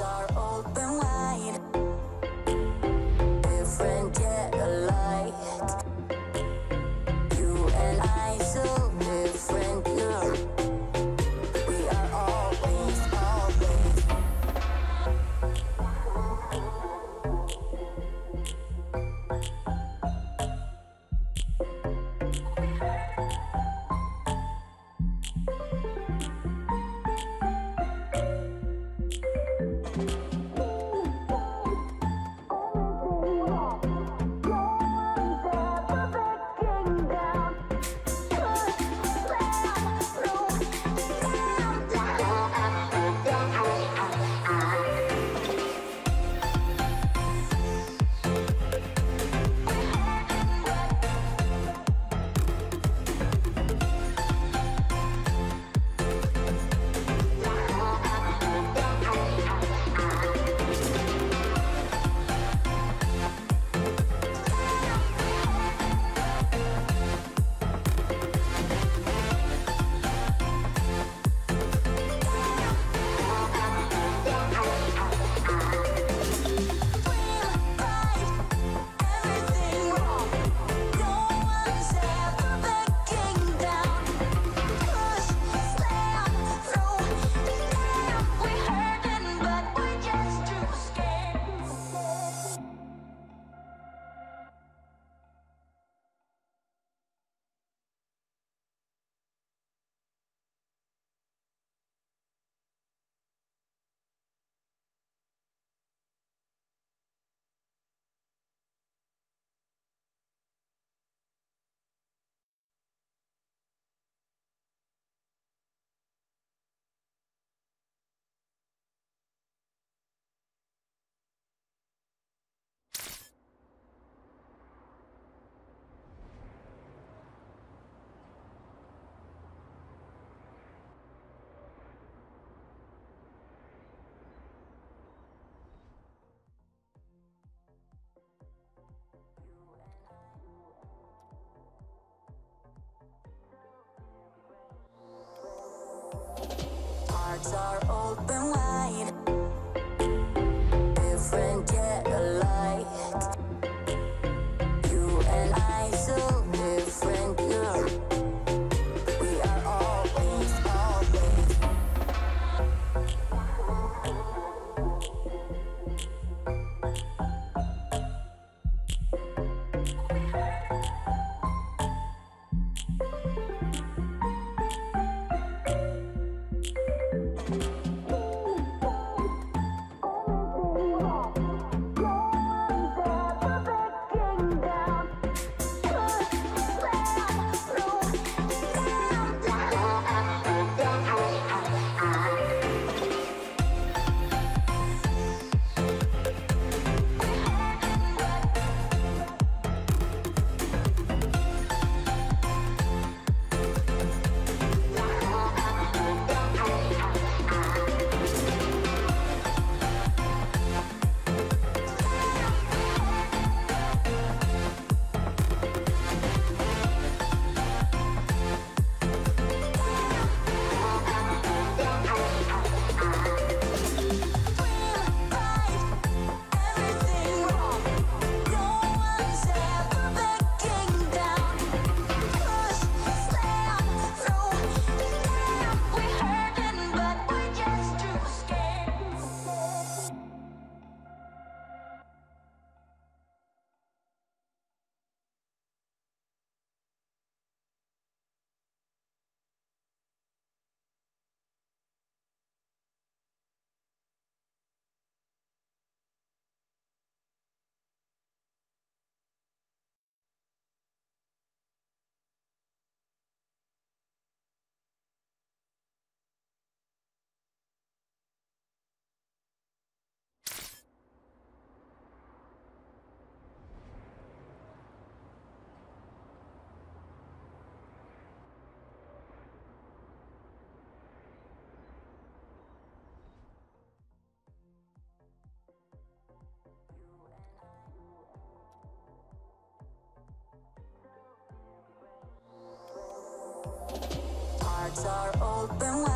are open are open wide. are open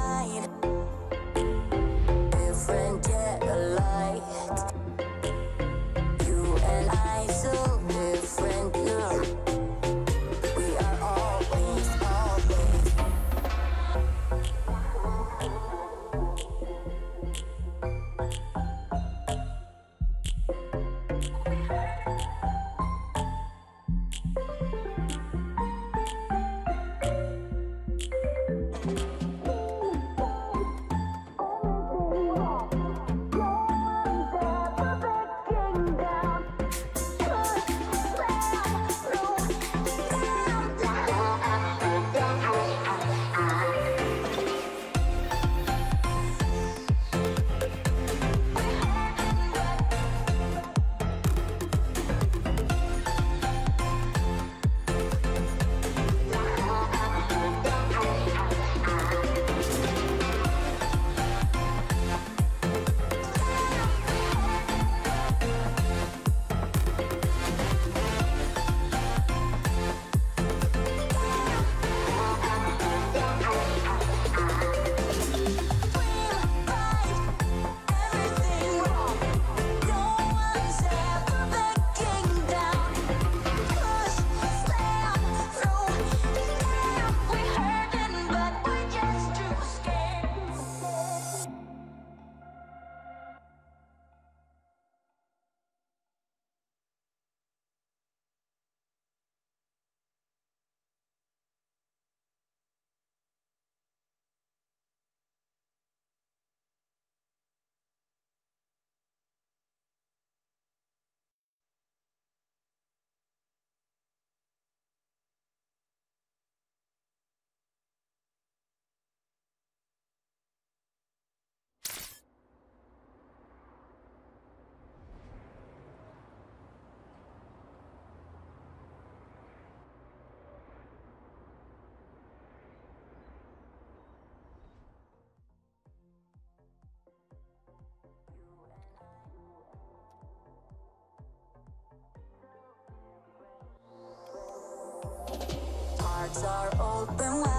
hearts are open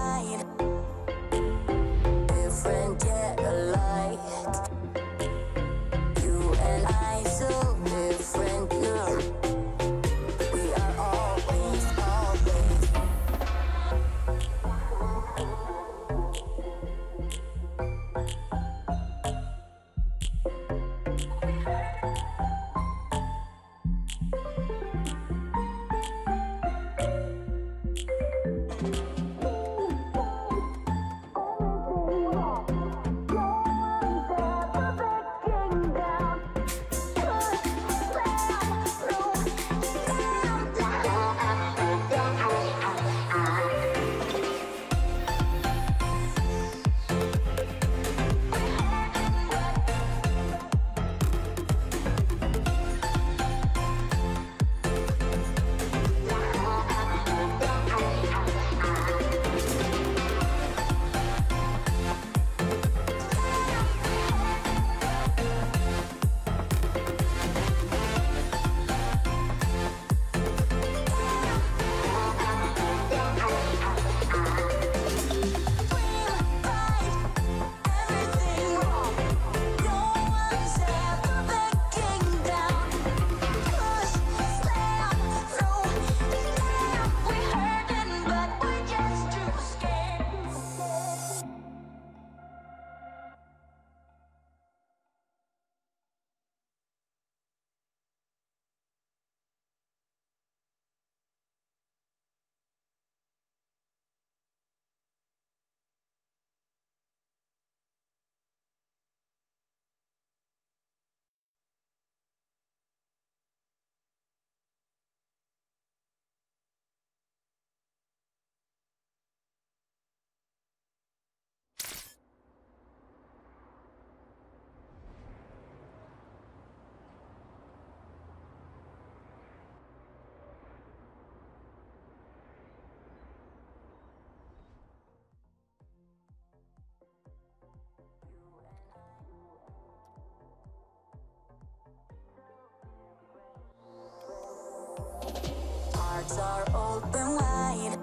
hearts are open wide.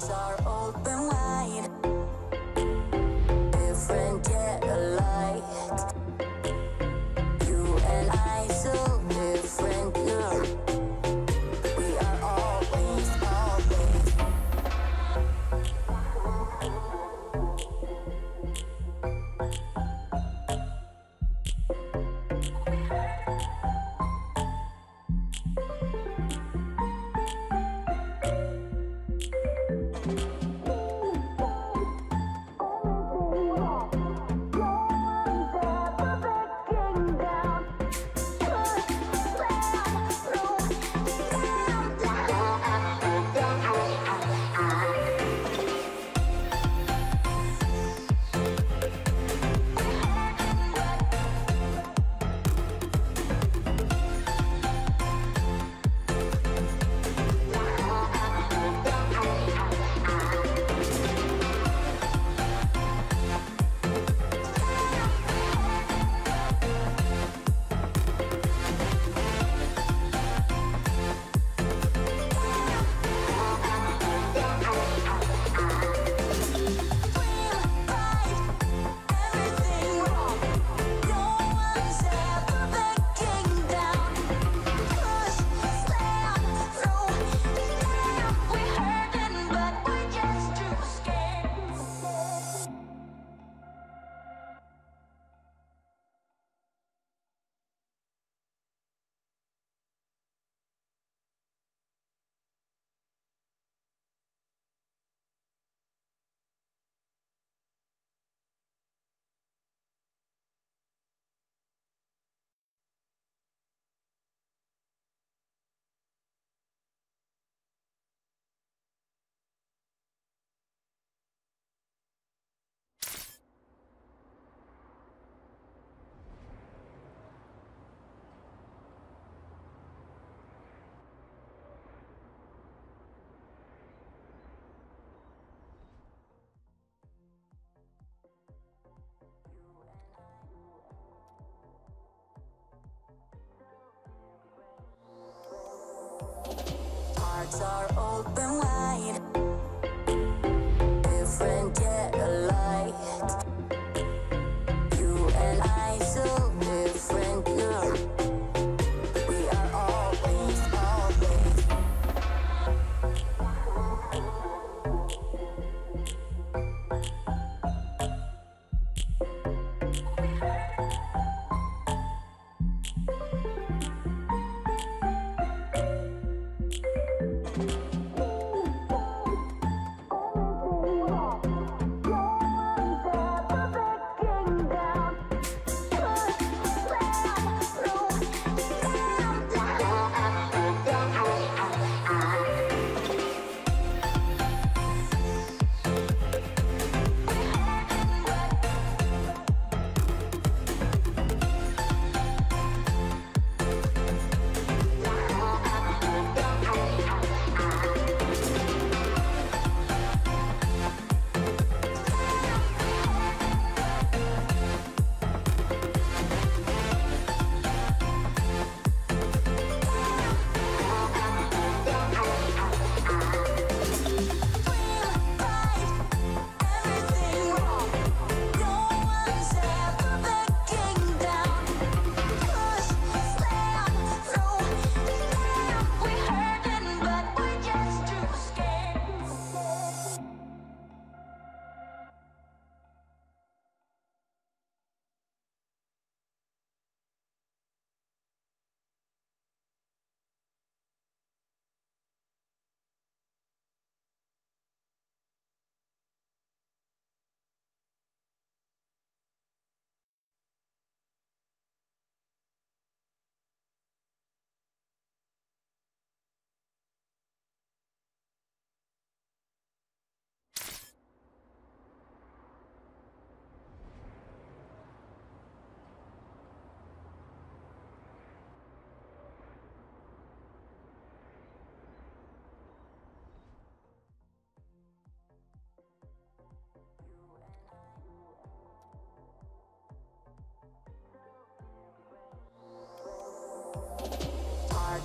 Doors are open wide. Different are open wide.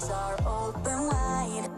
hearts are open wide.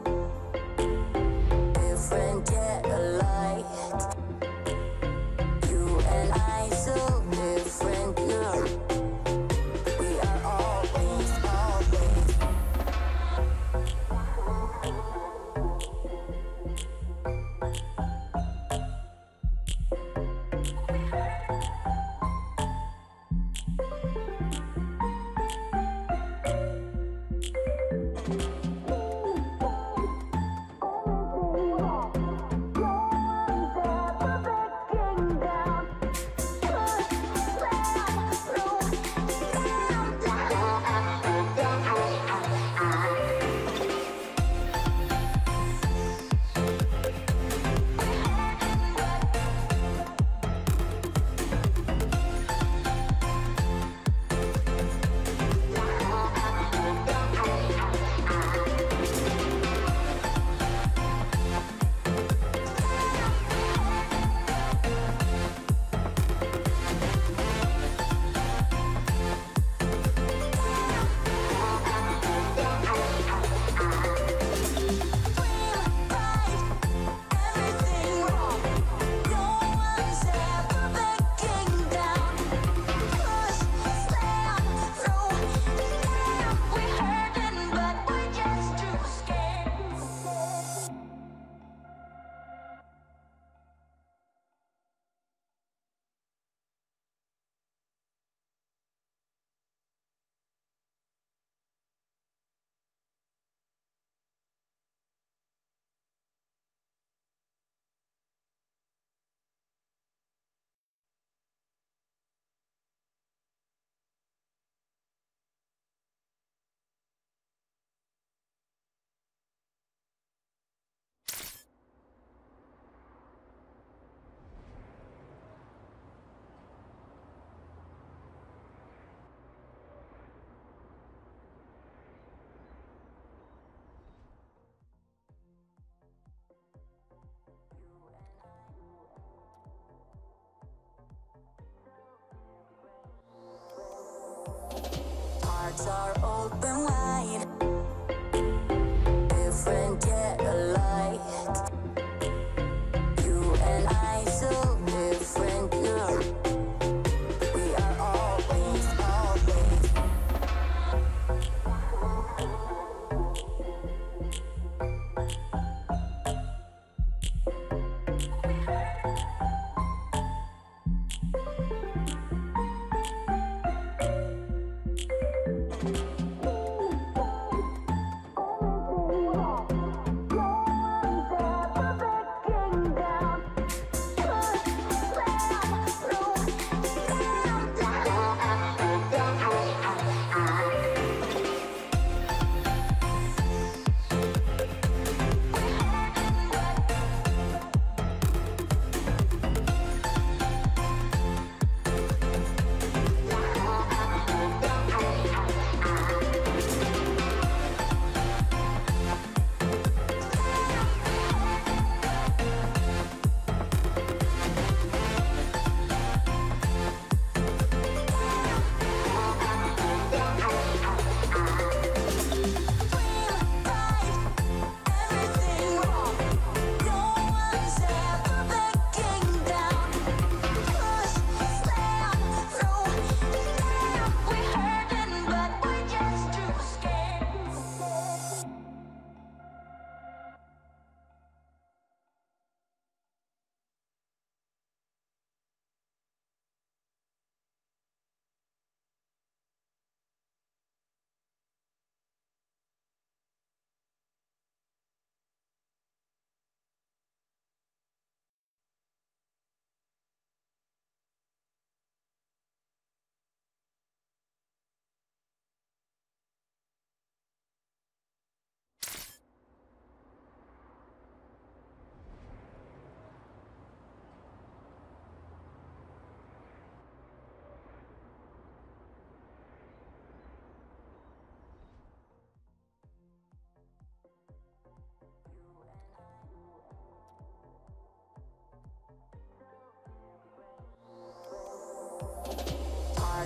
are open wide.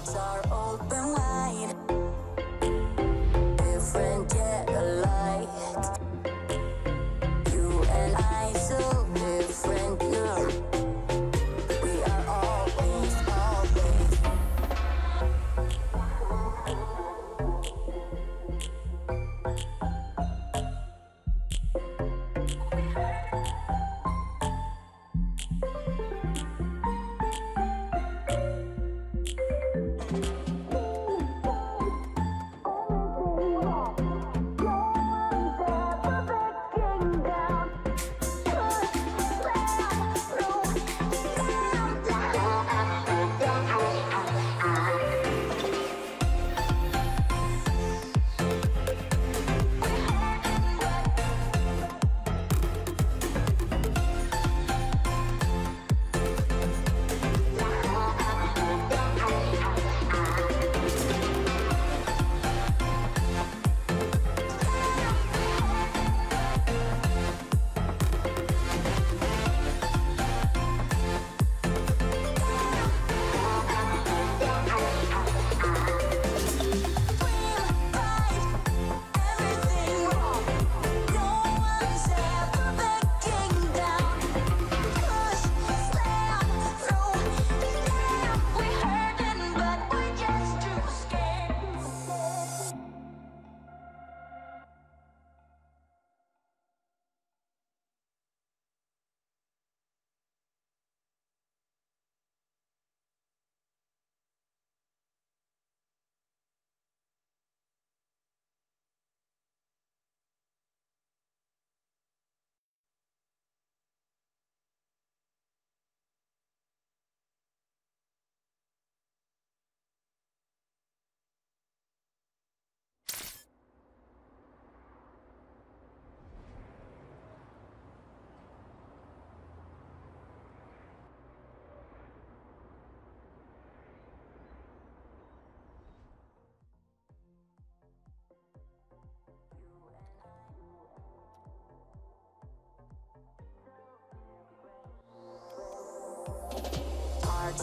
hearts are open wide.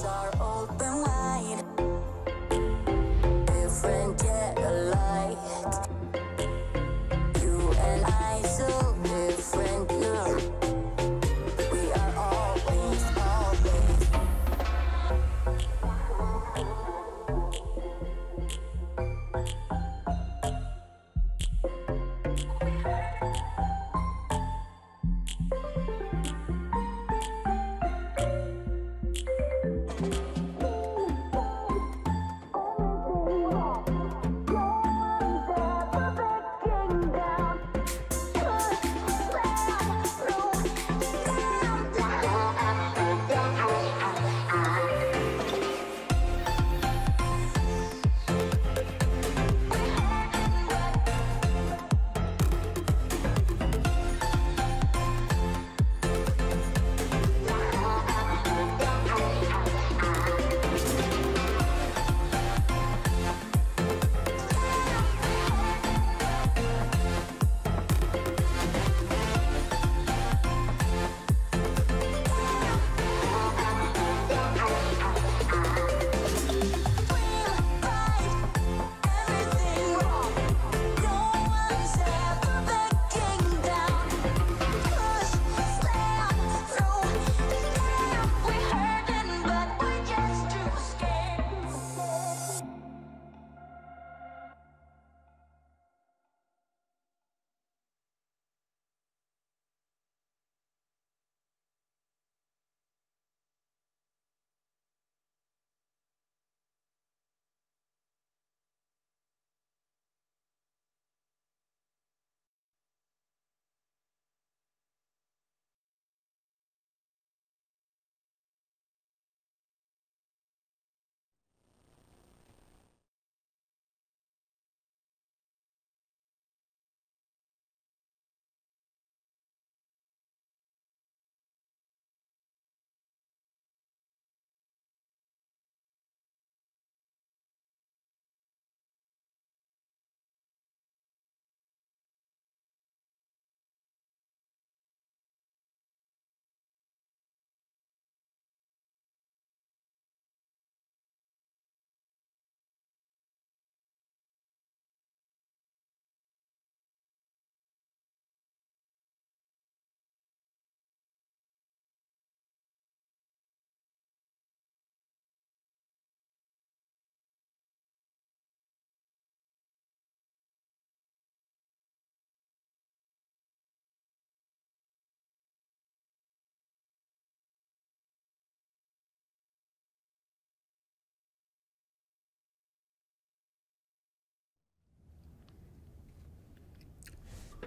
doors are open wide. Different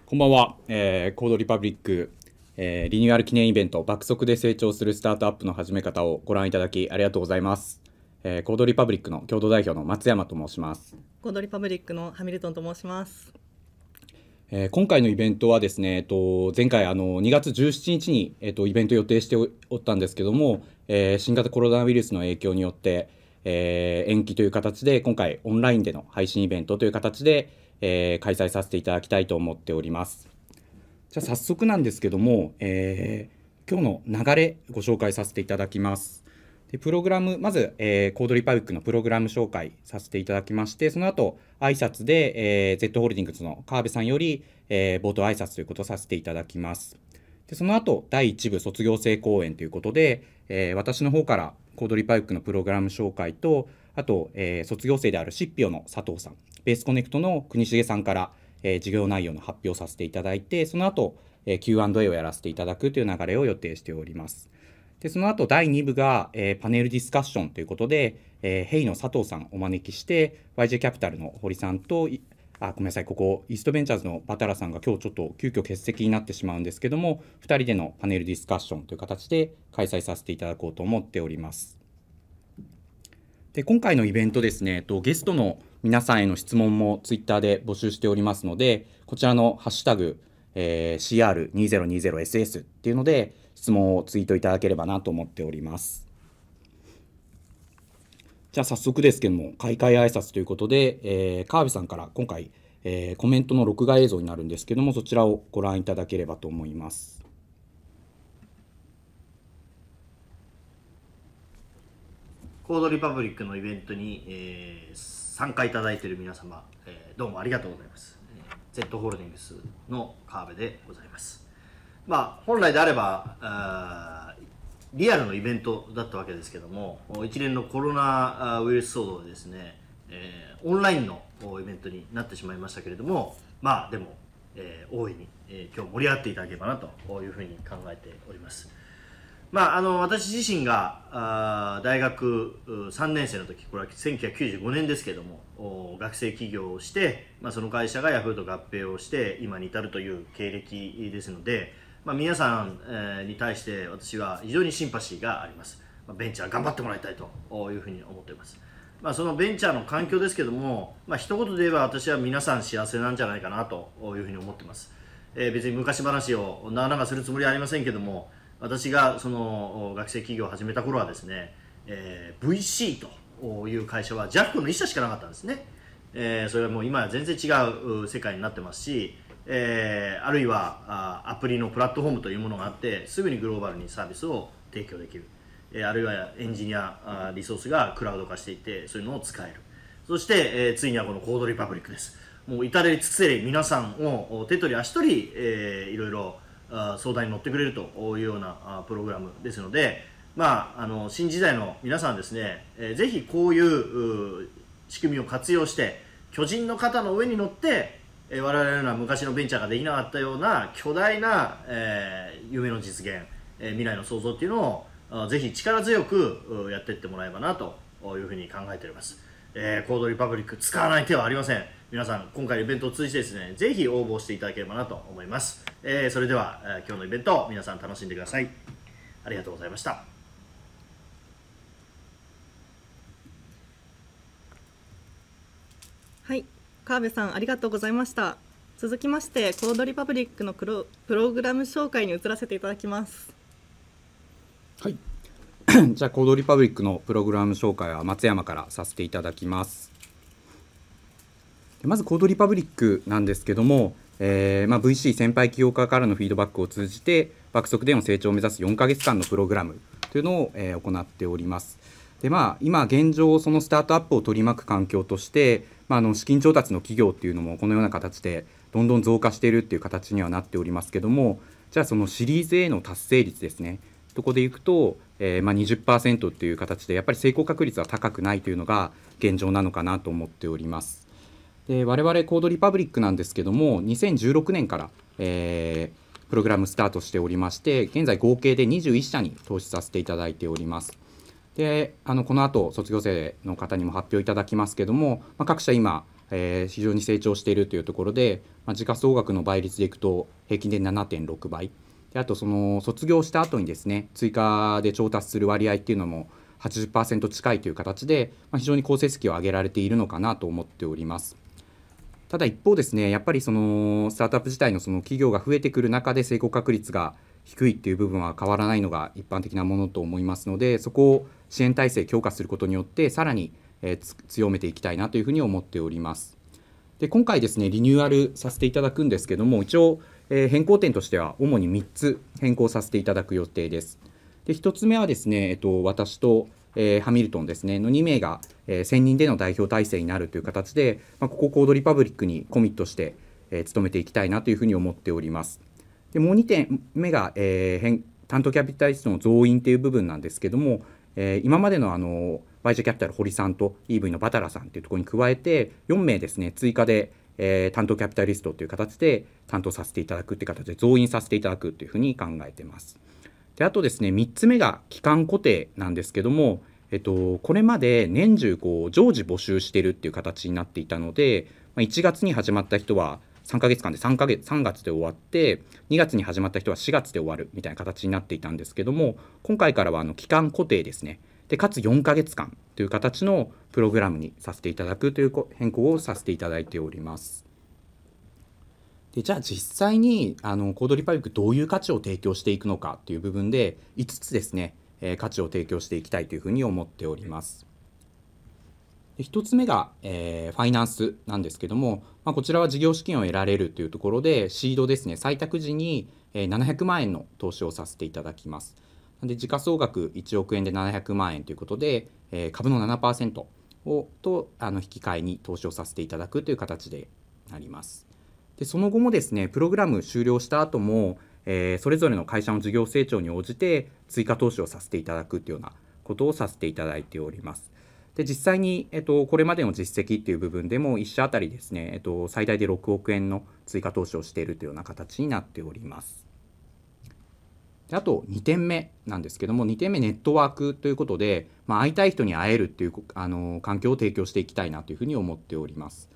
こんばんは、えー、コードリパブリック、えー、リニューアル記念イベント爆速で成長するスタートアップの始め方をご覧いただきありがとうございます、えー、コードリパブリックの共同代表の松山と申しますコードリパブリックのハミルトンと申しますえー、今回のイベントはですね、えっと、前回あの2月17日に、えっと、イベント予定しておったんですけども、えー、新型コロナウイルスの影響によって、えー、延期という形で今回オンラインでの配信イベントという形で、えー、開催させていただきたいと思っております。じゃあ早速なんですけども、えー、今日の流れご紹介させていただきます。でプログラム、まず、えー、コードリパブックのプログラム紹介させていただきまして、その後、挨拶で、えー、Z ホールディングスの川辺さんより、えー、冒頭挨拶ということをさせていただきます。でその後、第1部卒業生講演ということで、えー、私の方からコードリパブックのプログラム紹介と、あと、えー、卒業生であるシッピオの佐藤さんベースコネクトの国重さんから、えー、事業内容の発表をさせていただいて、その後、えー、Q&A をやらせていただくという流れを予定しております。で、その後第2部が、えー、パネルディスカッションということで、えー、ヘイの佐藤さんお招きして、YJ キャピタルの堀さんと、あごめんなさい、ここ、イーストベンチャーズのバタラさんが今日ちょっと急遽欠席になってしまうんですけども、2人でのパネルディスカッションという形で開催させていただこうと思っております。で今回のイベントですね、とゲストの皆さんへの質問もツイッターで募集しておりますので、こちらのハッシュタグ、えー、CR2020SS っていうので質問をツイートいただければなと思っております。じゃあ早速ですけども、開会挨拶ということで、えー、川辺さんから今回、えー、コメントの録画映像になるんですけども、そちらをご覧いただければと思います。コードリパブリックのイベントに、えー参加いただいている皆様、えー、どうもありがとうございます。Z ホールディングスの川辺でございます。まあ、本来であればあ、リアルのイベントだったわけですけども、一連のコロナウイルス騒動でですね、えー、オンラインのイベントになってしまいましたけれども、まあでも、えー、大いに、えー、今日盛り上がっていただければなというふうに考えております。まあ、あの私自身があ大学3年生の時これは1995年ですけども学生起業をして、まあ、その会社がヤフーと合併をして今に至るという経歴ですので、まあ、皆さん、えに対して私は非常にシンパシーがあります、まあ、ベンチャー頑張ってもらいたいというふうに思っています、まあ、そのベンチャーの環境ですけども、まあ一言で言えば私は皆さん幸せなんじゃないかなというふうに思ってます、えー、別に昔話を長かするつもりはありませんけども私がその学生企業を始めた頃はですね、えー、VC という会社は JAF の1社しかなかったんですね、えー、それはもう今は全然違う世界になってますし、えー、あるいはアプリのプラットフォームというものがあってすぐにグローバルにサービスを提供できる、えー、あるいはエンジニアリソースがクラウド化していてそういうのを使えるそして、えー、ついにはこのコードリパブリックですもう至れり尽くせり皆さんを手取り足取り、えー、いろいろ相談に乗ってくれるというようなプログラムですので、まあ、あの新時代の皆さんですね、えー、ぜひこういう仕組みを活用して巨人の肩の上に乗って、えー、我々のような昔のベンチャーができなかったような巨大な、えー、夢の実現、えー、未来の創造っていうのをぜひ力強くやっていってもらえばなというふうに考えております、えー、コードリパブリック使わない手はありません皆さん今回イベントを通じてですねぜひ応募していただければなと思いますえー、それでは、えー、今日のイベント皆さん楽しんでくださいありがとうございましたはい川辺さんありがとうございました続きましてコードリパブリックのプロプログラム紹介に移らせていただきますはい じゃあコードリパブリックのプログラム紹介は松山からさせていただきますまずコードリパブリックなんですけどもえーまあ、VC 先輩起業家からのフィードバックを通じて爆速での成長を目指す4か月間のプログラムというのを、えー、行っております。でまあ、今現状そのスタートアップを取り巻く環境として、まあ、あの資金調達の企業っていうのもこのような形でどんどん増加しているっていう形にはなっておりますけどもじゃあそのシリーズ A の達成率ですねとこでいくと、えー、まあ20%っていう形でやっぱり成功確率は高くないというのが現状なのかなと思っております。で我々コードリパブリックなんですけども2016年から、えー、プログラムスタートしておりまして現在合計で21社に投資させていただいておりますであのこの後卒業生の方にも発表いただきますけども、まあ、各社今、えー、非常に成長しているというところで、まあ、時価総額の倍率でいくと平均で7.6倍であとその卒業した後にですね追加で調達する割合っていうのも80%近いという形で、まあ、非常に好成績を上げられているのかなと思っております。ただ一方ですねやっぱりそのスタートアップ自体のその企業が増えてくる中で成功確率が低いっていう部分は変わらないのが一般的なものと思いますのでそこを支援体制強化することによってさらに、えー、強めていきたいなというふうに思っておりますで今回ですねリニューアルさせていただくんですけども一応、えー、変更点としては主に3つ変更させていただく予定ですで1つ目はですね、えっと、私と、えー、ハミルトンですねの2名がえー、1000人での代表体制になるという形で、まあ、ここコードリパブリックにコミットして、えー、努めていきたいなというふうに思っております。でもう2点目が、えー、担当キャピタリストの増員という部分なんですけども、えー、今までのあのバイジャキャピタル堀さんと EV のバタラさんというところに加えて4名ですね追加で、えー、担当キャピタリストという形で担当させていただくという形で増員させていただくというふうに考えてます。であとですね3つ目が期間固定なんですけども、えっと、これまで年中こう常時募集してるっていう形になっていたので、まあ、1月に始まった人は3ヶ月間で3ヶ月3月で終わって2月に始まった人は4月で終わるみたいな形になっていたんですけども今回からはあの期間固定ですねでかつ4ヶ月間という形のプログラムにさせていただくという変更をさせていただいております。でじゃあ実際にあのコードリパブリックどういう価値を提供していくのかという部分で5つですねえー、価値を提供していきたいというふうに思っております。で1つ目が、えー、ファイナンスなんですけども、まあ、こちらは事業資金を得られるというところでシードですね採択時に、えー、700万円の投資をさせていただきますなんで時価総額1億円で700万円ということで、えー、株の7%をとあの引き換えに投資をさせていただくという形でなりますでその後もですねプログラム終了した後もえー、それぞれの会社の事業成長に応じて追加投資をさせていただくというようなことをさせていただいております。で実際に、えっと、これまでの実績っていう部分でも1社あたりですね、えっと、最大で6億円の追加投資をしているというような形になっております。あと2点目なんですけども2点目ネットワークということで、まあ、会いたい人に会えるっていうあの環境を提供していきたいなというふうに思っております。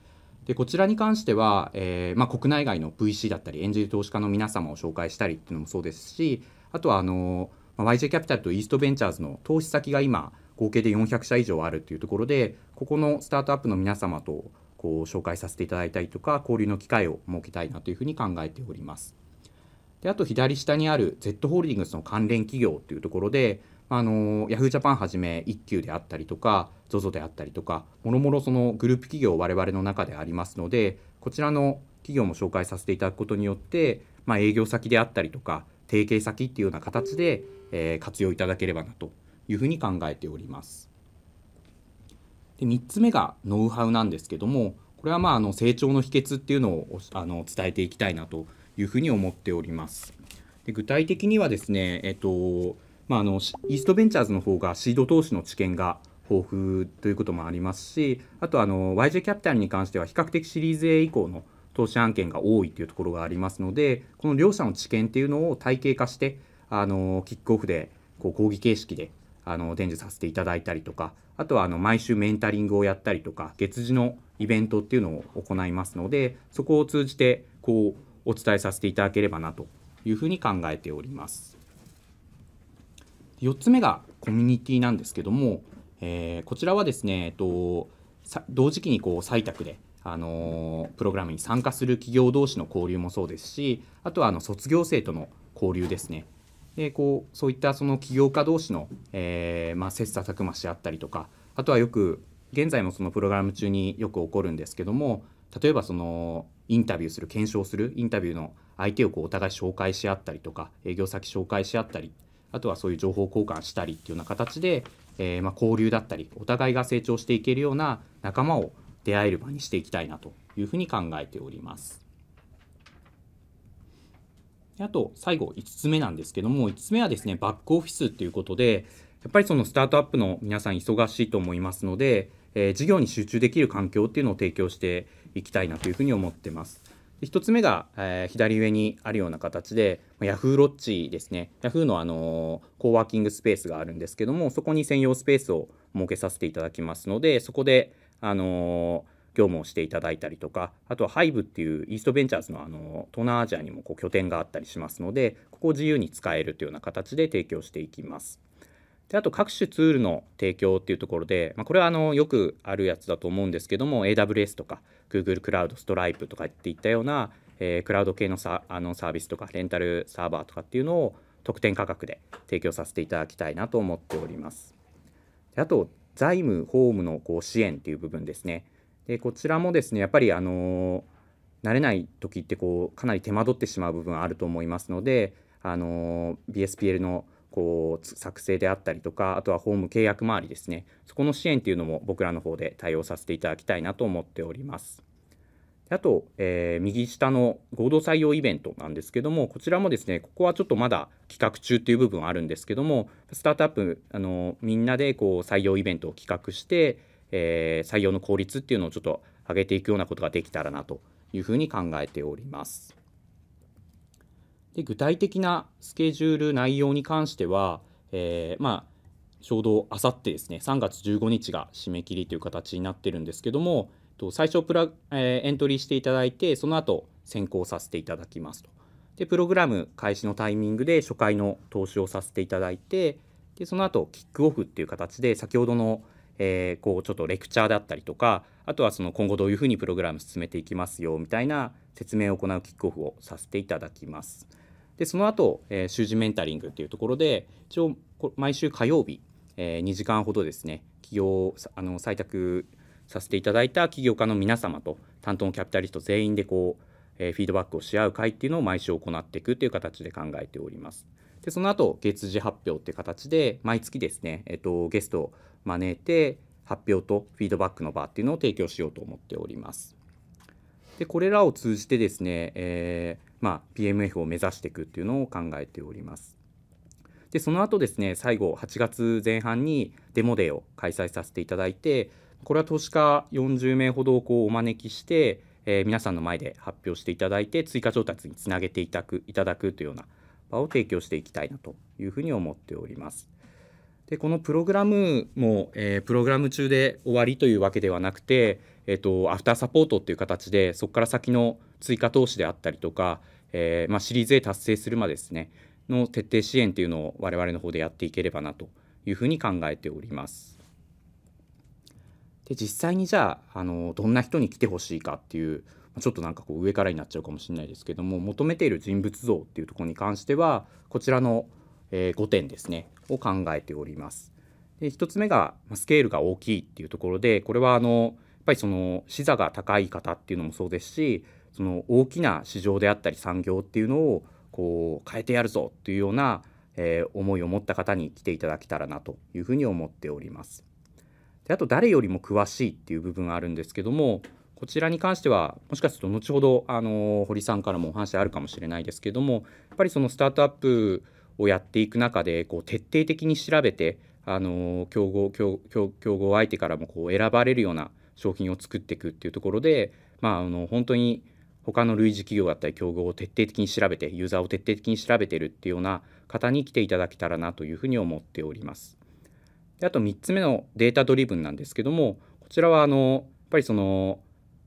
でこちらに関しては、えーまあ、国内外の VC だったりエンジェル投資家の皆様を紹介したりっていうのもそうですしあとはあの、ま YJ キャピタルとイーストベンチャーズの投資先が今合計で400社以上あるっていうところでここのスタートアップの皆様とこう紹介させていただいたりとか交流の機会を設けたいなというふうに考えております。であと左下にある Z ホールディングスの関連企業というところであの Yahoo! japan はじめ一休であったりとか ZOZO であったりとかもろもろそのグループ企業我々の中でありますのでこちらの企業も紹介させていただくことによって、まあ、営業先であったりとか提携先っていうような形で、えー、活用いただければなというふうに考えております。で3つ目がノウハウなんですけどもこれはまああの成長の秘訣っていうのをあの伝えていきたいなというふうに思っております。で具体的にはですね、えっとまあ、あのイーストベンチャーズの方がシード投資の知見が豊富ということもありますしあとあの YJ キャピタルに関しては比較的シリーズ A 以降の投資案件が多いというところがありますのでこの両者の知見っていうのを体系化してあのキックオフでこう講義形式であの伝授させていただいたりとかあとはあの毎週メンタリングをやったりとか月次のイベントっていうのを行いますのでそこを通じてこうお伝えさせていただければなというふうに考えております。4つ目がコミュニティなんですけども、えー、こちらはですね、えっと、同時期にこう採択で、あのプログラムに参加する企業同士の交流もそうですしあとはあの卒業生との交流ですねでこうそういったその起業家同士の、えーまあ、切磋琢磨し合ったりとかあとはよく現在もそのプログラム中によく起こるんですけども例えばそのインタビューする検証するインタビューの相手をこうお互い紹介し合ったりとか営業先紹介し合ったりあとはそういう情報交換したりっていうような形で、えー、ま交流だったりお互いが成長していけるような仲間を出会える場にしていきたいなというふうに考えております。あと最後5つ目なんですけども5つ目はですねバックオフィスということでやっぱりそのスタートアップの皆さん忙しいと思いますので、えー、事業に集中できる環境っていうのを提供していきたいなというふうに思ってます。1つ目が、えー、左上にあるような形で、まあ、Yahoo ロッジですね Yahoo の、あのー、コーワーキングスペースがあるんですけどもそこに専用スペースを設けさせていただきますのでそこで、あのー、業務をしていただいたりとかあとは HIVE っていうイーストベンチャーズの、あの東南アジアにもこう拠点があったりしますのでここを自由に使えるというような形で提供していきます。であと各種ツールの提供っていうところで、まあ、これはあのよくあるやつだと思うんですけども AWS とか Google クラウド、ストライプとかっていったような、えー、クラウド系のサあのサービスとかレンタルサーバーとかっていうのを特典価格で提供させていただきたいなと思っております。であと財務、法務のこう支援っていう部分ですね。でこちらもですねやっぱりあの慣れない時ってこうかなり手間取ってしまう部分あると思いますのであの BSPL のこう作成であったりとかあとはホーム契約周りですねそこの支援っていうのも僕らの方で対応させていただきたいなと思っております。あと、えー、右下の合同採用イベントなんですけども、こちらもですね、ここはちょっとまだ企画中っていう部分はあるんですけども、スタートアップ、あのみんなでこう採用イベントを企画して、えー、採用の効率っていうのをちょっと上げていくようなことができたらなというふうに考えております。で具体的なスケジュール内容に関しては、えー、まあちょうどあさってですね3月15日が締め切りという形になってるんですけども最初プラ、えー、エントリーしていただいてその後先行させていただきますとでプログラム開始のタイミングで初回の投資をさせていただいてでその後キックオフっていう形で先ほどの、えー、こうちょっとレクチャーだったりとかあとはその今後どういうふうにプログラム進めていきますよみたいな説明を行うキックオフをさせていただきます。でその後、えー、習字メンタリングっていうところで一応毎週火曜日、えー、2時間ほどですね起業あの採択させていただいた起業家の皆様と担当のキャピタリスト全員でこう、えー、フィードバックをし合う会っていうのを毎週行っていくという形で考えております。でその後月次発表っていう形で毎月ですね、えーと、とゲストを招いて発表とフィードバックの場っていうのを提供しようと思っております。でこれらを通じてですね、えーまあ、PMF を目指していくっていうのを考えております。でその後ですね最後8月前半にデモデーを開催させていただいてこれは投資家40名ほどをこうお招きして、えー、皆さんの前で発表していただいて追加調達につなげていただくいただくというような場を提供していきたいなというふうに思っております。でこのプログラムも、えー、プログラム中で終わりというわけではなくて、えーと、アフターサポートっていう形でそこから先の追加投資であったりとか、えー、まあ、シリーズ A 達成するまでですねの徹底支援というのを我々の方でやっていければなというふうに考えております。で実際にじゃああのどんな人に来てほしいかっていうちょっとなんかこう上からになっちゃうかもしれないですけども求めている人物像っていうところに関してはこちらの、え5点ですねを考えております。で1つ目がスケールが大きいっていうところでこれはあのやっぱりその視座が高い方っていうのもそうですしその大きな市場であったり産業っていうのをこう変えてやるぞというような、えー、思いを持った方に来ていただけたらなというふうに思っております。であと誰よりも詳しいっていう部分があるんですけどもこちらに関してはもしかすると後ほどあの堀さんからもお話あるかもしれないですけどもやっぱりそのスタートアップをやっていく中でこう徹底的に調べてあの競合競合相手からもこう選ばれるような商品を作っていくっていうところで、まあ、あの本当に他の類似企業だったり競合を徹底的に調べてユーザーを徹底的に調べてるっていうような方に来ていただけたらなというふうに思っております。であと3つ目のデータドリブンなんですけどもこちらはあのやっぱりその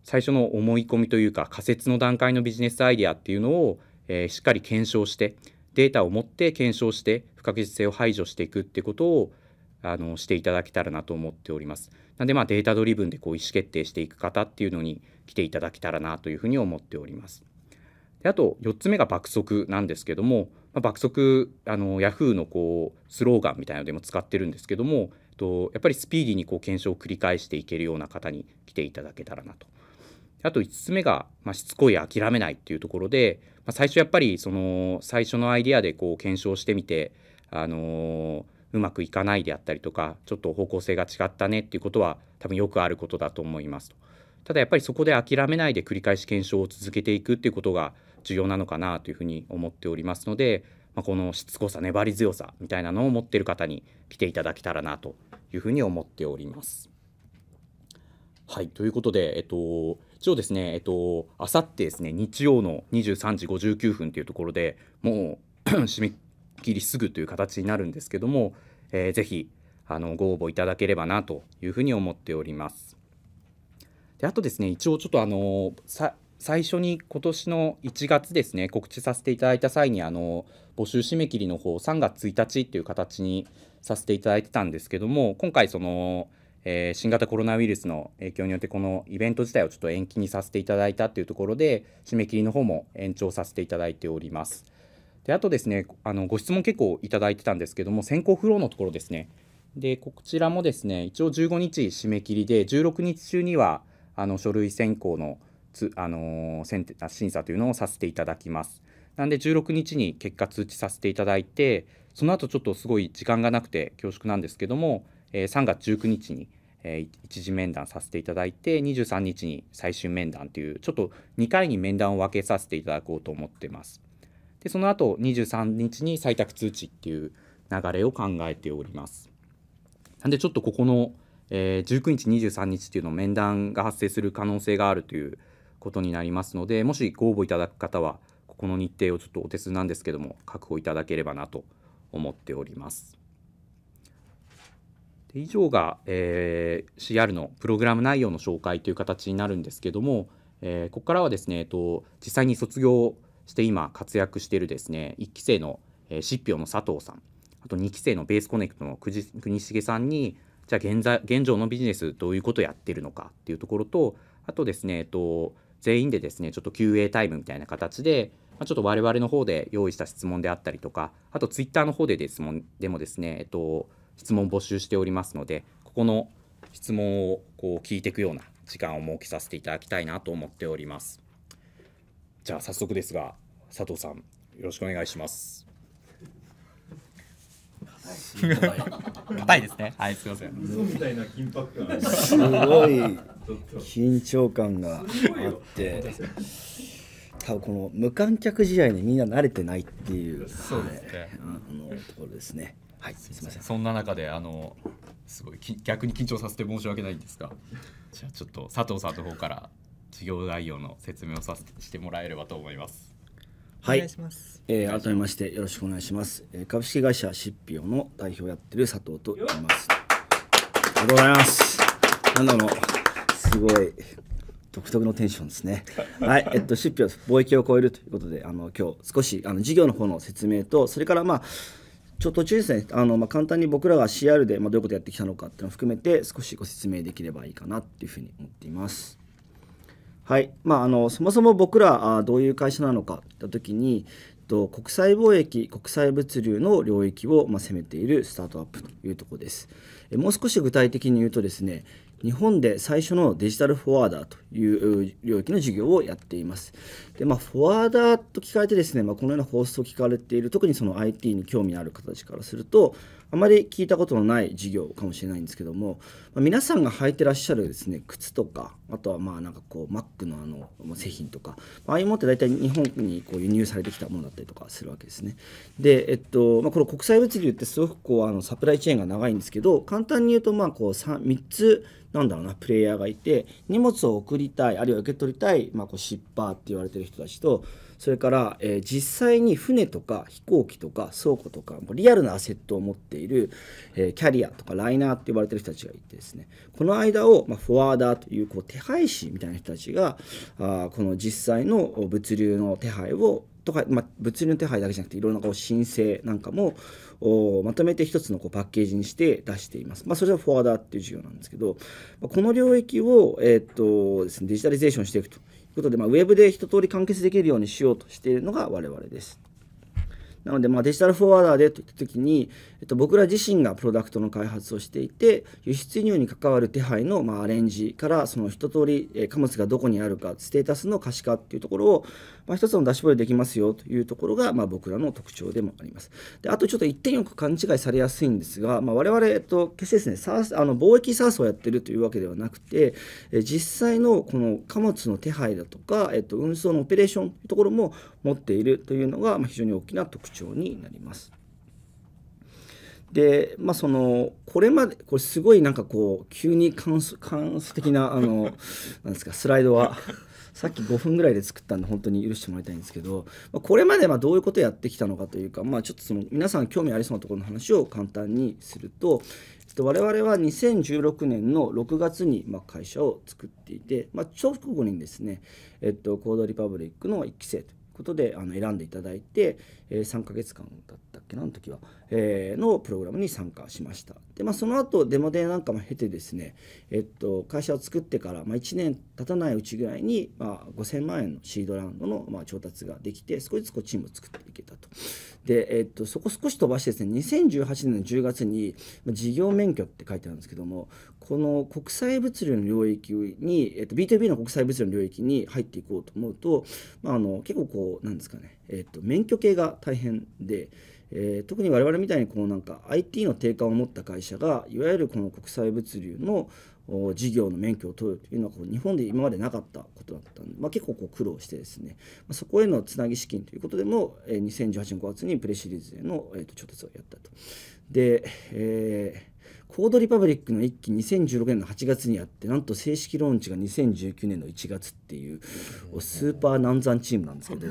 最初の思い込みというか仮説の段階のビジネスアイデアっていうのを、えー、しっかり検証してデータを持って検証して不確実性を排除していくってことをあのしていただけたらなと思っております。なんでまあデータドリブンでこう意思決定していく方っていうのに来ていただけたらなというふうに思っております。であと4つ目が爆速なんですけども、まあ、爆速あのヤフーのこうスローガンみたいなのでも使ってるんですけどもとやっぱりスピーディーにこう検証を繰り返していけるような方に来ていただけたらなと。あと5つ目が、まあ、しつこい諦めないっていうところで、まあ、最初やっぱりその最初のアイディアでこう検証してみて、あのーうまくいかないであったりとかちょっと方向性が違ったねっていうことは多分よくあることだと思いますとただやっぱりそこで諦めないで繰り返し検証を続けていくっていうことが重要なのかなというふうに思っておりますので、まあ、このしつこさ粘り強さみたいなのを持っている方に来ていただけたらなというふうに思っております。はいということで、えっと、一応ですね、えっと、あさってですね、日曜の23時59分というところでもう 締め切りすぐという形になるんですけども、えー、ぜひあのご応募いただければなというふうに思っております。であとですね一応ちょっとあの最初に今年の1月ですね告知させていただいた際にあの募集締め切りの方3月1日っていう形にさせていただいてたんですけども今回その、えー、新型コロナウイルスの影響によってこのイベント自体をちょっと延期にさせていただいたっていうところで締め切りの方も延長させていただいております。であとですねあのご質問結構いただいてたんですけども先行フローのところですねでこちらもですね一応15日締め切りで16日中にはあの書類選考のつ、あのー、審査というのをさせていただきます。なんで16日に結果通知させていただいてその後ちょっとすごい時間がなくて恐縮なんですけども、えー、3月19日に、えー、一次面談させていただいて23日に最終面談というちょっと2回に面談を分けさせていただこうと思ってます。でその後23日に採択通知っていう流れを考えております。なんでちょっとここの、えー、19日23日っていうの面談が発生する可能性があるということになりますのでもしご応募いただく方はここの日程をちょっとお手数なんですけども確保いただければなと思っております。で以上が、えー、CR のプログラム内容の紹介という形になるんですけども、えー、ここからはですね、えっと、実際に卒業して今活躍しているですね1期生の、えー、の佐藤さんあと2期生のベースコネクトの国重さんにじゃあ現在現状のビジネスどういうことやってるのかっていうところとあとですね、えっと、全員でですねちょっと QA タイムみたいな形で、まあ、ちょっと我々の方で用意した質問であったりとかあとツイッターの方でですもでもですね、えっと、質問募集しておりますのでここの質問をこう聞いていくような時間を設けさせていただきたいなと思っております。じゃあ早速ですが佐藤さんよろしくお願いします。硬いですね。はい、すみません。嘘みたいな緊迫感。すごい緊張感があって。多分この無観客試合にみんな慣れてないっていう。そうですね。あのところですね。はい、すみません。そんな中で、あの、すごいき、逆に緊張させて申し訳ないんですが。じゃあ、ちょっと佐藤さんの方から。事業概要の説明をさせてもらえればと思います。はい、いえー、改めましてよろしくお願いします。えー、株式会社シッピオの代表やってる佐藤と言います。ありがとうございます。なんだすごい独特のテンションですね。はい、えっとシッピオ貿易を超えるということで、あの今日少しあの事業の方の説明とそれからまあ。ちょっと途中ですね、あのまあ、簡単に僕らが CR で、まあ、どういうことやってきたのかっていうのを含めて少しご説明できればいいかなっていうふうに思っています。はい、まあ、あのそもそも僕らあどういう会社なのかった時にと国際貿易国際物流の領域を、ま攻めているスタートアップというところですえもう少し具体的に言うとですね日本で最初のデジタルフォワーダーという領域の事業をやっています。で、まあ、フォワーダーと聞かれてですね、まあ、このような放送を聞かれている、特にその IT に興味のある方たちからすると、あまり聞いたことのない事業かもしれないんですけども、まあ、皆さんが履いてらっしゃるですね靴とかあとはまあなんかこうマックのあの製品とかああいうものって大体日本にこう輸入されてきたものだったりとかするわけですね。で、えっとまあ、この国際物流ってすごくこうあのサプライチェーンが長いんですけど簡単に言うとまあこう 3, 3つなんだろうなプレイヤーがいて荷物を送りたいあるいは受け取りたい、まあ、こうシッパーって言われてる人たちとそれから、えー、実際に船とか飛行機とか倉庫とかリアルなアセットを持っている、えー、キャリアとかライナーって呼ばれてる人たちがいてですねこの間を、まあ、フォワーダーというこう手配師みたいな人たちがあこの実際の物流の手配をとか、まあ、物流の手配だけじゃなくていろんなこう申請なんかもまとめて一つのこうパッケージにして出しています。まあ、それはフォワーダーっていう授業なんですけど、まあ、この領域を、えー、っとですね、デジタリゼーションしていくとということで、まあ、ウェブで一通り完結できるようにしようとしているのが我々です。なので、まあ、デジタルフォワーダーでといったときに、えっと、僕ら自身がプロダクトの開発をしていて輸出輸入に関わる手配の、まあ、アレンジからその一通り、え貨物がどこにあるかステータスの可視化っていうところを、まあ、一つのダッシュボードでできますよというところが、まあ、僕らの特徴でもありますであとちょっと一点よく勘違いされやすいんですが、まあ、我々、えっと、決してですねサースあの貿易サースをやってるというわけではなくて、え実際のこの貨物の手配だとか、えっと、運送のオペレーションというところも持っているというのが、まあ、非常に大きな特徴になります。でまあそのこれまでこれすごいなんかこう急に関数関数的なあのなんですかスライドは。さっき5分ぐらいで作ったんで本当に許してもらいたいんですけど、まあ、これまでまどういうことをやってきたのかというか、まあ、ちょっとその皆さん興味ありそうなところの話を簡単にすると、っと、我々は2016年の6月にま会社を作っていて、まあ、直後にですね、えっと、コードリパブリックの1期生とことであの選んでいただいて、えー、3ヶ月間だったっけなの時は、えー、のプログラムに参加しましたで、まあ、その後デモデーなんかも経てですね、えっと、会社を作ってから、まあ、1年経たないうちぐらいに、まあ、5000万円のシードラウンドの、まあ、調達ができて少しずつこうチームを作っていけたとで、えっと、そこ少し飛ばしてですね2018年の10月に、まあ、事業免許って書いてあるんですけどもこの国際物流の領域に、えっと、B2B の国際物流の領域に入っていこうと思うと、まあ、あの結構こうなんですかね、えっと、免許系が大変で、えー、特に我々みたいにこうなんか IT の定価を持った会社がいわゆるこの国際物流の事業の免許を取るというのはこう日本で今までなかったことだったので、まあ、結構こう苦労してですね、まあ、そこへのつなぎ資金ということでも、えー、2018年5月にプレシリーズへの、えー、と調達をやったと。で、えーコードリパブリックの1期2016年の8月にあってなんと正式ローンチが2019年の1月っていうスーパー南山チームなんですけど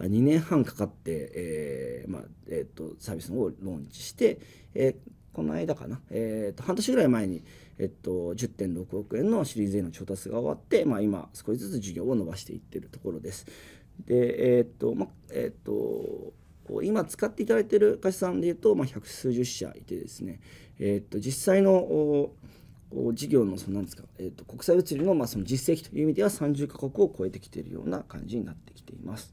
2年半かかって、えーまあえーと、サービスをローンチして、えー、この間かな、えーと、半年ぐらい前に、えーと、10.6億円のシリーズ A の調達が終わって、まあ、今少しずつ事業を伸ばしていってるところです。でえー、とまえー、と今使っていただいている会社さんでいうと、まあ、百数十社いてですね、えっと実際の事業のそのなんですか、えっと国際物流のまあその実績という意味では30カ国を超えてきているような感じになってきています。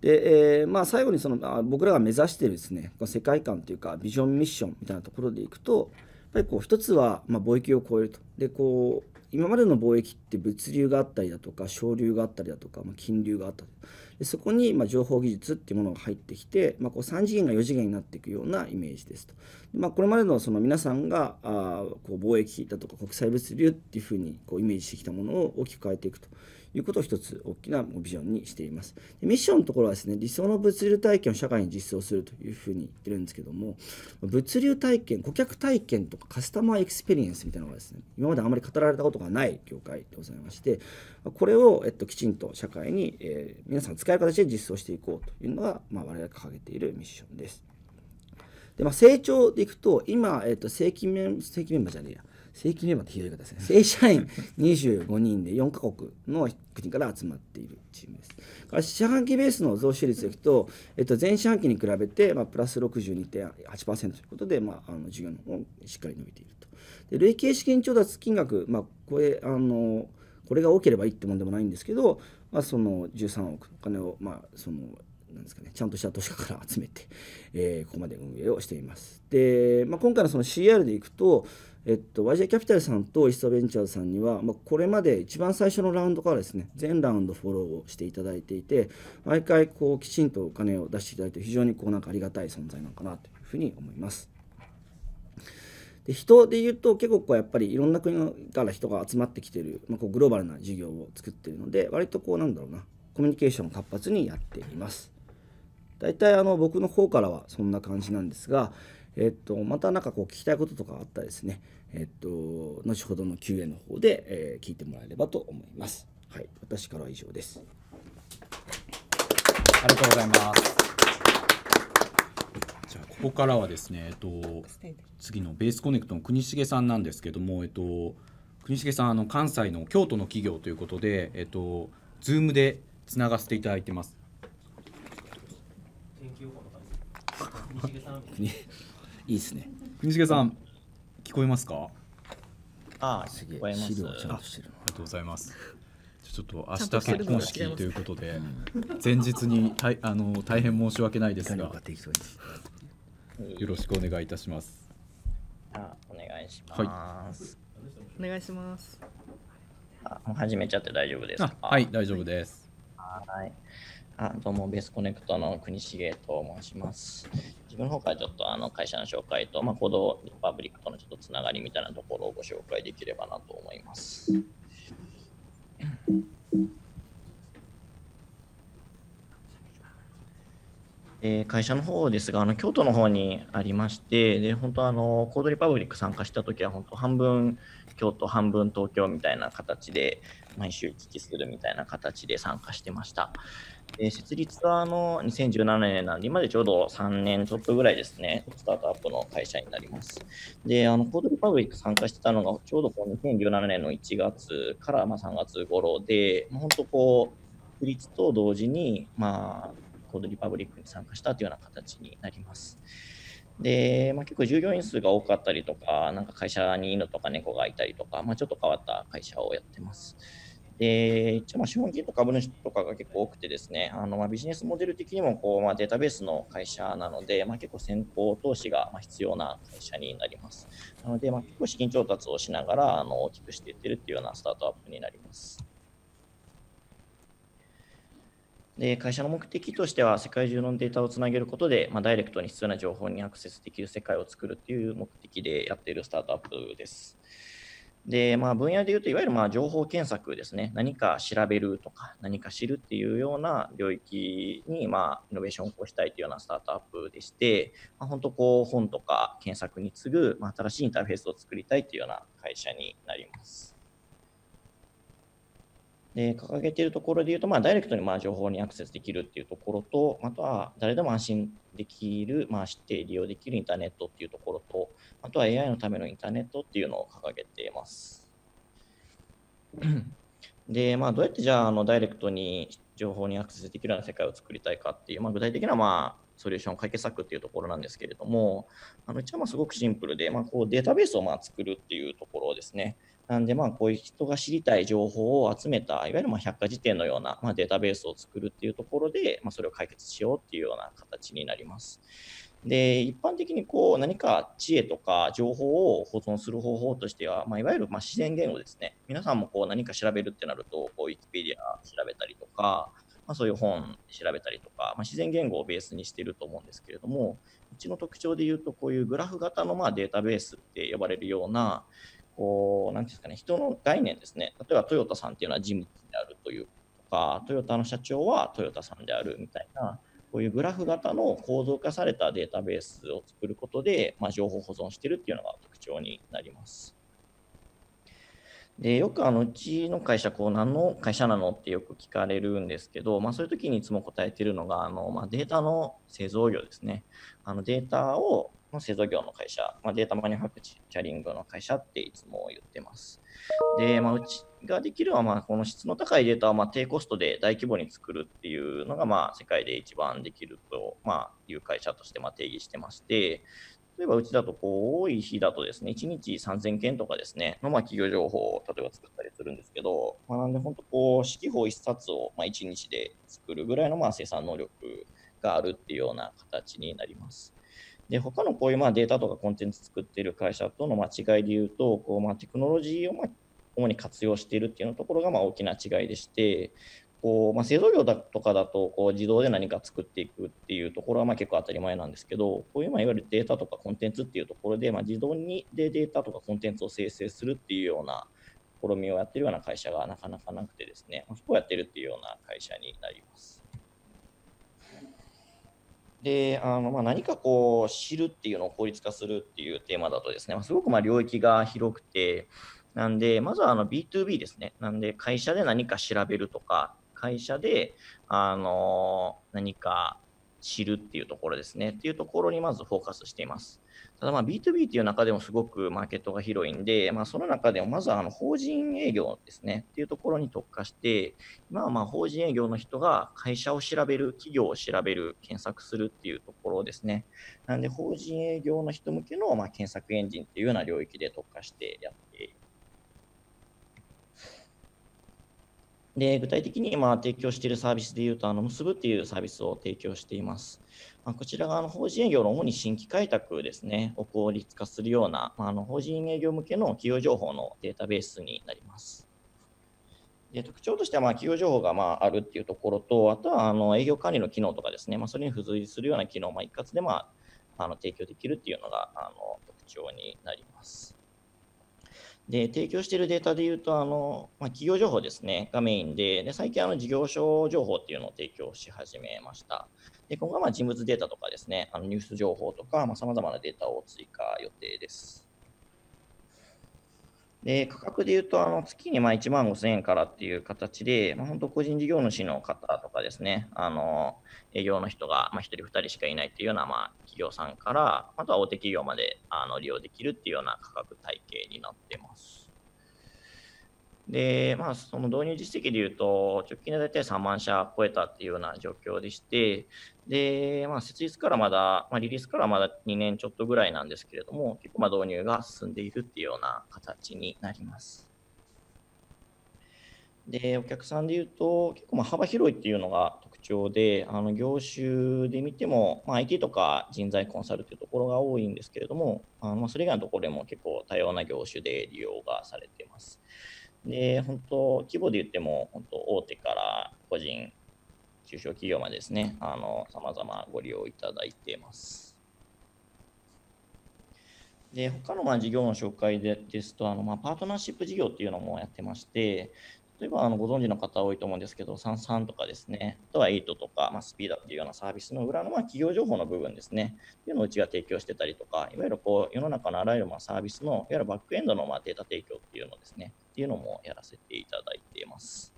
で、えー、まあ、最後にその僕らが目指してるですね世界観というかビジョンミッションみたいなところでいくとやっぱりこう一つは、ま貿易を超えると。でこう今までの貿易って物流があったりだとか省流があったりだとか、ま金流があったりでそこにま情報技術っていうものが入ってきて、まあ、こう3次元が4次元になっていくようなイメージですと。でまあ、これまでのその皆さんがあこう貿易だとか国際物流っていうふうにこうイメージしてきたものを大きく変えていくということを一つ大きなビジョンにしています。でミッションのところはですね、理想の物流体験を社会に実装するというふうに言ってるんですけども、物流体験、顧客体験とかカスタマーエクスペリエンスみたいなのがですね、今まであまり語られたことがない業界でございまして、これを、えっと、きちんと社会に、えー、皆さん使える形で実装していこうというのが、まあ、我々が掲げているミッションです。でまあ、成長でいくと、今、えっと、正規メン正規メンバーじゃねえや、正規メンバーってひどい方ですね正社員25人で4カ国の国から集まっているチームですから四半期ベースの増収率でいくと、えっと、前四半期に比べて、まあ、プラス62.8%ということで、まあ、あの事業の方もしっかり伸びているとで累計資金調達金額、まあ、これあのこれが多ければいいってもんでもないんですけど、まあ、その13億お金を、まあ、そのなんですかね、ちゃんとした投資家から集めて、えー、ここまで運営をしています。で、まあ、今回のその CR でいくと、えっと、YJ キャピタルさんとイストベンチャーズさんには、まあ、これまで一番最初のラウンドからですね全ラウンドフォローをしていただいていて毎回こうきちんとお金を出していただいて非常にこうなんかありがたい存在なのかなというふうに思います。で人で言うと結構こうやっぱりいろんな国から人が集まってきてる、まあ、こうグローバルな事業を作ってるので割とこうなんだろうなコミュニケーションを活発にやっています。大体あの僕の方からはそんな感じなんですが、えっと、またなんかこう聞きたいこととかあったらですね、えっと、後ほどの Q&A の方で、えー、聞いてもらえればと思います。はい、私からは以上です。ありがとうございます。じゃあここからはですね、えっと次のベースコネクトの国重さんなんですけども、えっと国重さんあの関西の京都の企業ということで、えっとズームでつながせていただいてます。いいですね国重さん聞こえますかああ聞こえ資料ちゃんとしてるありがとうございますちょっと明日結婚式ということで、前日にたいあの大変申し訳ないですが、よろしくお願いいたします。あ、お願いします。はい、お願いします。あ、もう始めちゃって大丈夫ですか。はい、大丈夫です。はい。あどうも、ベースコネクトの国重と申します。自分の方からちょっとあの会社の紹介と、まあ、コードリパブリックとのちょっとつながりみたいなところをご紹介できればなと思います。え会社の方ですが、あの京都の方にありまして、で本当あの、コードリパブリック参加した時は、本当、半分京都、半分東京みたいな形で、毎週行き来するみたいな形で参加してました。えー、設立はあの2017年なんで、今でちょうど3年ちょっとぐらいですね、スタートアップの会社になります。で、あのコードリパブリック参加してたのが、ちょうどこの2017年の1月からまあ3月頃で、本当こう、設立と同時に、まあ、コードリパブリックに参加したというような形になります。で、まあ、結構従業員数が多かったりとか、なんか会社に犬とか猫がいたりとか、まあ、ちょっと変わった会社をやってます。で、まあ、資本金と株主とかが結構多くてですね、あのまあビジネスモデル的にもこう、まあ、データベースの会社なので、まあ、結構先行投資が必要な会社になります。なので、まあ、結構資金調達をしながらあの大きくしていってるっていうようなスタートアップになります。で会社の目的としては世界中のデータをつなげることで、まあ、ダイレクトに必要な情報にアクセスできる世界を作るという目的でやっているスタートアップです。で、まあ、分野でいうと、いわゆるまあ情報検索ですね、何か調べるとか、何か知るっていうような領域に、まあ、イノベーションを起こしたいというようなスタートアップでして、まあ、本当こう、本とか検索に次ぐ、まあ、新しいインターフェースを作りたいというような会社になります。で掲げているところでいうと、まあ、ダイレクトにまあ情報にアクセスできるっていうところと、あとは誰でも安心できる、まあ、知って利用できるインターネットっていうところと、あとは AI のためのインターネットっていうのを掲げています。で、まあ、どうやってじゃああのダイレクトに情報にアクセスできるような世界を作りたいかっていう、まあ、具体的な、まあ、ソリューション解決策っていうところなんですけれども、あの一応まあすごくシンプルで、まあ、こうデータベースをまあ作るっていうところですね。なんで、まあ、こういう人が知りたい情報を集めた、いわゆるまあ百科事典のような、まあ、データベースを作るっていうところで、まあ、それを解決しようっていうような形になります。で一般的にこう何か知恵とか情報を保存する方法としては、まあ、いわゆるま自然言語ですね皆さんもこう何か調べるってなるとこうウィキペディア調べたりとか、まあ、そういう本調べたりとか、まあ、自然言語をベースにしていると思うんですけれどもうちの特徴で言うとこういうグラフ型のまデータベースって呼ばれるようなこうんですかね人の概念ですね例えばトヨタさんっていうのはジムであるというとかトヨタの社長はトヨタさんであるみたいなこういうグラフ型の構造化されたデータベースを作ることで、まあ、情報保存してるっていうのが特徴になります。でよくあのうちの会社こう何の会社なのってよく聞かれるんですけど、まあ、そういう時にいつも答えてるのがあの、まあ、データの製造業ですねあのデータをの製造業の会社、まあ、データマニュファクチャリングの会社っていつも言ってます。で、まあ、うちができるのは、まあ、この質の高いデータをまあ低コストで大規模に作るっていうのが、まあ、世界で一番できると、まあ、いう会社としてまあ定義してまして、例えばうちだとこう多い日だとですね、1日3000件とかですね、のまあ企業情報を例えば作ったりするんですけど、まあ、なんで本当こう、四季法一冊をまあ1日で作るぐらいのまあ生産能力があるっていうような形になります。で他のこういうまあデータとかコンテンツ作っている会社との間違いで言うとこうまテクノロジーをま主に活用しているっていうところがま大きな違いでしてこう、ま製造業だとかだとこう自動で何か作っていくっていうところはま結構当たり前なんですけどこういうまいわゆるデータとかコンテンツっていうところでま自動にでデータとかコンテンツを生成するっていうような試みをやってるような会社がなかなかなくてですね、そこをやってるっていうような会社になります。であのまあ、何かこう知るっていうのを効率化するっていうテーマだとですね、まあ、すごくま領域が広くて、なんで、まずはあの B2B ですね。なんで、会社で何か調べるとか、会社で、あの、何か知るっていうところですね。っていうところにまずフォーカスしています。ただまあ B2B という中でもすごくマーケットが広いんで、まあ、その中でもまずはあの法人営業ですねっていうところに特化して、今はまあ法人営業の人が会社を調べる、企業を調べる、検索するっていうところですね。なんで法人営業の人向けのまあ検索エンジンっていうような領域で特化してやっています。で具体的に今提供しているサービスでいうと、あの結ぶっていうサービスを提供しています。まあ、こちら側の法人営業の主に新規開拓ですね、を効率化するような、まあ、あの法人営業向けの企業情報のデータベースになります。で特徴としては、まあ、企業情報がまああるっていうところと、あとはあの営業管理の機能とかですね、まあ、それに付随するような機能をまあ一括で、まあ、あの提供できるっていうのがあの特徴になります。で提供しているデータでいうとあの、まあ、企業情報ですねがメインでで最近あの事業所情報っていうのを提供し始めましたで今後はまあ人物データとかですね、あのニュース情報とか、さまざ、まなデータを追加予定です。で価格で言うと、あの月にまあ1万5000円からっていう形で、まあ、本当、個人事業主の方とかですね、あの営業の人がまあ1人、2人しかいないっていうようなまあ企業さんから、あとは大手企業まであの利用できるっていうような価格体系になってます。で、まあ、その導入実績でいうと、直近で大体3万社超えたっていうような状況でして、で、まあ、設立からまだ、まあ、リリースからまだ2年ちょっとぐらいなんですけれども、結構まあ導入が進んでいるっていうような形になります。で、お客さんでいうと、結構まあ幅広いっていうのが特徴で、あの業種で見ても、まあ、IT とか人材コンサルというところが多いんですけれども、あのそれ以外のところでも結構多様な業種で利用がされています。で、本当、規模で言っても、本当、大手から個人、中小企業までですね、あの、様々ご利用いただいています。で、他のまあ事業の紹介でですと、あのまあパートナーシップ事業っていうのもやってまして、例えばあのご存知の方多いと思うんですけど、33とかですね、あとは8とか、まあ、スピーダっていうようなサービスの裏のまあ企業情報の部分ですね、っていうのをうちが提供してたりとか、いわゆるこう世の中のあらゆるまあサービスの、いわゆるバックエンドのまあデータ提供っていうのですね、っていうのもやらせていただいています。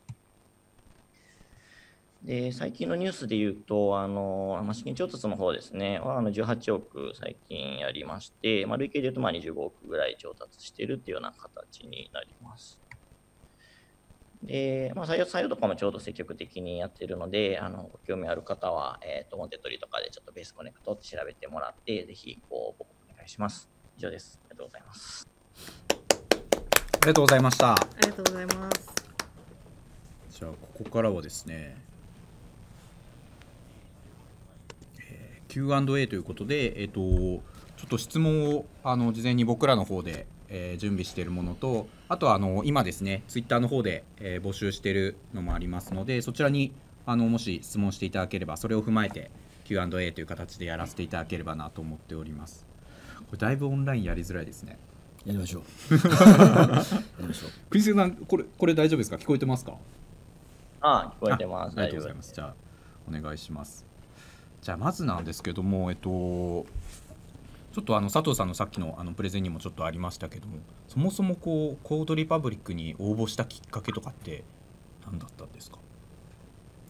で最近のニュースで言うと、あのま資金調達の方ですね、はあの18億最近やりまして、まあ、累計で言うとまあ25億ぐらい調達しているというような形になります。で、まあ、採用、採用とかもちょうど積極的にやってるので、あの、ご興味ある方は、えっ、ー、と、モンテトリとかでちょっとベースコネクトって調べてもらって、ぜひこう、お願いします。以上です。ありがとうございます。ありがとうございました。ありがとうございます。じゃあ、ここからはですね、えー、Q&A ということで、えっ、ー、と、ちょっと質問をあの事前に僕らの方でえー、準備しているものとあとはあの今ですねツイッターの方で、えー、募集しているのもありますのでそちらにあのもし質問していただければそれを踏まえて Q&A という形でやらせていただければなと思っておりますこれだいぶオンラインやりづらいですねやりましょう やりましょう国瀬さんこれこれ大丈夫ですか聞こえてますかああ聞こえてますありがとうございますじゃあお願いしますじゃあまずなんですけどもえっとちょっとあの佐藤さんのさっきのあのプレゼンにもちょっとありましたけどもそもそもこうコードリパブリックに応募したきっかけとかって何だったんですか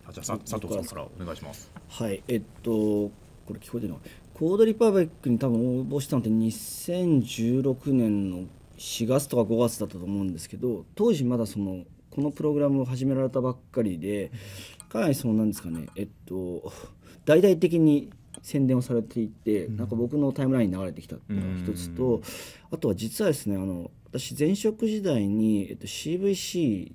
あじゃあ佐藤さんからお願いしますはいえっとこれ聞こえてるのコードリパブリックに多分応募したのって2016年の4月とか5月だったと思うんですけど当時まだそのこのプログラムを始められたばっかりでかなりそうなんですかねえっと大々的に宣伝をされていて、うん、なんか僕のタイムラインに流れてきたっていうのが一つと、あとは実はですねあの私前職時代に、えっと、CVC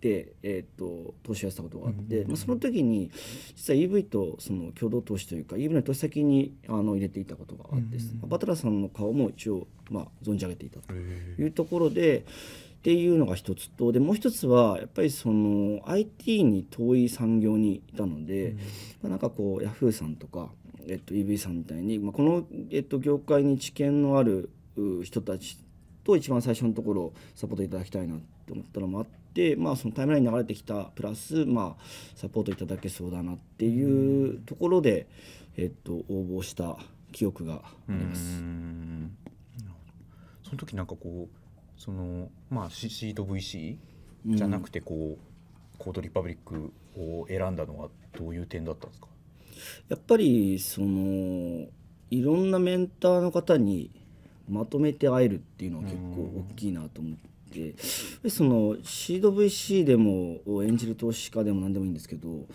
で、えっと投資をやったことがあって、まあ、その時に実は EV とその共同投資というか EV の投資先にあの入れていたことがあって、ね、バトラさんの顔も一応、まあ、存じ上げていたというところで。っていうのが一つとでもう一つはやっぱりその IT に遠い産業にいたので、うん、なんかこうヤフーさんとかえっと、EV さんみたいに、まあ、この、えっと、業界に知見のある人たちと一番最初のところをサポートいただきたいなって思ったのもあって、まあ、そのタイムラインに流れてきたプラス、まあ、サポートいただけそうだなっていうところで、えっと、応募した記憶があります。その時なんかこうそのまあシート VC じゃなくてこう、うん、コードリパブリックを選んだのはどういう点だったんですかやっぱりそのいろんなメンターの方にまとめて会えるっていうのは結構大きいなと思って、うん、その CWC でも演じる投資家でも何でもいいんですけど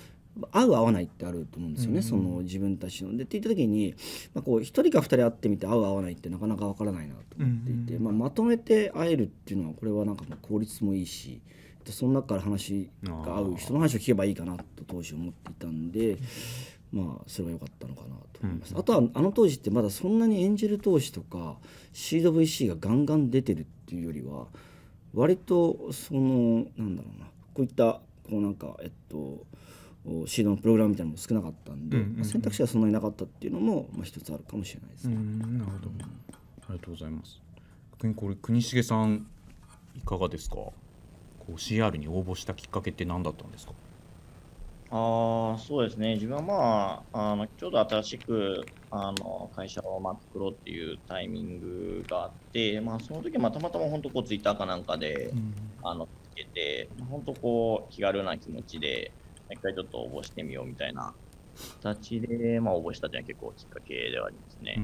合う合わないってあると思うんですよね、うん、その自分たちの。でって言った時に、まあ、こう1人か2人会ってみて合う合わないってなかなか分からないなと思っていて、うん、まあ、まとめて会えるっていうのはこれはなんかもう効率もいいし。その中から話が合う人の話を聞けばいいかなと当時思っていたんでまあ、それが良かったのかなと思います、うん、あとはあの当時ってまだそんなにエンジェル投資とかシー CWC がガンガン出てるっていうよりは割とそのなんだろうなこういったこうなんかえっとシードのプログラムみたいなのも少なかったんで、まあ、選択肢がそんなになかったっていうのも、まあ、一つあるかもしれないですね。なるほどありがとうございますこれ国重さんいかがですかこう CR に応募したきっかけって何だったんですかあそうですね、自分はまあ、あのちょうど新しくあの会社をまあ作ろうっていうタイミングがあって、まあ、その時またまたま本当こうツイッターかなんかで、うん、あのつけて、本当こう気軽な気持ちで、一回ちょっと応募してみようみたいな形で、まあ、応募したというのは結構きっかけではありますね。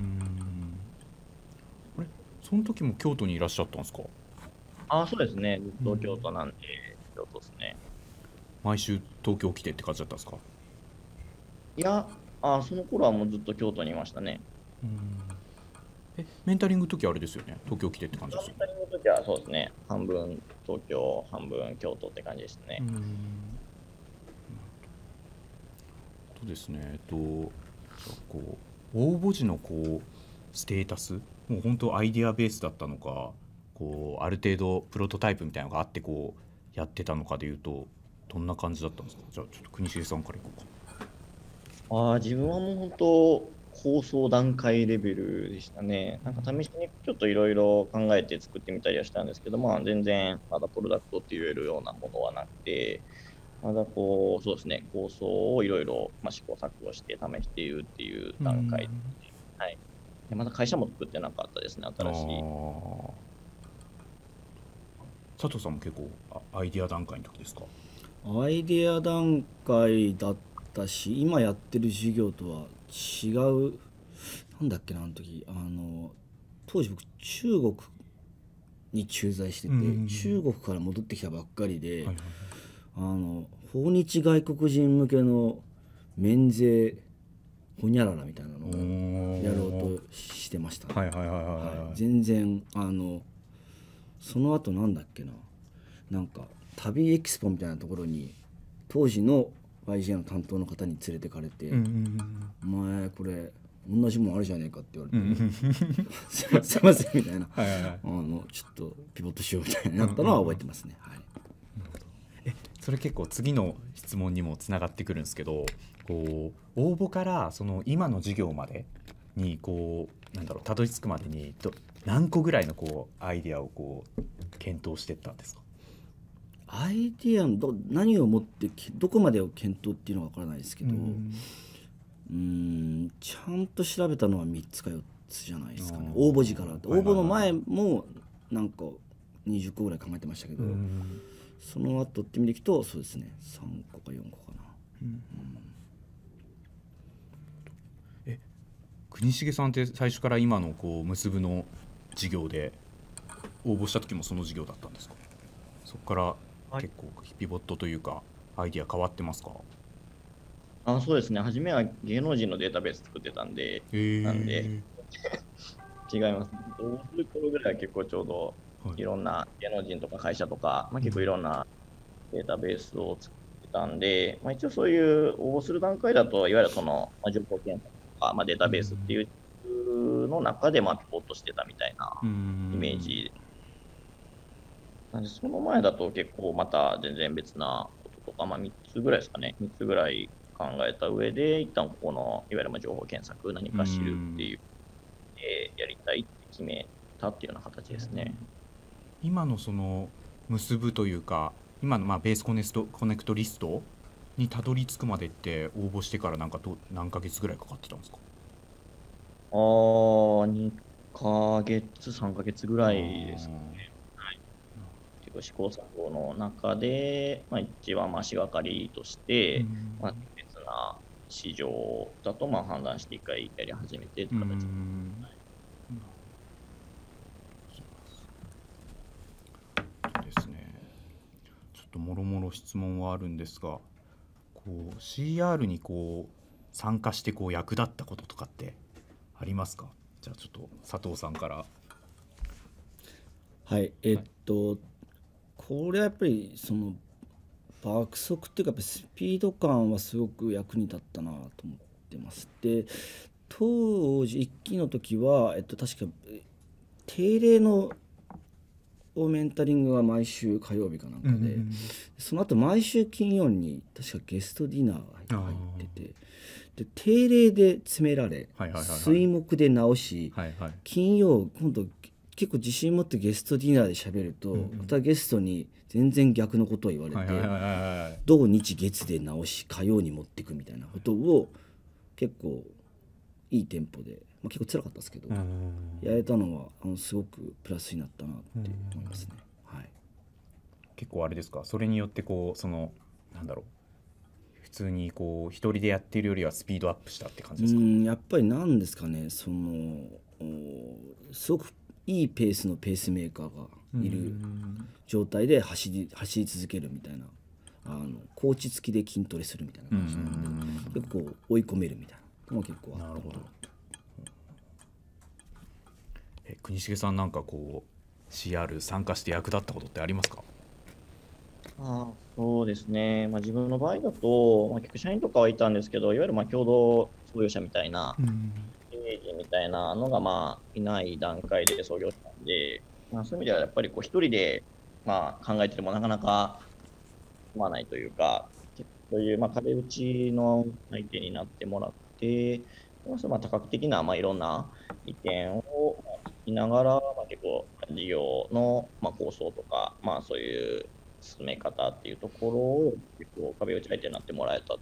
あれその時も京都にいらっしゃったんですかあそうですね、ずっと京都なんで、うん、京都ですね。毎週東京来てって感じだったんですかいやあその頃はもうずっと京都にいましたねうんえメンタリングの時あれですよね東京来てって感じですよねメンタリングの時はそうですね半分東京半分京都って感じでしたねうんとですねえっとこう応募時のこうステータスもう本当アイデアベースだったのかこうある程度プロトタイプみたいなのがあってこうやってたのかでいうとどんな感じだったんですかじゃあちょっと国重さんからいこうかああ自分はもう本当構想段階レベルでしたね。なんか試しにちょっといろいろ考えて作ってみたりはしたんですけど、まあ全然まだプロダクトって言えるようなものはなくて、まだこう、そうですね、構想をいろいろ試行錯誤して試しているっていう段階で、はい。でまだ会社も作ってなかったですね、新しい。佐藤さんも結構アイディア段階の時ですかアイデア段階だったし今やってる授業とは違うなんだっけなあの時あの当時僕中国に駐在してて、うんうんうん、中国から戻ってきたばっかりで、はいはい、あの訪日外国人向けの免税ほにゃららみたいなのをやろうとしてました、ね、はいはいはい、はい、全然あのその後なんだっけななんか旅エキスポみたいなところに当時の YGA の担当の方に連れてかれて「お前これ同じもんあるじゃねえか」って言われて 「すいません」みたいなあのちょっとピボットしようみたいになったのは覚えてますね。それ結構次の質問にもつながってくるんですけどこう応募からその今の授業までにこうなんだろうたどり着くまでにど何個ぐらいのこうアイデアをこう検討してったんですかアイディアのど何をもってどこまでを検討っていうのは分からないですけどうんちゃんと調べたのは3つか4つじゃないですかね応募時から応募の前もなんか20個ぐらい考えてましたけどその後って見ていくとそうですね3個か4個かな。うんえ国重さんって最初から今のこう結ぶの事業で応募した時もその事業だったんですかそこからはい、結構ピボットというかアイディア変わってますかあそうですね初めは芸能人のデータベース作ってたんでなんで 違います同時頃ぐらいは結構ちょうどいろんな芸能人とか会社とか、はい、まあ、結構いろんなデータベースを作ってたんで、まあ、一応そういう応募する段階だといわゆるその、まあ、情報検索とか、まあ、データベースっていうの中でまあピボットしてたみたいなイメージ、うんなんでその前だと結構また全然別なこととか、まあ、3つぐらいですかね、3つぐらい考えた上で、一旦ここのいわゆるま情報検索、何か知るっていう、えー、やりたいって決めたっていうような形ですね。今のその結ぶというか、今のまベースコネストコネクトリストにたどり着くまでって応募してからなんかど何ヶ月ぐらいかかってたんですかああ、2ヶ月、3ヶ月ぐらいですかね。結試行錯誤の中で、まあ、一番まあ足がかりとして、まあ、別な市場だとまあ判断して一回やり始めてという形うもろもろ質問はあるんですがこう CR にこう参加してこう役立ったこととかってありますかじゃあちょっと佐藤さんからはいえっと、はい、これはやっぱりその爆速っていうかやっぱスピード感はすごく役に立ったなと思ってます。で当時1期の時は、えっと、確か定例のメンタリングが毎週火曜日かなんかで、うんうんうん、その後毎週金曜に確かゲストディナーが入ってて。で定例で詰められ、はいはいはいはい、水木で直し、はいはい、金曜今度結構自信持ってゲストディナーで喋ると、またゲストに全然逆のことを言われて土日月で直し火曜に持っていくみたいなことを結構いいテンポで、まあ、結構辛かったですけどやれたのはあのすごくプラスになったなって思いますね。はい、結構あれですかそれによってこうそのなんだろう普通にこう一人でやってるよりはスピードアップしたって感じですかうんやっぱりなんですかねそのすごくいいペースのペースメーカーがいる状態で走り走り続けるみたいなあのコーチ付きで筋トレするみたいな感じなで結構追い込めるみたいなのも結構あったこえ国重さんなんかこう CR 参加して役立ったことってありますかあそうですね、まあ、自分の場合だと、まあ、結社員とかはいたんですけどいわゆるまあ共同創業者みたいな、みたいなのが、まあ、いない段階で創業したんで、まあ、そういう意味ではやっぱりこう一人で、まあ、考えててもなかなか済まないというか、そういう、まあ、壁打ちの相手になってもらって、まあ、多角的な、まあ、いろんな意見を聞きながら、まあ、結構事業の、まあ、構想とか、まあ、そういう進め方っていうところを結構壁打ち相手になってもらえた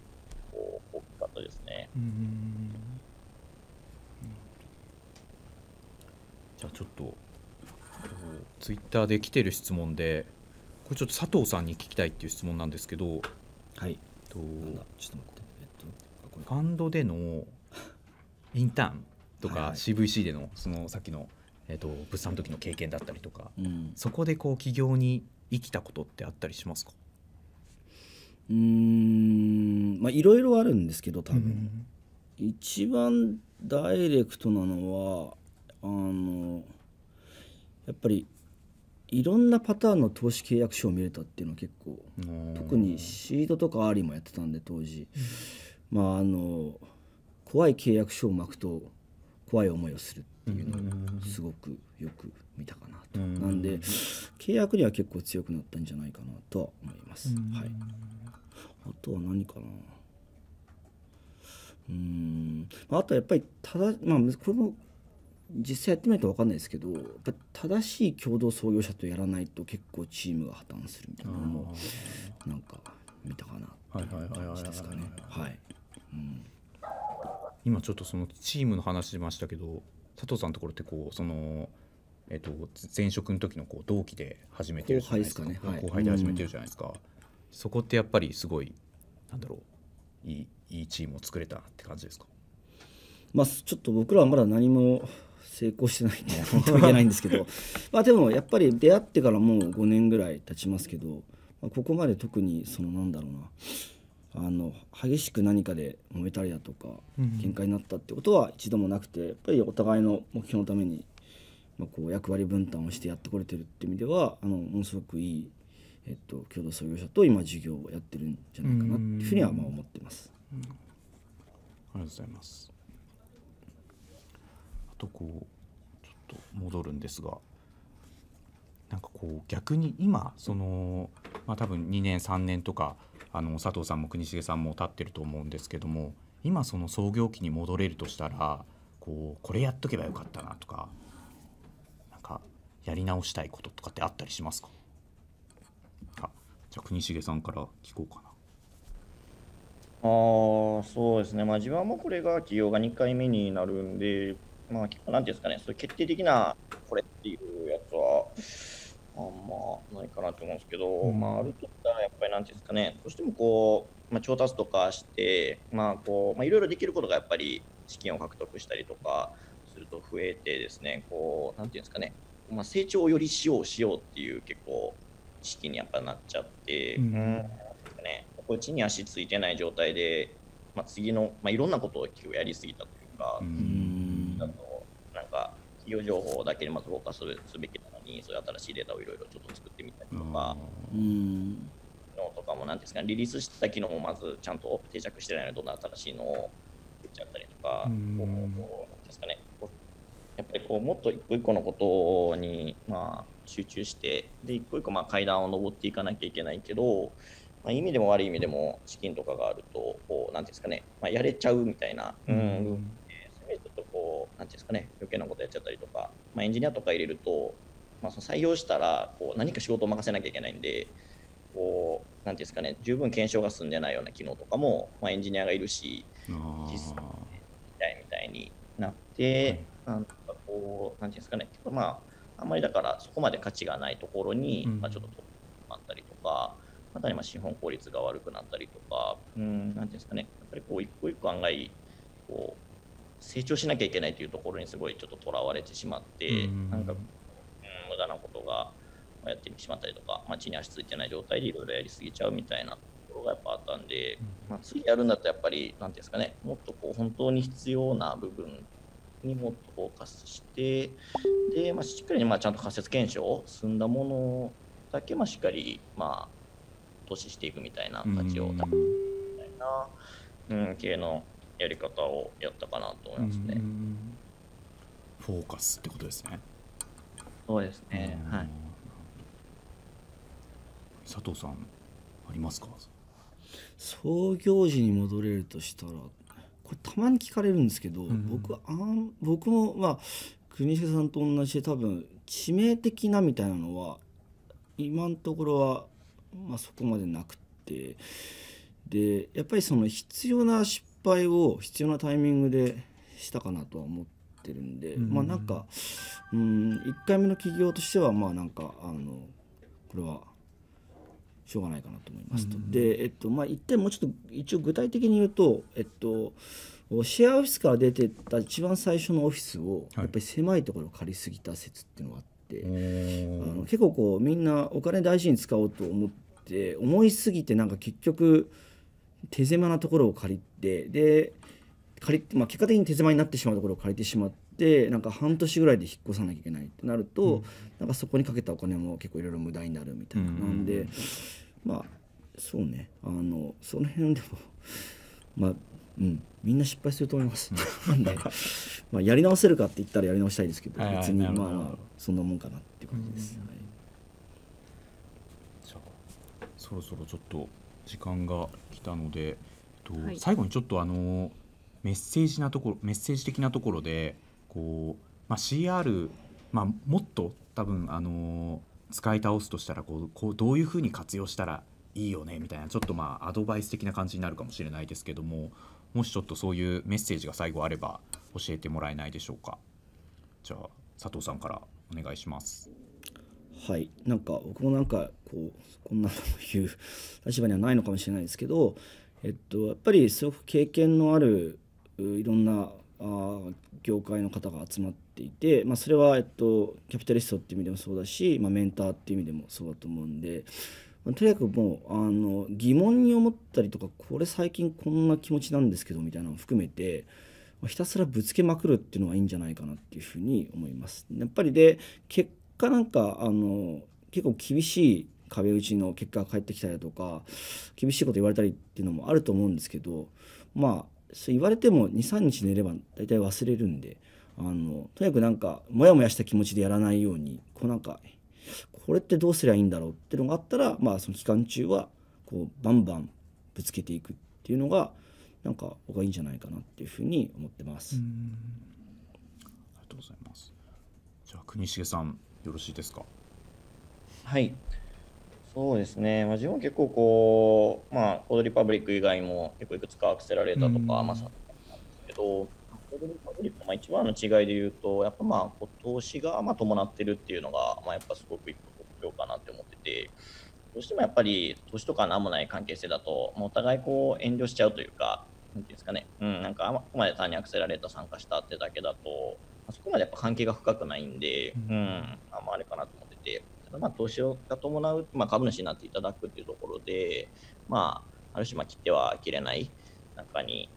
大きかったですね。うんじゃあちょっとツイッターで来てる質問でこれちょっと佐藤さんに聞きたいっていう質問なんですけどはいとちょっと待って、えっと、ファンドでのインターンとか CVC でのそのさっきの、えっと、物産の時の経験だったりとか、うん、そこでこう起業に生きたことってあったりしますかうんまあいろいろあるんですけど多分、うん、一番ダイレクトなのはあのやっぱりいろんなパターンの投資契約書を見れたっていうのは結構特にシードとかアーリーもやってたんで当時、まああの怖い契約書を巻くと怖い思いをするっていうのをすごくよく見たかなと、ん、なんで契約には結構強くなったんじゃないかなとは思います、はい、あとは何かなうんあとはやっぱりただまあこれも実際やってみないと分かんないですけどやっぱ正しい共同創業者とやらないと結構チームが破綻するみたいなのもなんか見たかないですかね。はい今ちょっとそのチームの話しましたけど佐藤さんのところってこうそのえっと前職の時のこう同期で始めてるじゃないですか、ねはい、後輩で始めてるじゃないですか、うん、そこってやっぱりすごいなんだろういいいいチームを作れたって感じですかまあちょっと僕らはまだ何も成功してないんで 本当に言えないんですけど まあでもやっぱり出会ってからもう5年ぐらい経ちますけど、まあ、ここまで特にそのなんだろうなあの激しく何かで揉めたりだとか喧嘩になったってことは一度もなくてやっぱりお互いの目標のために、まあ、こう役割分担をしてやってこれてるって意味ではあのものすごくいい、えっと、共同創業者と今授業をやってるんじゃないかなっていうふうにはまあ思ってます。ありがとうございますとこうちょっと戻るんですがなんかこう逆に今その、まあ、多分2年3年とかあの佐藤さんも国重さんも立ってると思うんですけども今その創業期に戻れるとしたらこうこれやっとけばよかったなとかなんかやり直したいこととかってあったりしますかあじゃあ国重さんから聞こうかな。あそうですね、まあ、自分はもうこれが起業が2回目になるんで、まあ、結構なんていうんですかね、そう決定的なこれっていうやつは、あんまないかなと思うんですけど、まあ、あるとしたらやっぱりなんていうんですかね、どうしてもこう、まあ、調達とかして、まあ、こう、まあ、いろいろできることがやっぱり資金を獲得したりとかすると増えてですね、こう、なんていうんですかね、まあ、成長をよりしようしようっていう結構、資金にやっぱなっちゃって、うん、うん、ですかね、こっちに足ついてない状態で、まあ、次の、まあ、いろんなことを結構やりすぎたというか、うんか企業情報だけにまずフォーカスすべきなのにそういう新しいデータをいろいろちょっと作ってみたりとか。うんのとかも何ですか、リリースした機能もまずちゃんと定着してないのでどんな新しいのを作っちゃったりとか、うん、こうですかねやっぱりこうもっと一個一個のことに、まあ、集中してで一個一個まあ階段を上っていかなきゃいけないけど、まあ、意味でも悪い意味でも資金とかがあるとこうなんですかね、まあ、やれちゃうみたいな、うん、なんていうんですかね、余計なことやっちゃったりとか、まあ、エンジニアとか入れると、まあ、その採用したらこう何か仕事を任せなきゃいけないんで、こうなんていうんですかね、十分検証が済んでないような機能とかも、まあ、エンジニアがいるし、実際みたいになって、はなんかこう、なんていうんですかね、まあ、あんまりだからそこまで価値がないところに、うん、まあ、ちょっと取っったりとか、またね、まあ資本効率が悪くなったりとか、うん、なんていうんですかね、やっぱりこう一個一個案外こう成長しなきゃいけないというところにすごいちょっととらわれてしまって、なんか、うん、無駄なことがやってしまったりとか、まあ、地に足ついてない状態でいろいろやりすぎちゃうみたいなところがやっぱあったんで、まあ、次やるんだったらやっぱり、なんていうんですかね、もっとこう本当に必要な部分にもっとフォーカスして、でまあ、しっかりまあちゃんと仮説検証、済んだものだけまあしっかり、まあ、投資していくみたいな価値をみたいな、うん、系のやり方をやったかなと思いますね。フォーカスってことですね。そうですね。はい。佐藤さんありますか創業時に戻れるとしたらこれたまに聞かれるんですけど、うん、僕あん僕もまあ国重さんと同じで多分致命的なみたいなのは今のところは、まあ、そこまでなくてでやっぱりその必要な失敗を必要なタイミングでしたかなとは思ってるんで、うん、まあなんかうん1回目の起業としてはまあなんかあのこれはしょうがないかなと思いますと。うん、で、えっとまあ、1点もうちょっと一応具体的に言うと、えっと、シェアオフィスから出てった一番最初のオフィスを、やっぱり狭いところを借りすぎた説っていうのがあって、はい、あの結構こうみんなお金大事に使おうと思って思いすぎてなんか結局。手狭なところを借りてで借りて、まあ、結果的に手狭になってしまうところを借りてしまってなんか半年ぐらいで引っ越さなきゃいけないってなると、うん、なんかそこにかけたお金も結構いろいろ無駄になるみたいな、うんうん、でまあそうねあのその辺でも まあうん、みんな失敗すると思います。なんで、まあ、やり直せるかって言ったらやり直したいですけど、別に、まあ、そんなもんかなって感じです。はい、じゃあ、そろそろちょっと時間がきたので、えっと、はい、最後にちょっとあのメッセージなところメッセージ的なところでこう、まあ、CR、まあ、もっと多分あの使い倒すとしたらこうこうどういうふうに活用したらいいよねみたいなちょっとまあアドバイス的な感じになるかもしれないですけどももしちょっとそういうメッセージが最後あれば教えてもらえないでしょうかじゃあ佐藤さんからお願いします。はいなんか僕もなんかこうこんなという立場にはないのかもしれないですけど、えっと、やっぱりすごく経験のあるいろんなあ業界の方が集まっていて、まあ、それは、えっと、キャピタリストっていう意味でもそうだし、まあ、メンターっていう意味でもそうだと思うんで、まあ、とにかくもうあの疑問に思ったりとかこれ最近こんな気持ちなんですけどみたいなのを含めて、まひたすらぶつけまくるっていうのはいいんじゃないかなっていうふうに思います。やっぱりで結果なんかあの結構厳しい壁打ちの結果が返ってきたりだとか厳しいこと言われたりっていうのもあると思うんですけどまあそう言われても23日寝れば大体忘れるんであのとにかくなんかモヤモヤした気持ちでやらないようにこうなんかこれってどうすりゃいいんだろうっていうのがあったらまあその期間中はこうバンバンぶつけていくっていうのがなんか僕はいいんじゃないかなっていうふうに思ってます。ありがとうございます。じゃあ国重さんよろしいですか。はい。そうですね、まあ、自分は結構こう、まあ、コードリパブリック以外も結構いくつかアクセラレーターとか、まあ、さなんですけど、コードリパブリックのまあ一番の違いで言うと、やっぱまあ、投資がまあ伴ってるっていうのが、まあ、やっぱすごく一個特徴かなって思ってて、どうしてもやっぱり投資とか何もない関係性だと、まあ、お互いこう遠慮しちゃうというか、なんていうんですかね、うん、なんかあこまで単にアクセラレーター参加したってだけだと、あそこまでやっぱ関係が深くないんで、うん、うん、あんまあれかなと思ってて、まあ投資が伴う、まあ、株主になっていただくっていうところで、まあ、ある種まあ切っては切れない中に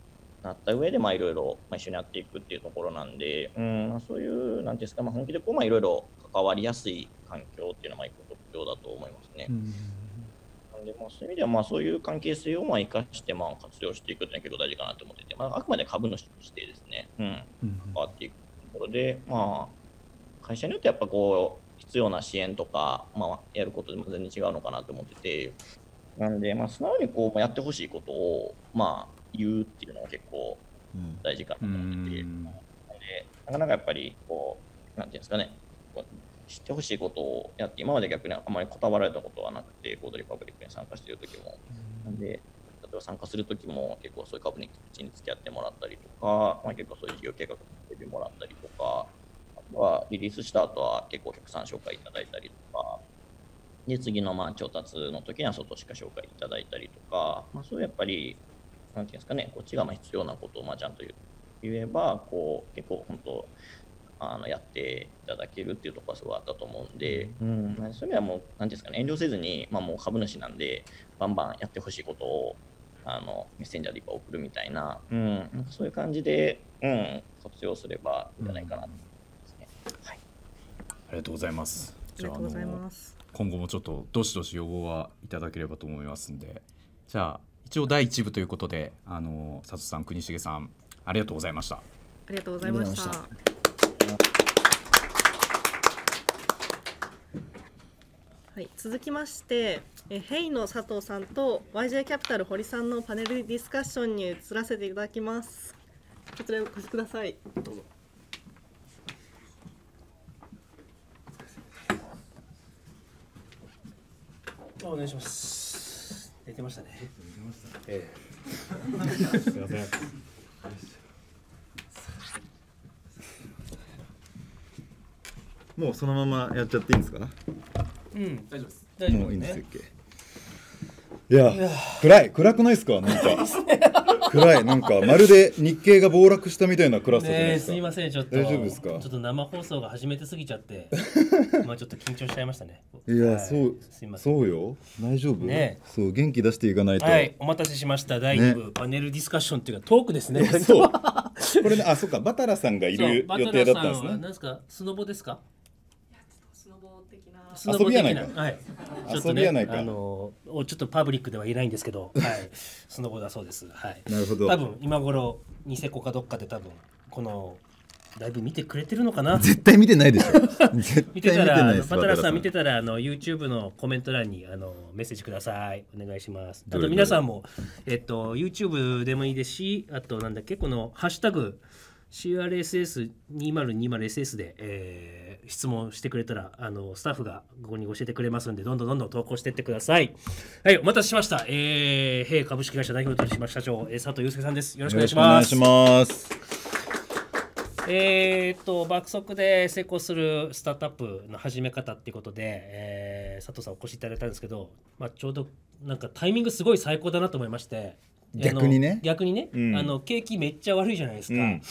なった上で、まあ、いろいろ一緒にやっていくっていうところなんで、うん、そういう、なんていうんですか、まあ、本気でこう、まあ、いろいろ関わりやすい環境っていうのは、まあ、特徴だと思いますね。うんで、まあ、そういう意味では、まあ、そういう関係性をまあ生かして、まあ、活用していくというのは結構大事かなと思ってて、まあ、あくまで株主としてですね、うん、関わっていくところで、まあ、会社によってやっぱこう、必要な支援とか、まあ、やることでも全然違うのかなと思ってて、なんで、まあ、素直にこう、やってほしいことを、まあ、言うっていうのが結構大事かなと思ってて、うん、でなかなかやっぱり、こう、なんていうんですかね、知ってほしいことをやって、今まで逆にあまりこたわられたことはなくて、コードリパブリックに参加している時も。なんで例えば参加する時も結構そういう株に口に付き合ってもらったりとか、まあ、結構そういう事業計画レビューもらったりとか、あとはリリースした後は結構お客さん紹介いただいたりとか、で、次のまあ調達の時には外しか紹介いただいたりとか、まあ、そういうやっぱり、なんていうんですかね、こっちがまあ必要なことをまあちゃんと言えば、こう、結構本当、あのやっていただけるっていうところはすごいあったと思うんで、うん、そういう意味ではもう、なんですかね、遠慮せずに、まあ、もう株主なんで、バンバンやってほしいことをあのメッセンジャーで今送るみたいな、うん、なんかそういう感じで、うん、活用すればいいんじゃないかなと思いますね、うんはい。ありがとうございます。じゃああの今後もちょっとどしどし要望はいただければと思いますんで、じゃあ一応第一部ということで、あの佐藤さん、国重さん、ありがとうございました。ありがとうございました。はい、続きましてえヘイの佐藤さんと YJ キャピタル堀さんのパネルディスカッションに移らせていただきますこちらお越しくださいどうぞお願いします寝てましたねええすいませんもうそのままやっちゃっていいんですかうん大丈夫です大丈夫もういいんですっけいや暗い暗くないですかなんか 暗いなんかまるで日経が暴落したみたいな暗さじゃないですか、ね、すいませんちょっと大丈夫ですかちょっと生放送が始めてすぎちゃって まあちょっと緊張しちゃいましたねいや、そうすみませんそうよ大丈夫ねそう元気出していかないとはいお待たせしました第2部、パネルディスカッションっていうかトークですね そうこれねあそっかバタラさんがいる予定だったんですねなんですかスノボですか遊びやないか、はい、ちょっとね、あのちょっとパブリックでは言えないんですけど、はい、スノボだそうです。はい。なるほど。多分今頃ニセコかどっかで多分このだいぶ見てくれてるのかな。絶対見てないでしょ。見てたらでパタラさん見てたらあの YouTube のコメント欄にあのメッセージください。お願いします。あと皆さんもえっと YouTube でもいいですし、あとなんだっけこのハッシュタグ。CRSS2020SS で、えー、質問してくれたらあのスタッフがここに教えてくれますんでどんどんどんどん投稿していってくださいはいお待たせしました、えー、弊株式会社代表取締社長、えー、佐藤祐介さんですよろしくお願いしますおえーっと、爆速で成功するスタートアップの始め方っていうことで、えー、佐藤さんお越しいただいたんですけど、まあ、ちょうどなんかタイミングすごい最高だなと思いまして逆にね逆にね、うん、あの景気めっちゃ悪いじゃないですか、うん、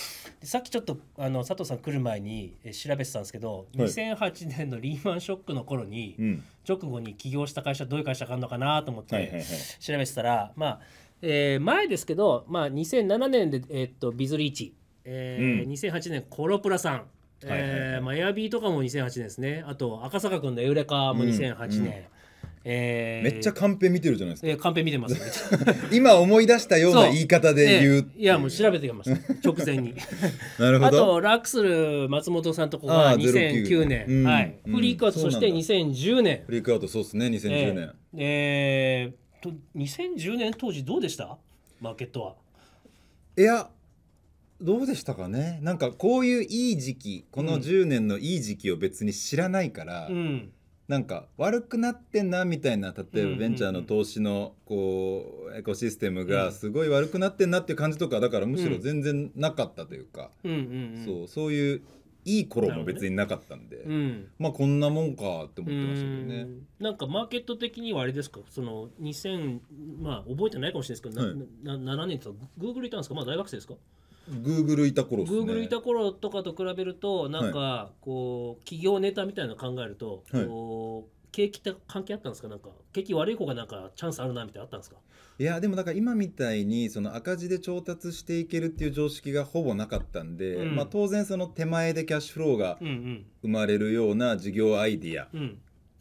さっきちょっとあの佐藤さん来る前に調べてたんですけど、はい、2008年のリーマンショックの頃に、うん、直後に起業した会社どういう会社があるのかなと思って調べてたら、はいはいはい、まあ、えー、前ですけど、まあ、2007年で、えー、っとビズリーチ、えーうん、2008年コロプラさん、えエアビーとかも2008年ですねあと赤坂君のエウレカも2008年、えー、めっちゃカンペ見てるじゃないですか。えー、カンペ見てます、ね、今思い出したような言い方で言うう、えー、いやもう調べてきました直前に なるほどあとラックスル松本さんとこが2009年、うん、はい、フリークアウトそして2010年フリークアウトそうですね2010年えー、えー、と2010年当時どうでしたマーケットはいやどうでしたかねなんかこういういい時期この10年のいい時期を別に知らないから、うんなんか悪くなってんなみたいな例えばベンチャーの投資のこうエコシステムがすごい悪くなってんなっていう感じとかだからむしろ全然なかったというか、そうそういういい頃も別になかったんで、まあこんなもんかって思ってましたけどねなんかマーケット的にはあれですかその2000まあ覚えてないかもしれないですけど、7年とかグーグルいたんですかまあ大学生ですかグーグルいた頃、ね、グーグルいた頃とかと比べるとなんかこう、企業ネタみたいなの考えると、こう景気って関係あったんですかなんか景気悪い方がなんかチャンスあるなみたいなあったんですかいやでもだから今みたいにその赤字で調達していけるっていう常識がほぼなかったんで、うん、まあ、当然その手前でキャッシュフローが生まれるような事業アイディア、うんうん、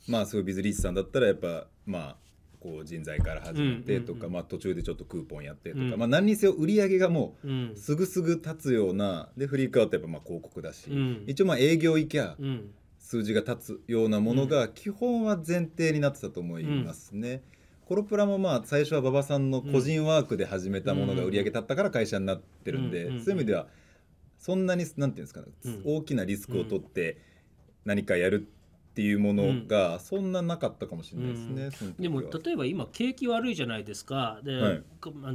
まあそういうビズリースさんだったらやっぱまあこう人材から始めてとか、まあ、途中でちょっとクーポンやってとか、まあ、何にせよ売り上げがもうすぐすぐ立つようなでフリークアウトやっぱまあ広告だし、一応まあ営業行きゃ数字が立つようなものが基本は前提になってたと思いますね。コロプラもまあ最初は馬場さんの個人ワークで始めたものが売り上げ立ったから会社になってるんで、そういう意味ではそんなになんていうんですか、ね大きなリスクを取って何かやるっっていうものがそんななかったかもしれないですね、うん、でも例えば今景気悪いじゃないですかで、はい、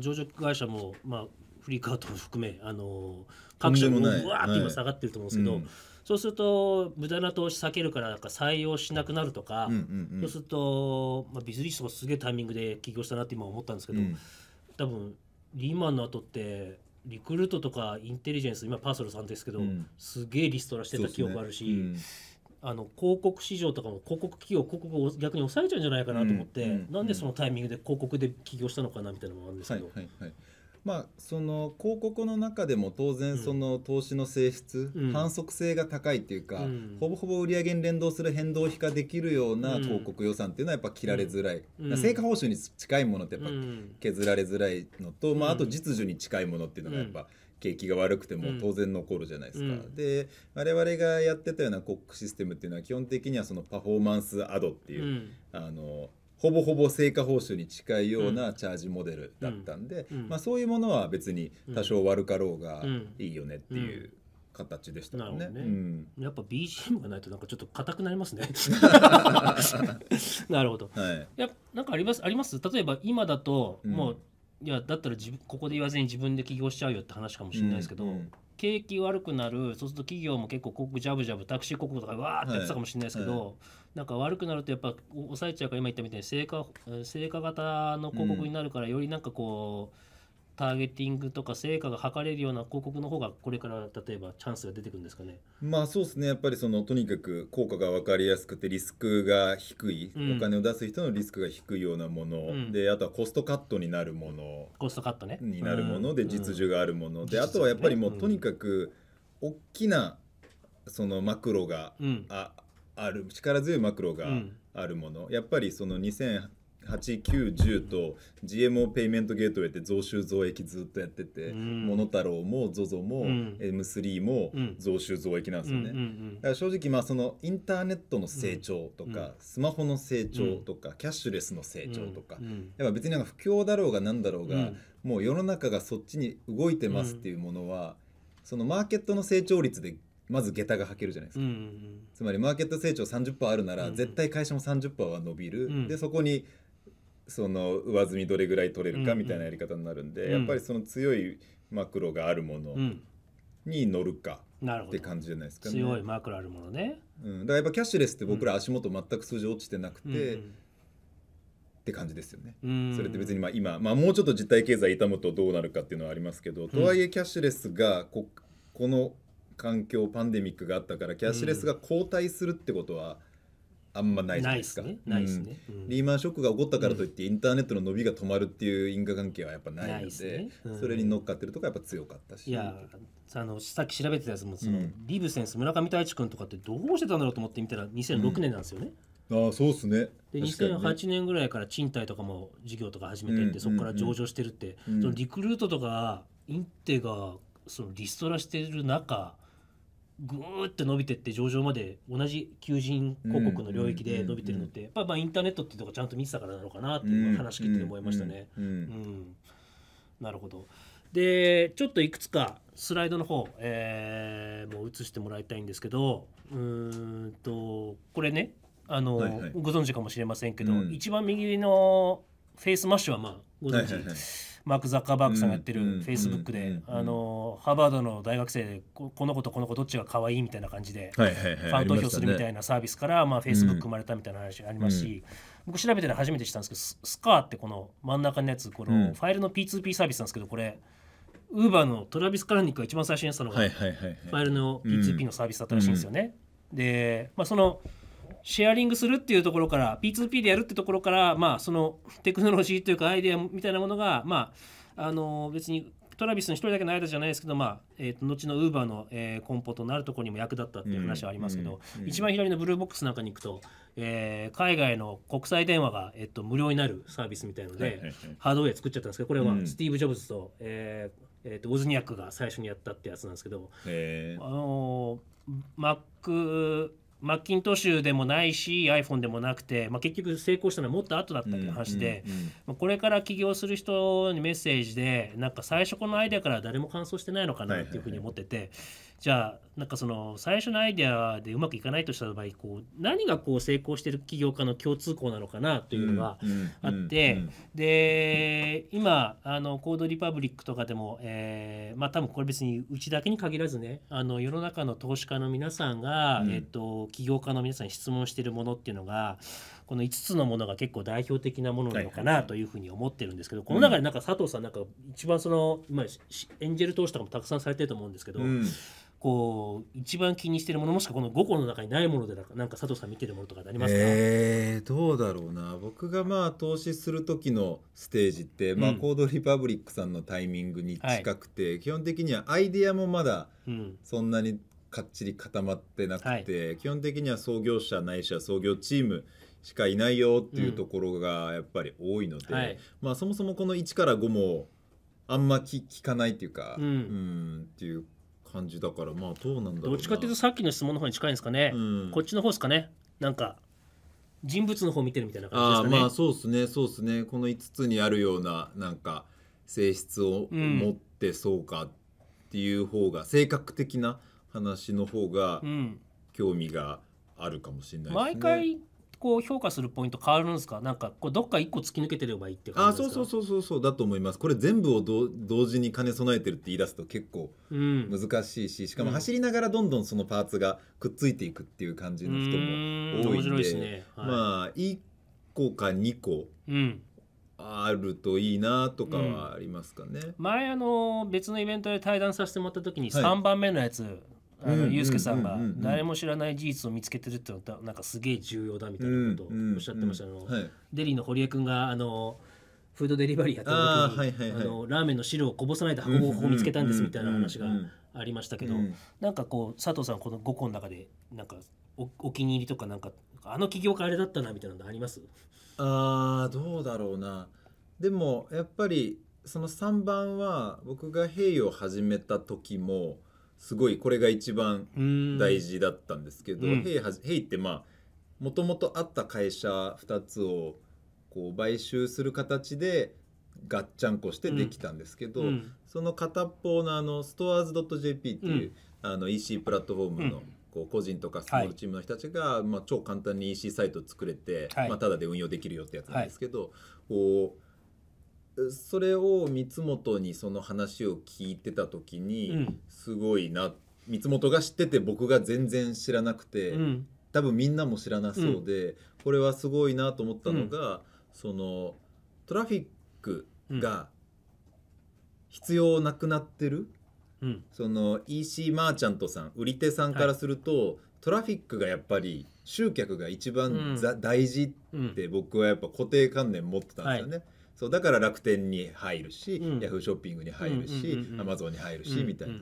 上場会社も、まあ、フリーカートも含めあの各社もわーって今下がってると思うんですけど、はいうん、そうすると無駄な投資避けるからなんか採用しなくなるとか、うんうんうん、そうすると、まあ、ビズリストがすげえタイミングで起業したなって今思ったんですけど、うん、多分リーマンの後ってリクルートとかインテリジェンス今パーソルさんですけど、うん、すげえリストラしてた記憶あるし。あの広告市場とかも広告企業広告を逆に抑えちゃうんじゃないかなと思って、うんうん、なんでそのタイミングで広告で起業したのかなみたいなのもあるんですけど。はいはいはいまあ、その広告の中でも当然その投資の性質、うん、反則性が高いというか、うん、ほぼほぼ売上に連動する変動費ができるような広告予算っていうのはやっぱ切られづらい、うん、成果報酬に近いものってやっぱ削られづらいのと、まあ、あと実需に近いものっていうのがやっぱ、景気が悪くても当然残るじゃないですか、うん、で我々がやってたようなコックシステムっていうのは基本的にはそのパフォーマンスアドっていう、うん、あのほぼほぼ成果報酬に近いようなチャージモデルだったんで、うん、まあ、そういうものは別に多少悪かろうがいいよねっていう形でしたねね、うん。やっぱ BGM がないとなんかちょっと硬くなりますね。なるほど。はい、いやなんかありますあります。例えば今だともういやだったら自分ここで言わずに自分で起業しちゃうよって話かもしれないですけど、うんうん景気悪くなるそうすると企業も結構広告ジャブジャブタクシー広告とかわーってやってたかもしれないですけど、はいはい、なんか悪くなるとやっぱ抑えちゃうから今言ったみたいに成果成果型の広告になるから、よりなんかこうターゲティングとか成果が図れるような広告の方がこれから例えばチャンスが出てくるんですかね。まあそうですねやっぱりそのとにかく効果が分かりやすくてリスクが低い、うん、お金を出す人のリスクが低いようなもの、うん、であとはコストカットになるものコストカットねになるもので、実需があるもの、うん、であとはやっぱりもうとにかく大きなそのマクロが、あある力強いマクロがあるもの、やっぱりその2008 8910と GMO ペイメントゲートウェイって増収増益ずっとやってて、モノタロウも ZOZO も M3 も増収増益なんですよね。だから正直まあそのインターネットの成長とか、スマホの成長とか、キャッシュレスの成長とか、やっぱ別になんか不況だろうが何だろうが、もう世の中がそっちに動いてますっていうものは、そのマーケットの成長率でまず下駄が履けるじゃないですか、つまりマーケット成長30%あるなら、絶対会社も30%は伸びる、でそこにその上積みどれぐらい取れるかみたいなやり方になるんで、うんうん、やっぱりその強いマクロがあるものに乗るかって感じじゃないですかね。強いマクロあるものね、うん、だからやっぱキャッシュレスって僕ら足元全く数字落ちてなくて。うんって感じですよね。それって別にまあ今、まあ、もうちょっと実体経済痛むとどうなるかっていうのはありますけど、とはいえキャッシュレスがここの環境パンデミックがあったからキャッシュレスが後退するってことはあんまないじゃないですか。ね。リーマンショックが起こったからといって、インターネットの伸びが止まるっていう因果関係はやっぱないので、それに乗っかってるとかやっぱ強かったし。いや、あのさっき調べてたやつもその、リブセンス村上太一君とかってどうしてたんだろうと思ってみたら2006年なんですよね。ああそうっすねで2008年ぐらいから賃貸とかも事業とか始めてって、そこから上場してるって、そのリクルートとかインテがそのリストラしてる中ぐーって伸びてって上場まで同じ求人広告の領域で伸びてるのって、やっぱまあインターネットっていうとこちゃんと見てたからなのかなっていう話聞いて思いましたね。うんなるほどでちょっといくつかスライドの方、えー、もう映してもらいたいんですけどうんとこれねあの、はいはい、ご存知かもしれませんけど、うん、一番右のフェイスマッシュはまあご存知、はいはいはいマーク・ザッカーバーグさんがやってるフェイスブックであのハーバードの大学生でこの子とこの子どっちが可愛いみたいな感じでファン投票するみたいなサービスからまあフェイスブック生まれたみたいな話ありますし僕調べてるの初めて知ったんですけどスカーってこの真ん中のやつこのファイルの P2P サービスなんですけどこれウーバーのトラビス・カラニックが一番最初にやったのがファイルの P2P のサービスだったらしいんですよね。でまあそのシェアリングするっていうところから P2P でやるってところからまあそのテクノロジーというかアイデアみたいなものがまああの別にトラビスの1人だけの間じゃないですけど、まあえー、と後のウーバーの、えー、コンポとなるところにも役立ったっていう話はありますけど、一番左のブルーボックスなんかに行くと、えー、海外の国際電話が、えー、と無料になるサービスみたいので、ハードウェア作っちゃったんですけどこれはスティーブ・ジョブズと,、えーえー、とウォズニアックが最初にやったってやつなんですけど、あの Mac マッキントッシュでもないし iPhone でもなくて、まあ、結局成功したのはもっと後だったいう話で、まあ、これから起業する人にメッセージでなんか最初このアイデアから誰も感想してないのかなっていうふうに思ってて。はいはいはいじゃあなんかその最初のアイデアでうまくいかないとした場合こう何がこう成功してる企業家の共通項なのかなというのがあってで今あのコードリパブリックとかでもえまあ多分これ別にうちだけに限らずねあの世の中の投資家の皆さんがえっと起業家の皆さんに質問してるものっていうのがこの5つのものが結構代表的なものなのかなというふうに思ってるんですけどこの中でなんか佐藤さんなんか一番その今エンジェル投資とかもたくさんされてると思うんですけどこう一番気にしてるものもしくはこの5個の中にないものでなんか佐藤さん見てるものとかありますか、えー、どうだろうな僕がまあ投資する時のステージって、うん、まあ、コードリパブリックさんのタイミングに近くて、はい、基本的にはアイデアもまだそんなにかっちり固まってなくて、うんはい、基本的には創業者ないしは創業チームしかいないよっていうところがやっぱり多いので、うんはい、まあ、そもそもこの1から5もあんま聞かないっていうか、うん、うんっていう感じだからまあどうなんだろうどっちかっていうとさっきの質問の方に近いんですかね、うん、こっちの方ですかねなんか人物の方見てるみたいな感じですかねまあそうですねそうですねこの5つにあるようななんか性質を持ってそうかっていう方が、うん、性格的な話の方が興味があるかもしれないですね、毎回こう評価するポイント変わるんですかなんかこうどっか一個突き抜けてればいいって感じですかあそうそうそうそうそうだと思いますこれ全部をど同時に兼ね備えてるって言い出すと結構難しいし、しかも走りながらどんどんそのパーツがくっついていくっていう感じの人も多いんで、うん、ですね、はい、まあ一個か二個、うんあるといいなとかはありますかね、うん、前あの別のイベントで対談させてもらった時に三番目のやつ、はいあのユースケさんが誰も知らない事実を見つけてるってのはなんかすげえ重要だみたいなことをおっしゃってましたあの、はい、デリーの堀江君があのフードデリバリーやって時にあ、はいはい、のラーメンの汁をこぼさないで運ぶを見つけたんですみたいな話がありましたけど、なんかこう佐藤さんこの5個の中でなんかおお気に入りとかなんかあの企業家あれだったなみたいなのありますああどうだろうなでもやっぱりその3番は僕が「へいを始めた時もすごいこれが一番大事だったんですけど、うん、ヘイヘイってまあもともとあった会社2つをこう買収する形でガッチャンコしてできたんですけど、うん、その片方のあのストアーズ .jp っていう、うん、あの EC プラットフォームの、こう個人とかスモールチームの人たちが、まあ、超簡単に EC サイト作れて、はい、まあ、ただで運用できるよってやつなんですけど、はい、こうそれを三本にその話を聞いてた時に、すごいな三本が知ってて僕が全然知らなくて、多分みんなも知らなそうで、これはすごいなと思ったのが、そのトラフィックが必要なくなってる、その EC マーチャントさん売り手さんからすると、トラフィックがやっぱり集客が一番、大事って僕はやっぱ固定観念持ってたんですよね。そうだから楽天に入るし、うん、ヤフーショッピングに入るし、アマゾンに入るし、みたいな、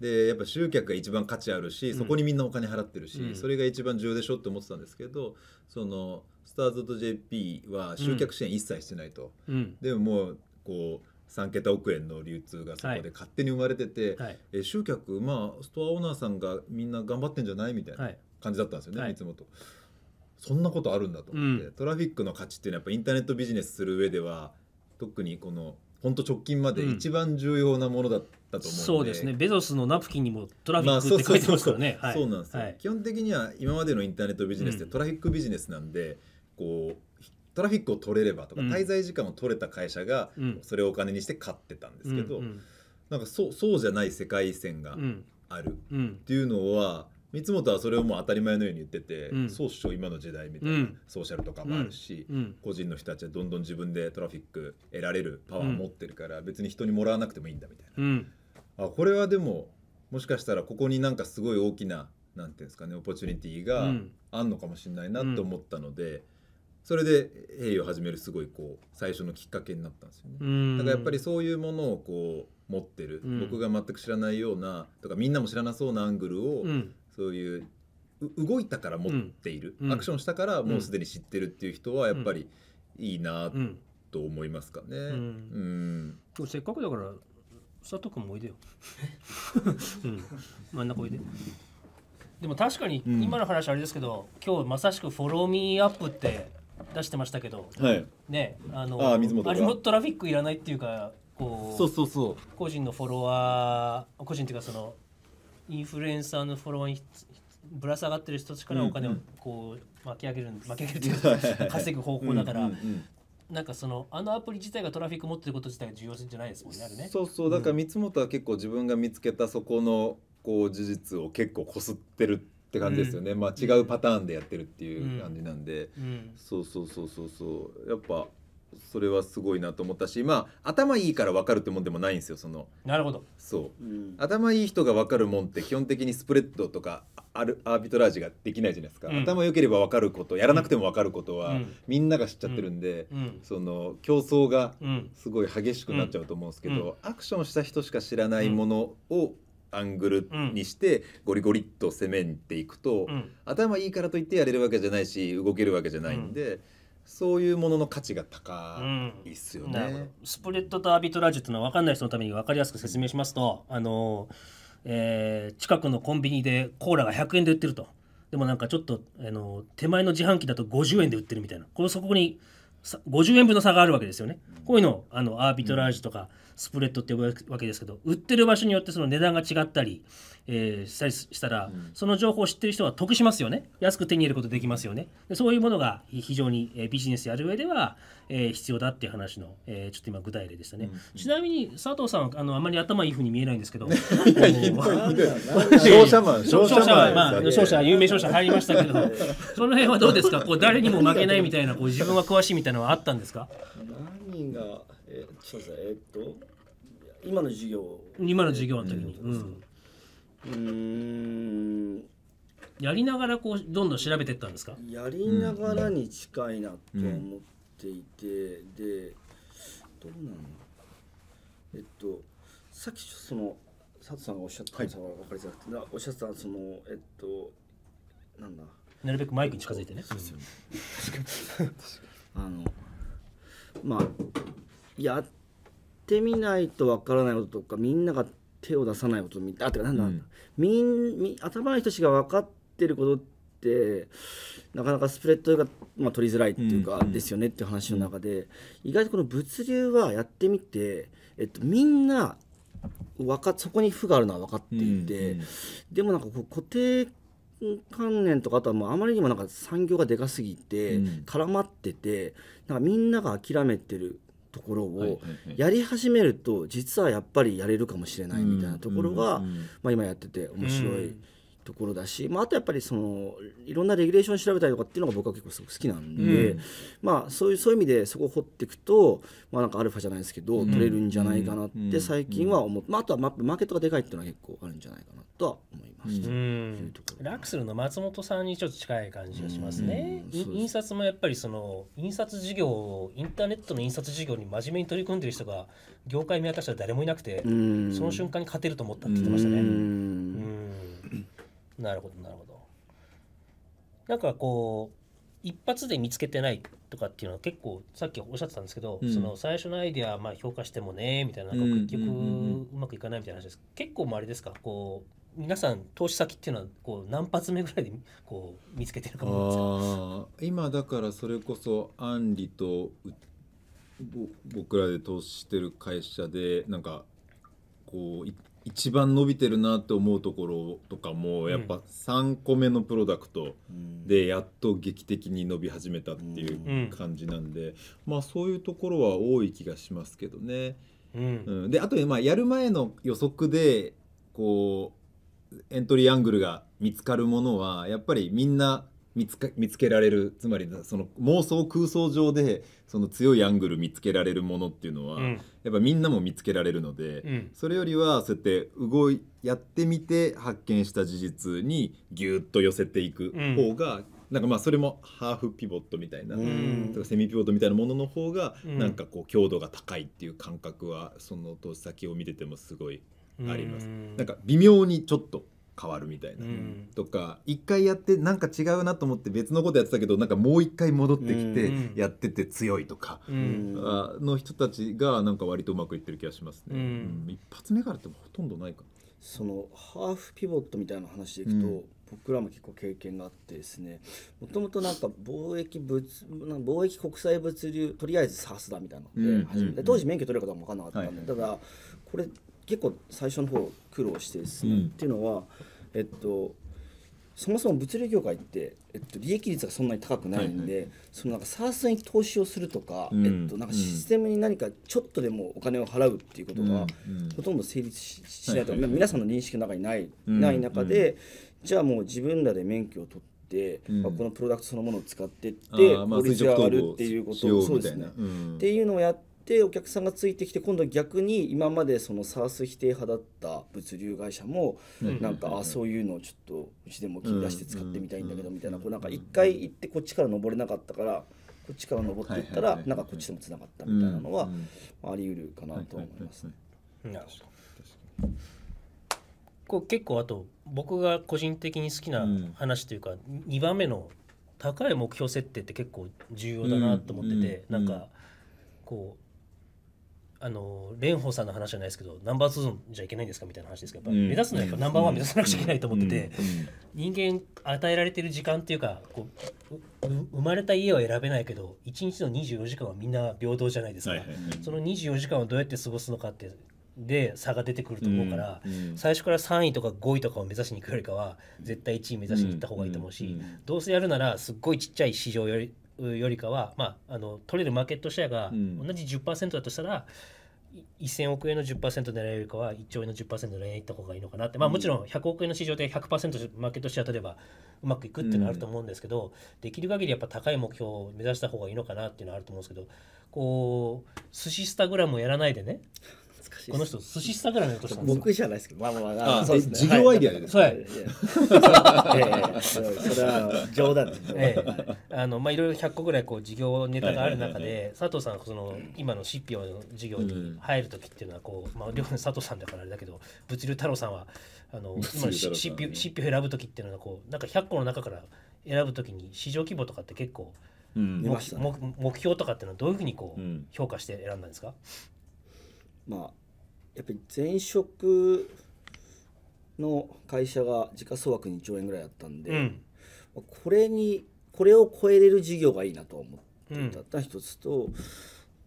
でやっぱ集客が一番価値あるしそこにみんなお金払ってるし、うん、それが一番重要でしょって思ってたんですけどそのスターズと JP は集客支援一切してないと、うん、でももうこう3桁億円の流通がそこで勝手に生まれてて、はい、え集客まあストアオーナーさんがみんな頑張ってんじゃないみたいな感じだったんですよね、はい、いつもと。そんなことあるんだと思って、うん、トラフィックの価値っていうのはやっぱインターネットビジネスする上では特にこの本当直近まで一番重要なものだったと思うので、うん、そうですねベゾスのナプキンにもトラフィックって書いてますからねそうなんですよ、はい、基本的には今までのインターネットビジネスってトラフィックビジネスなんで、こうトラフィックを取れればとか、うん、滞在時間を取れた会社がそれをお金にして買ってたんですけど、うんうん、なんかそうそうじゃない世界線があるっていうのは、三本はそれをもう当たり前のように言ってて、うん、そうっしょ今の時代みたいな、ソーシャルとかもあるし、うん、個人の人たちはどんどん自分でトラフィック得られるパワーを持ってるから、別に人にもらわなくてもいいんだみたいな、あこれはでももしかしたらここになんかすごい大きななんていうんですかねオポチュニティがあんのかもしれないなって思ったので。それで栄誉を始めるすごいこう最初のきっかけになったんですよね。だからやっぱりそういうものをこう持ってる、うん、僕が全く知らないようなとかみんなも知らなそうなアングルをそういう動いたから持っている、うん、アクションしたからもうすでに知ってるっていう人はやっぱりいいなと思いますかね。うん、せっかくだから佐藤君もおいでよ、うん、真ん中おいででも確かに今の話あれですけど、今日まさしく「フォローミーアップ」って出してましたけど、はい、ねあのあ水元あれもトラフィックいらないっていうかこうそうそうそう個人のフォロワー個人っていうかそのインフルエンサーのフォロワーにぶら下がってる人たちからお金をこう巻き上げる、うんうん、巻き上げる ていうか稼ぐ方向だから。なんかそのあのアプリ自体がトラフィック持ってること自体が重要じゃないですもんねねそうそうだから三本は結構自分が見つけたそこのこう事実を結構こすってるって感じですよね、うん、まあ違うパターンでやってるっていう感じなんで、うんうん、そうそうそうそうそうやっぱそれはすごいなと思ったしまあ頭いいから分かるってもんでもないんですよそのなるほどそう、うん、頭いい人が分かるもんって基本的にスプレッドとかアルアービトラージができないじゃないですか、うん、頭良ければ分かることやらなくても分かることは、うん、みんなが知っちゃってるんで、その競争がすごい激しくなっちゃうと思うんですけど、アクションした人しか知らないものをアングルにしてゴリゴリっと攻めていくと、頭いいからといってやれるわけじゃないし動けるわけじゃないんで。そういうものの価値が高いっすよね、うん、スプレッドとアビトラージュっていうのは分かんない人のために分かりやすく説明しますと、あのえー、近くのコンビニでコーラが100円で売ってるとでもなんかちょっと、あの手前の自販機だと50円で売ってるみたいなこのそこに50円分の差があるわけですよねこういうのあのアービトラージュとか、うんスプレッドって呼ぶわけですけど売ってる場所によってその値段が違ったり、えー、したりしたら、うん、その情報を知ってる人は得しますよね安く手に入れることできますよねでそういうものが非常に、えー、ビジネスやる上では、えー、必要だっていう話の、えー、ちょっと今具体例でしたね、うんちなみに佐藤さんはあのあまり頭いいふうに見えないんですけど商社マン 商社マン、まあ、商社有名商社入りましたけど その辺はどうですかこう誰にも負けないみたいなこう自分は詳しいみたいなのはあったんですか何がえー、ちょっえー、っと今の授業今の授業の時に、うん、うんやりながらこうどんどん調べてったんですかやりながらに近いなと思っていて、うん、でどうなのえっとさっきその佐藤さんがおっしゃった、はい、分かりづらくておっしゃったそのえっとなんだなるべくマイクに近づいてね。そうですよね。あのまあやってみないとわからないこととかみんなが手を出さないことみあてかなんだ、うん、みん頭の人たちが分かってることってなかなかスプレッドが、まあ、取りづらいっていうか、うんうん、ですよねっていう話の中で、意外とこの物流はやってみて、えっと、みんな分かそこに負があるのは分かっていて、うんうん、でもなんかこう固定観念とかあとはもうあまりにもなんか産業がでかすぎて絡まっててなんかみんなが諦めてるところをやり始めると実はやっぱりやれるかもしれないみたいなところが、まあ、今やってて面白い。ところだし、まあ、あとやっぱりそのいろんなレギュレーション調べたりとかっていうのが僕は結構すごく好きなんで、うん、まあ、そういうそういう意味でそこを掘っていくと、まあ、なんかアルファじゃないですけど、取れるんじゃないかなって最近は思って、まあ、あとはマップマーケットがでかいっていうのは結構あるんじゃないかなとは思いますた、ラクスルの松本さんにちょっと近い感じがしますね。す印刷もやっぱりその印刷事業インターネットの印刷事業に真面目に取り組んでる人が業界見渡したら誰もいなくて、その瞬間に勝てると思ったって言ってましたね。うんなるほどなるほどなんかこう一発で見つけてないとかっていうのは結構さっきおっしゃってたんですけど、うん、その最初のアイデアまあ評価してもねみたいな結局うまくいかないみたいな話です結構あれですかこう皆さん投資先っていうのはこう何発目ぐらいでこう見つけてるかも今だからそれこそアンリと僕らで投資してる会社でなんかこう一番伸びてるなって思うところとかもやっぱ3個目のプロダクトでやっと劇的に伸び始めたっていう感じなんで、まあそういうところは多い気がしますけどね。うんであとまあやる前の予測でこうエントリーアングルが見つかるものはやっぱりみんな見つけ見つけられるつまりその妄想空想上でその強いアングル見つけられるものっていうのは、うん、やっぱみんなも見つけられるので、うん、それよりはそうやって動いやってみて発見した事実にギュッと寄せていく方が、うん、なんかまあそれもハーフピボットみたいな、セミピボットみたいなものの方が、なんかこう強度が高いっていう感覚はその投資先を見ててもすごいあります。なんか微妙にちょっと変わるみたいな、うん、とか一回やってなんか違うなと思って別のことやってたけどなんかもう一回戻ってきてやってて強いとか、うん、の人たちがなんか割とうまくいってる気がしますね、うん、一発目からってほとんどないかそのハーフピボットみたいな話でいくと、僕らも結構経験があってですねもともとなんか貿易物貿易国際物流とりあえず SARS だみたいなので当時免許取れるかどうか分かんなかったので、はい、ただこれ結構最初の方苦労してですね、うん、っていうのはえっとそもそも物流業界って、えっと、利益率がそんなに高くないんで、はいはい、そのなんか SARS に投資をするとかうん、えっと、なんかシステムに何かちょっとでもお金を払うっていうことが、ほとんど成立ししないと、はいはいはい、皆さんの認識の中にない,、ない中で、じゃあもう自分らで免許を取って。うん、まあ、このプロダクトそのものを使ってって効率が上がるっていうことをそうですね、うん、っていうのをやっでお客さんがついてきて今度逆に今までその SARS 否定派だった物流会社もなんか、あそういうのをちょっとうちでも切り出して使ってみたいんだけどみたいなこうなんか一回行ってこっちから登れなかったから。こっちから登っていったら、なんかこっちでもつながったみたいなのは、あり得るかなと思います、ね。なるほど。こう結構あと僕が個人的に好きな話というか、2番目の高い目標設定って結構重要だなと思ってて、なんかこうあの蓮舫さんの話じゃないですけどナンバー2じゃいけないんですかみたいな話ですけど、目指すのはやっぱナンバーワン目指さなくちゃいけないと思ってて、人間与えられてる時間っていうかこう生まれた家は選べないけど1日の24時間はみんな平等じゃないですか、その24時間をどうやって過ごすのかってで差が出てくると思うから、最初から3位とか5位とかを目指しに行くよりかは絶対1位目指しに行った方がいいと思うし、どうせやるならすっごいちっちゃい市場よりよりかは、まあ、あの取れるマーケットシェアが同じ10%だとしたら、うん、1000億円の10%狙えるよりかは1兆円の10%狙いに行った方がいいのかなって、まあ、もちろん100億円の市場で100%マーケットシェア取ればうまくいくっていうのはあると思うんですけど、うん、できる限りやっぱ高い目標を目指した方がいいのかなっていうのはあると思うんですけどこう寿司スタグラムをやらないでねしいこの人寿司桜のことしたんです僕じゃないですけどまあまあまあそうですね事業アイデアでですはいそれは冗談ですあのまあいろいろ100個ぐらいこう事業ネタがある中で佐藤さんその今の執筆の事業に入る時っていうのはこうまあ両方佐藤さんだからあれだけど物流太郎さんはあの今の執筆を選ぶ時っていうのはこうなんか100個の中から選ぶ時に市場規模とかって結構うん、目目標とかっていうのはどういうふうにこう評価して選んだんですか、うん、まあやっぱり前職の会社が時価総額2兆円ぐらいあったんで、うん、これにこれを超えれる事業がいいなと思ってた一つと、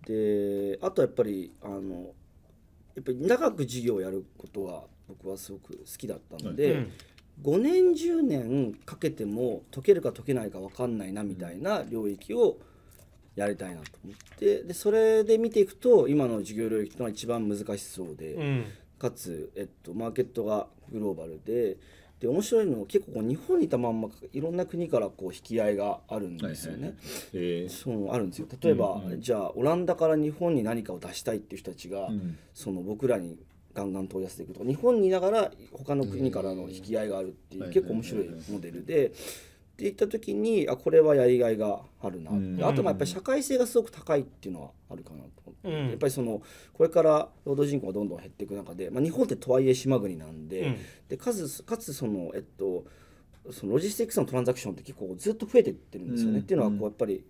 うん、であとやっぱりあのやっぱり長く事業をやることは僕はすごく好きだったので、うん、5年10年かけても解けるか解けないか分かんないなみたいな領域を、うんやりたいなと思ってでそれで見ていくと今の事業領域ってのは一番難しそうで、うん、かつ、えっと、マーケットがグローバルで。で面白いのは結構日本にいたまんまいろんな国からこう引き合いがあるんですよね。はえそうあるんですよ例えば、うんうん、じゃあオランダから日本に何かを出したいっていう人たちが、うん、その僕らにガンガン問い合わせていくとか日本にいながら他の国からの引き合いがあるっていう、うん、結構面白いモデルで、うんっていった時にあこれはやりがいがあるな、あとまあやっぱり社会性がすごく高いっていうのはあるかなと思って、うん、やっぱりそのこれから労働人口がどんどん減っていく中で、まあ、日本ってとはいえ島国なんでうん、でかつかつそのえっとそのロジスティックスのトランザクションって結構ずっと増えてってるんですよね、っていうのはこうやっぱり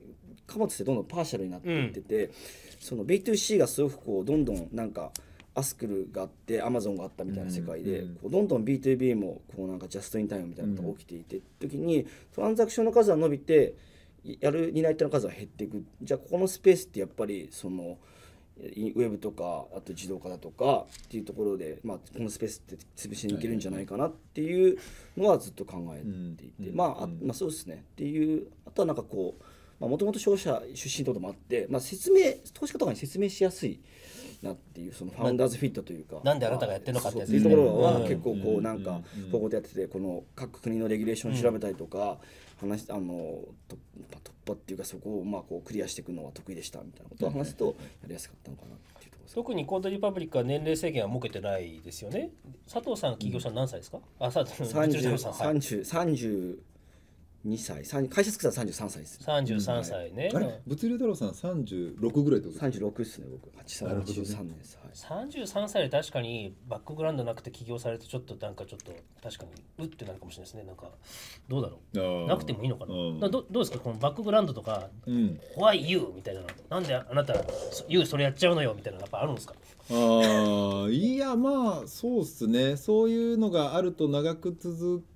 貨物ってどんどんパーシャルになっていってて、うん、その B2C がすごくこうどんどんなんか。アスクルがあってアマゾンがあったみたいな世界で、こうどんどん B2B もこうなんかジャストインタイムみたいなことが起きていて、時にトランザクションの数は伸びてやる担い手の数は減っていくじゃあここのスペースってやっぱりその。ウェブとかあと自動化だとかっていうところで、まあ、このスペースって潰しにいけるんじゃないかなっていうのはずっと考えていて、まあ、まあそうですねっていうあとはなんかこうもともと商社出身とかもあって、まあ、説明投資家とかに説明しやすいなっていうそのファウンダーズフィットというかなんであなたがやってるのかっていうところは結構こうなんかここでやっててこの各国のレギュレーションを調べたりとか話あの突破っていうかそこをまあこうクリアしていくのは得意でしたみたいなことを話すとやりやすかったのかなっていうところ特にコントリパブリックは年齢制限は設けてないですよね佐藤さん起業した何歳ですかあ佐藤さん30 30二歳三会社作ったら33歳です三十三歳ね、あれ物流太郎さん三十六ぐらいってことですかですね僕八歳63年です、はい、3歳で確かにバックグラウンドなくて起業されるとちょっとなんかちょっと確かにうってなるかもしれないですねなんかどうだろうなくてもいいのかなどどうですかこのバックグラウンドとか「うん、Why you?」みたいななんであなた「You それやっちゃうのよ」みたいなやっぱあるんですかああいやまあそうっすねそういうのがあると長く続く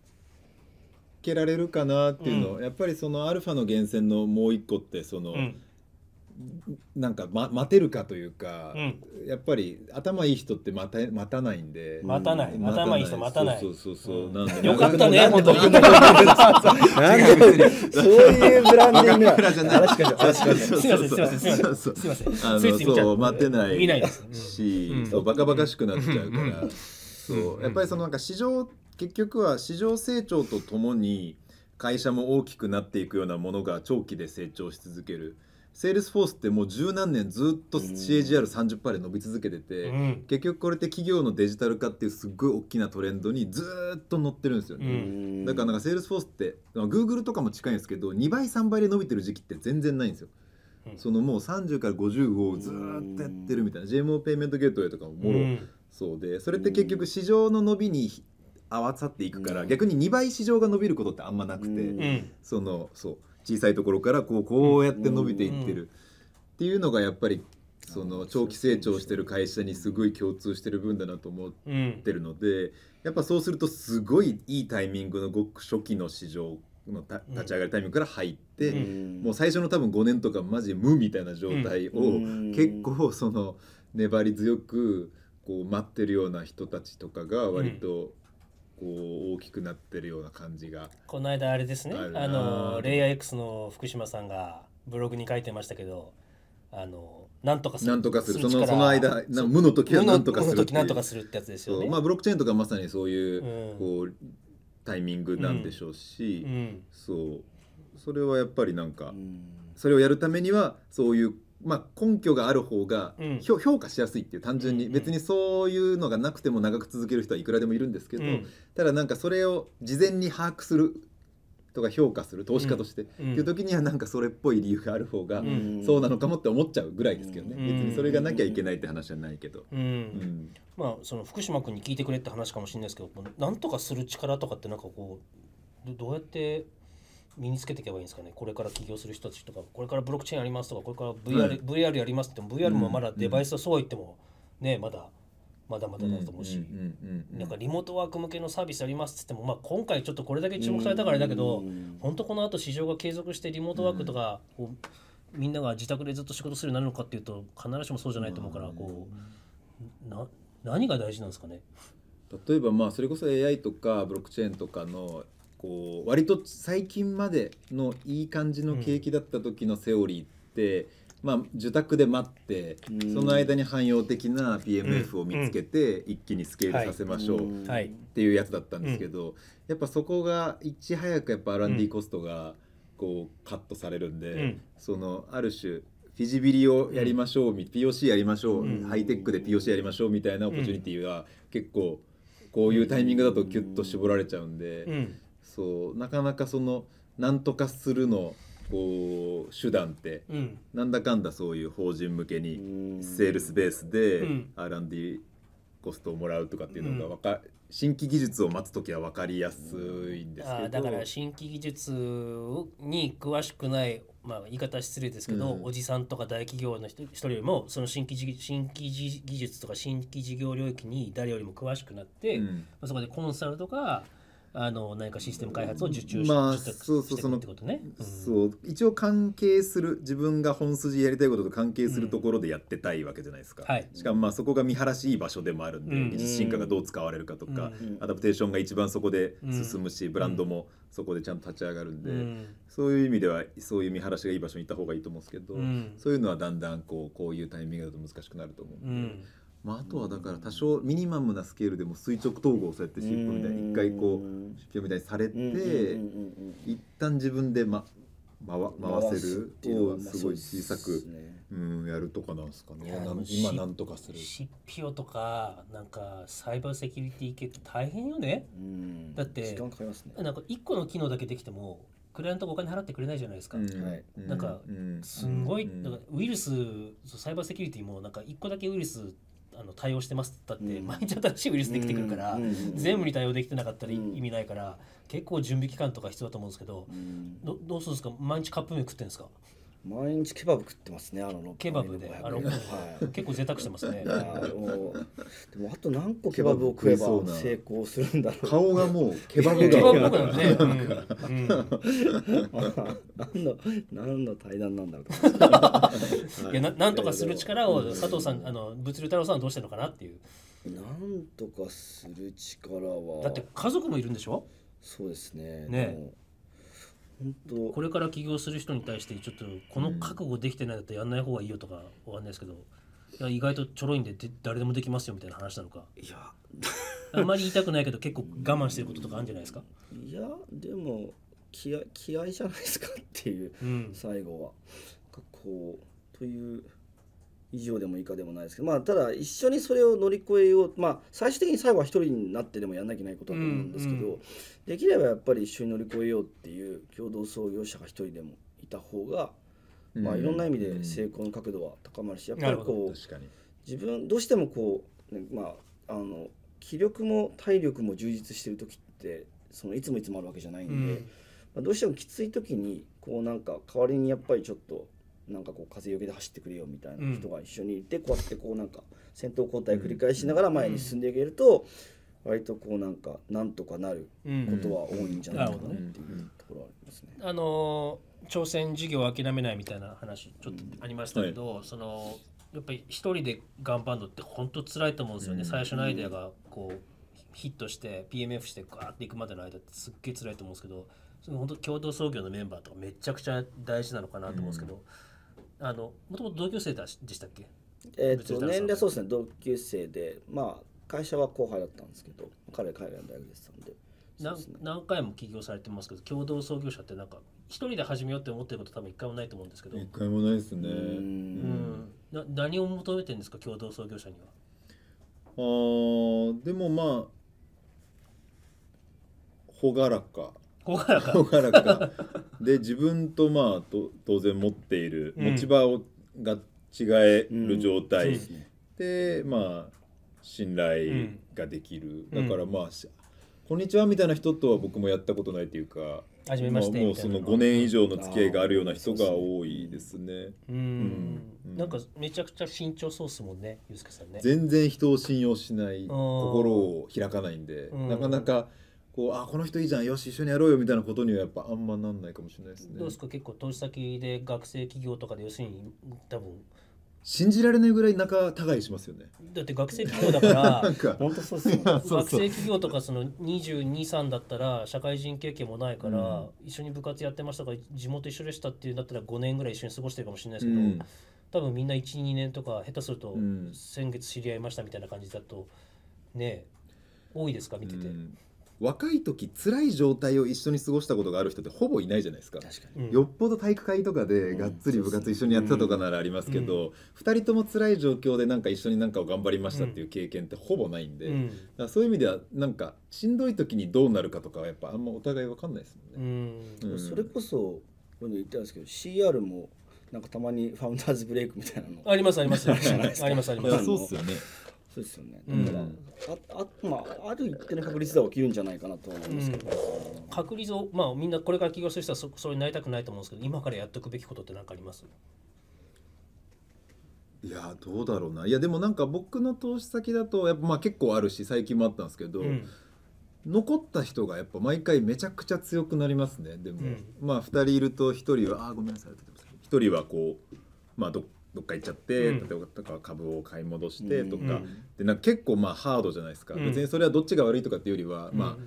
けられるかなっていうの、うん、やっぱりそのアルファの源泉のもう一個ってその、うん、なんか、ま、待てるかというか、うん、やっぱり頭いい人って待た待たないんで待たない、うん、頭いい人待たないそうそうそうそう、うん、よかったね本当にそういうブランディングは確かに確かにすいませんすいませんすいませんすいませんあのそう待てないし、うん、そうバカバカしくなっちゃうから、そうやっぱりそのなんか市場結局は市場成長とともに会社も大きくなっていくようなものが長期で成長し続ける。セールスフォースってもう十何年ずっと CAGR30% で伸び続けてて、うん、結局これって企業のデジタル化っていうすっごい大きなトレンドにずっと乗ってるんですよね、うん、だからなんかセールスフォースってグーグルとかも近いんですけど2倍3倍で伸びてる時期って全然ないんですよ、うん、そのもう30から50をずっとやってるみたいな j m o ペイメントゲートウェイとかももろそうでそれって結局市場の伸びに合わさっていくから、うん、逆に2倍市場が伸びることってあんまなくて、うん、そのそう小さいところからこうこうやって伸びていってるっていうのがやっぱりその長期成長してる会社にすごい共通してる分だなと思ってるので、やっぱそうするとすごいいいタイミングのごく初期の市場の立ち上がりタイミングから入って、もう最初の多分5年とかマジ無みたいな状態を結構その粘り強くこう待ってるような人たちとかが割とこう大きくなってるような感じがこの間あれですねあのレイヤー X の福島さんがブログに書いてましたけどあのなんとかするなんとかするそのその間な無の時はなんとかする無のとかするってやつですよねまあブロックチェーンとかまさにそういう、うん、こうタイミングなんでしょうし、うんうん、そうそれはやっぱりなんか、それをやるためにはそういうまあ、根拠がある方が、うん、評価しやすいっていう単純に、うんうん、別にそういうのがなくても長く続ける人はいくらでもいるんですけど、うん、ただなんかそれを事前に把握するとか評価する投資家として、うん、っていう時にはなんかそれっぽい理由がある方が、そうなのかもって思っちゃうぐらいですけどね、別にそれがなきゃいけないって話じゃないけど、うんまあその福島君に聞いてくれって話かもしれないですけどなんとかする力とかってなんかこうどうやって身につけていけばいいんですかねこれから起業する人たちとかこれからブロックチェーンありますとかこれから VR,、うん、VR やりますっても VR もまだデバイスはそうは言ってもねまだまだまだだと思うしなんかリモートワーク向けのサービスありますっ言っても、まあ、今回ちょっとこれだけ注目されたからだけど本当この後市場が継続してリモートワークとかこうみんなが自宅でずっと仕事するようになるのかっていうと必ずしもそうじゃないと思うからこうな何が大事なんですかね例えばまあそれこそ AI とかブロックチェーンとかのこう割と最近までのいい感じの景気だった時のセオリーって、まあ、受託で待ってその間に汎用的な PMF を見つけて一気にスケールさせましょうっていうやつだったんですけどやっぱそこがいち早くやっぱ R&D コストがこうカットされるんでそのある種フィジビリをやりましょう POC やりましょうハイテックで POC やりましょうみたいなオポチュニティが結構こういうタイミングだとキュッと絞られちゃうんで。そうなかなかそのなんとかするのこう手段って、うん、なんだかんだそういう法人向けにセールスベースで R&D コストをもらうとかっていうのがか、うん、新規技術を待つ時は分かりやすいんですけどだから新規技術に詳しくない、まあ、言い方失礼ですけど、うん、おじさんとか大企業の人人よりもその新規新規技術とか新規事業領域に誰よりも詳しくなって、うん、そこでコンサルとか。あの何かシステム開発を受注しまあ、そうそうその、ねうん、そう一応関係する自分が本筋やりたいことと関係するところでやってたいわけじゃないですか、うんしかもまあそこが見晴らしい場所でもあるんで、うん、技術進化がどう使われるかとか、アダプテーションが一番そこで進むし、ブランドもそこでちゃんと立ち上がるんで、そういう意味ではそういう見晴らしがいい場所に行った方がいいと思うんですけど、そういうのはだんだんこうこういうタイミングだと難しくなると思うんで。まあ、あとはだから多少ミニマムなスケールでも垂直統合そうやってシ尻尾みたいに一回こう尻尾みたいにされて一旦自分で、ま、回回せるをすごい小さく、うん、やるとかなんですかね今なんとかする執筆とかなんかサイバーセキュリティ系って大変よねだって時間かかりますねなんか一個の機能だけできてもクライアントがお金払ってくれないじゃないですか、なんかすごい、なんかウイルスサイバーセキュリティもなんか一個だけウイルスあの対応してますだって毎日新しいウイルスできてくるから全部に対応できてなかったら意味ないから結構準備期間とか必要だと思うんですけどどどうするんですか毎日カップ麺食ってんですか毎日ケバブ食ってますねあのケバブで、あの 結構贅沢してますね。でもあと何個ケバブを食えば成功するんだろう。顔がもうケバブ顔なね。何の何の対談なんだろう。いやなんとかする力を佐藤さんあの物流太郎さんどうしてるのかなっていう。なんとかする力は。だって家族もいるんでしょ。そうですね。ね。これから起業する人に対してちょっとこの覚悟できてないだったらやんない方がいいよとかわかんないですけど、いや意外とちょろいんで誰でもできますよみたいな話なのかいやあんまり言いたくないけど結構我慢してることとかあるんじゃないですかいやでも気合気合じゃないですかっていう、うん、最後はこうという以上でも以下でもないですけどまあただ一緒にそれを乗り越えようまあ最終的に最後は一人になってでもやんなきゃいけないことだと思うんですけど、うんうん、できればやっぱり一緒に乗り越えようっていう共同創業者が一人でもいた方が、まあ、いろんな意味で成功の角度は高まるしやっぱりこう自分どうしてもこう、ね、まあ、あの気力も体力も充実してる時ってそのいつもいつもあるわけじゃないんで、まあ、どうしてもきつい時にこうなんか代わりにやっぱりちょっとなんかこう風よけで走ってくれよみたいな人が一緒にいて、こうやってこうなんか先頭交代繰り返しながら前に進んでいけると、割とこうなんかなんとかなることは多いんじゃないかなっていうところありますね。あの挑戦事業諦めないみたいな話ちょっとありましたけど、うんはい、そのやっぱり一人で頑張るのって本当辛いと思うんですよね、最初のアイデアがこうヒットして PMF してガーっていくまでの間ってすっげえ辛いと思うんですけどその本当共同創業のメンバーとかめちゃくちゃ大事なのかなと思うんですけど、あのもともと同級生でしたっけえー、と年齢そうですね同級生でまあ会社は後輩だったんですけど彼海外の大学でしたんで何、ね、何回も起業されてますけど共同創業者ってなんか一人で始めようって思ってること多分一回もないと思うんですけど一回もないですねうんな何を求めてるんですか共同創業者にはあーでもまあ朗らか朗らかで自分とまあと当然持っている持ち場を、が違える状態、うん、で、ね、まあ信頼ができる、うん、だからまあ、こんにちはみたいな人とは僕もやったことないというか初めましてもうその5年以上の付き合いがあるような人が多いですねうん、なんかめちゃくちゃ慎重そうですもんねゆうすけさんね全然人を信用しない心を開かないんで、なかなかこうあこの人いいじゃんよし一緒にやろうよみたいなことにはやっぱあんまなんないかもしれないですねどうですか結構投資先で学生企業とかで要するに多分信じられないぐらい仲たいしますよねだって学生企業だから 本当そうす学生企業とかその223だったら社会人経験もないから、うん、一緒に部活やってましたから地元一緒でしたっていうんだったら5年ぐらい一緒に過ごしてるかもしれないですけど、うん、多分みんな12年とか下手すると先月知り合いましたみたいな感じだとね多いですか見てて。うん若い時辛い状態を一緒に過ごしたことがある人ってほぼいないじゃないですかよっぽど体育会とかでがっつり部活一緒にやってたとかならありますけど、う2人とも辛い状況でなんか一緒に何かを頑張りましたっていう経験ってほぼないんで、そういう意味ではなんかしんどい時にどうなるかとかはやっぱあんまお互い分かんないですもんね。それこそ今度言ってたんですけど CR もなんかたまにファウンダーズブレイクみたいなのありますありますありますありますそうっすよねそうですよねだから、うん、ああ,、まあ、ある一定の確率では起きるんじゃないかなと思んですけど、うん、確率を、まあ、みんなこれから起業する人はそそれになりたくないと思うんですけど今からやっておくべきことって何かありますいやどうだろうないやでもなんか僕の投資先だとやっぱまあ結構あるし最近もあったんですけど、うん、残った人がやっぱ毎回めちゃくちゃ強くなりますねでも、まあ2人いると1人は「あごめんなさい」1人はこうまあどっどっか行っちゃって、うん、例えばとか株を買い戻してとか、うんでなんか結構まあハードじゃないですか、うん、別にそれはどっちが悪いとかっていうよりは、まあ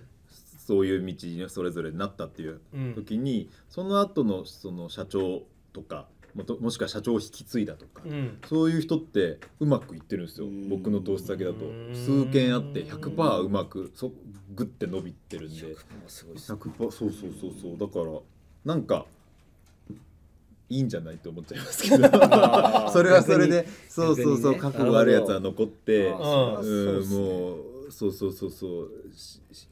そういう道にそれぞれになったっていう時に、その後のその社長とかももしくは社長を引き継いだとか、うん、そういう人ってうまくいってるんですよ僕の投資先だと数件あって100%うまくそグッて伸びてるんで100%そうそうそうそうだからなんかいいんじゃないと思っちゃいますけど それはそれでそうそうそう、ね、覚悟あるやつは残って、うん、もうそうそうそうそう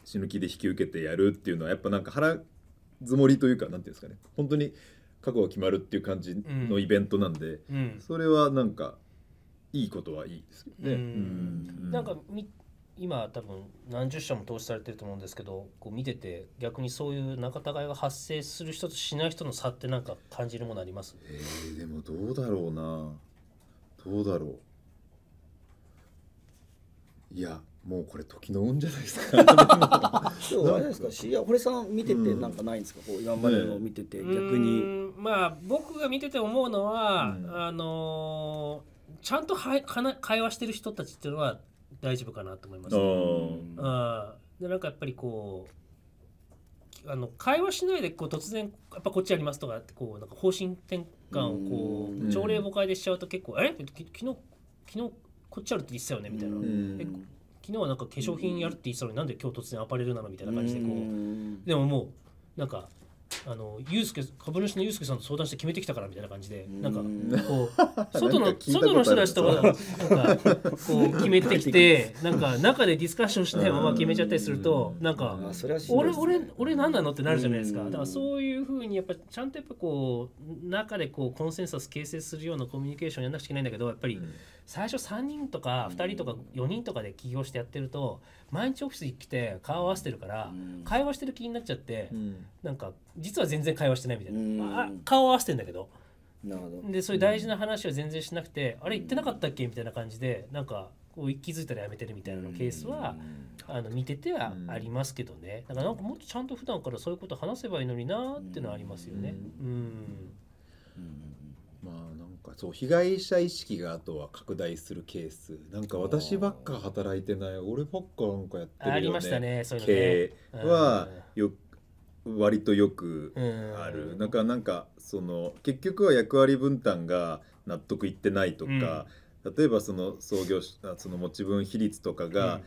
死ぬ気で引き受けてやるっていうのはやっぱなんか腹積もりというかなんていうんですかね本当に覚悟が決まるっていう感じのイベントなんで、うん、それはなんかいいことはいいですどね。うんうなんか今多分何十社も投資されてると思うんですけどこう見てて逆にそういう仲たがいが発生する人としない人の差ってなんか感じるものありますえー、でもどうだろうなどうだろういやもうこれ時の運じゃないですか あれですかし堀さん見ててなんかないんですか、うん、こう今までの見てて逆に、ね、まあ僕が見てて思うのは、うん、あのーちゃんとはは会話してる人たちっていうのは大丈夫かなと思います、ね、あでなんかやっぱりこうあの会話しないでこう突然やっぱこっちやりますとかってこうなんか方針転換をこう朝令暮改でしちゃうと結構「えっ昨日昨日こっちやるって言ってたよね」みたいな。昨日はなんか化粧品やるって言ってたのになんで今日突然アパレルなのみたいな感じでこうでももうなんかあのユースケ株主のユースケさんと相談して決めてきたからみたいな感じでなんかこう 外の外の人たちとかなんかこう決めてきて なんか中でディスカッションしてまま決めちゃったりするとなんか俺俺俺何なのってなるじゃないですかだからそういうふうにやっぱちゃんとやっぱこう中でこうコンセンサス形成するようなコミュニケーションやんなくちゃいけないんだけどやっぱり最初3人とか2人とか4人とかで起業してやってると。毎日オフィスに来て顔合わせてるから、会話してる気になっちゃって、うん、なんか実は全然会話してないみたいな、まあ、顔合わせてんだけど。なるほどでそういう大事な話は全然しなくて、あれ言ってなかったっけみたいな感じでなんかこう気づいたらやめてるみたいなケースは、あの見ててはありますけどね、だからなんかもっとちゃんと普段からそういうこと話せばいいのになっていうのはありますよね。うん、うんかそう被害者意識があとは拡大するケースなんか私ばっか働いてない俺ばっかなんかやってるよ、ね、う系はよ割とよくあるなんかなんかその結局は役割分担が納得いってないとか、うん、例えばその創業その持ち分比率とかが、うん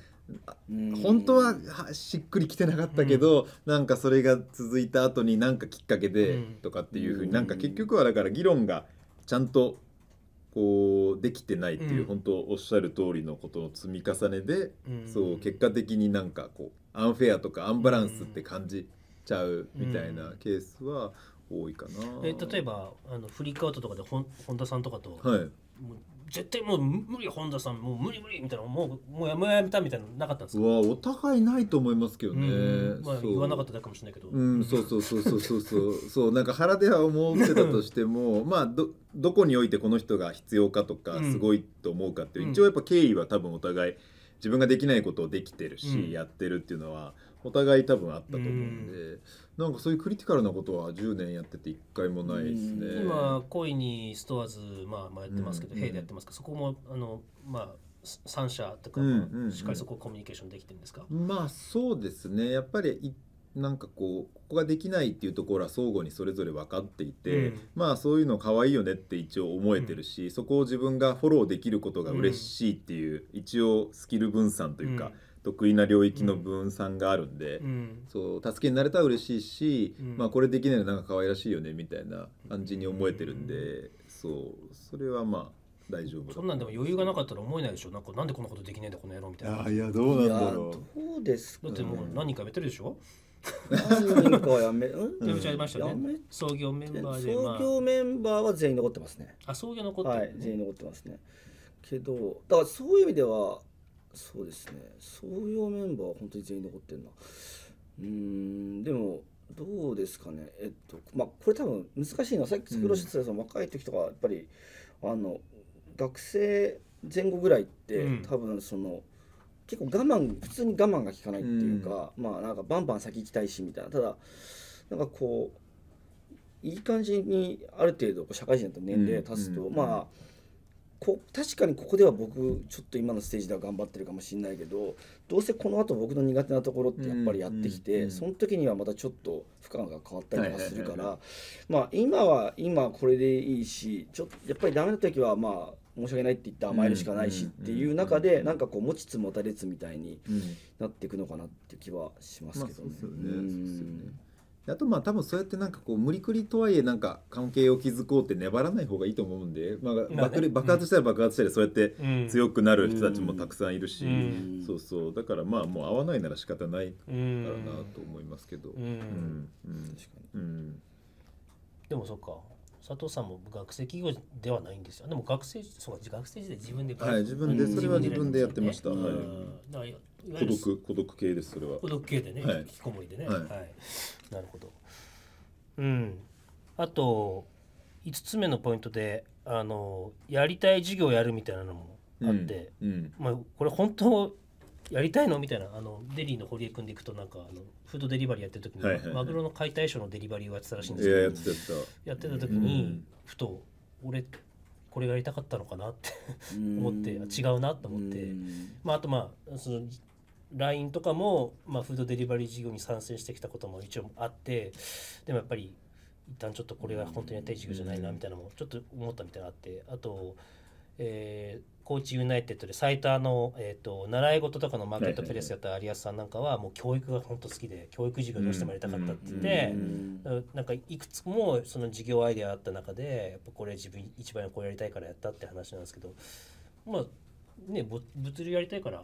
本当はしっくりきてなかったけど、うん、なんかそれが続いた後に何かきっかけでとかっていうふうに、なんか結局はだから議論がちゃんとこうできてないっていう、うん、本当おっしゃる通りのことの積み重ねで、うん、そう結果的になんかこうアンフェアとかアンバランスって感じちゃうみたいなケースは多いかな。うん、え例えばあのフリークアウトとかで本本田さんとかと、はい、絶対もう無理本田さんもう無理無理みたいなもうもうやめやめたみたいななかったんですかうわお互いないと思いますけどね、うん、まあ言わなかっただけかもしれないけどうんそうそうそうそうそうそう そうなんか腹では思ってたとしても まあどどこにおいてこの人が必要かとかすごいと思うかっていう、うん、一応やっぱ経緯は多分お互い自分ができないことをできてるし、うん、やってるっていうのはお互い多分あったと思うんで。なんかそういうクリティカルなことは10年やってて一回もないですね。うん、今恋にストアーズまあまあやってますけど、うん、でやってますけど、そこもあのまあ三社とか、しっかりそこコミュニケーションできてるんですか。まあそうですね。やっぱりいなんかこうここができないっていうところは相互にそれぞれ分かっていて、うん、まあそういうの可愛いよねって一応思えてるし、そこを自分がフォローできることが嬉しいっていう、一応スキル分散というか。得意な領域の分散があるんで、うん、そう助けになれたら嬉しいし、うん、まあこれできないのなんか可愛らしいよねみたいな感じに思えてるんで、うん、そうそれはまあ大丈夫そんなんでも余裕がなかったら思えないでしょなんかなんでこんなことできないんだこの野郎みたいなあいやどうなんだろうどうですか、ね、だってもう何人かやめてるでしょ何人かやめ、うん、やめましたね。創業メンバーで、創業メンバーは全員残ってますね。あ、創業残って、ね、はい、全員残ってますね。けど、だからそういう意味ではそうですね創業メンバーは本当に全員残ってるなうんでもどうですかねえっとまあこれ多分難しいのはさっき黒瀬さん、うん、若い時とかやっぱりあの学生前後ぐらいって、うん、多分その結構我慢普通に我慢が効かないっていうか、うん、まあなんかバンバン先行きたいしみたいなただなんかこういい感じにある程度社会人だと年齢足つと、まあこ確かにここでは僕ちょっと今のステージでは頑張ってるかもしれないけどどうせこの後僕の苦手なところってやっぱりやってきて、うんうん、その時にはまたちょっと負荷が変わったりとかするから、まあ今は今これでいいしちょっとやっぱりダメな時はまあ申し訳ないって言って甘えるしかないしっていう中でなんかこう持ちつ持たれつみたいになっていくのかなって気はしますけどね。まああとまあ多分そうやってなんかこう無理くりとはいえなんか関係を築こうって粘らない方がいいと思うんで、まあ、爆ね爆発したら爆発したらそうやって強くなる人たちもたくさんいるし、そうそうだからまあもう会わないなら仕方ないからなと思いますけど、うんうんでもそっか佐藤さんも学生企業ではないんですよでも学生そう学生時代自分ではい自分でそれは自分でやってました、はい、孤独孤独系ですそれは孤独系でね、はい、引きこもりでね、はい、はい、なるほどうんあと5つ目のポイントであのやりたい授業やるみたいなのもあって、うんうん、まあ、これ本当やりたいのみたいなあのデリーの堀江君で行くとなんかあのフードデリバリーやってる時に、はいはいはい、マグロの解体ショーのデリバリーをやってたらしいんですけどやってたやってた時に、うん、ふと俺これがやりたかったのかなって 思って、違うなと思って、まあ、あとまあその LINE とかも、まあ、フードデリバリー事業に参戦してきたことも一応あってでもやっぱり一旦ちょっとこれが本当にやりたい事業じゃないなみたいなのもちょっと思ったみたいなのがあってあと、えー、高知ユナイテッドで最多の、えーと、習い事とかのマーケットプレスやった有安さんなんかはもう教育が本当好きで教育事業どうしてもやりたかったって言って、なんかいくつもその事業アイデアあった中でやっぱこれ自分一番こうやりたいからやったって話なんですけどまあね物流やりたいから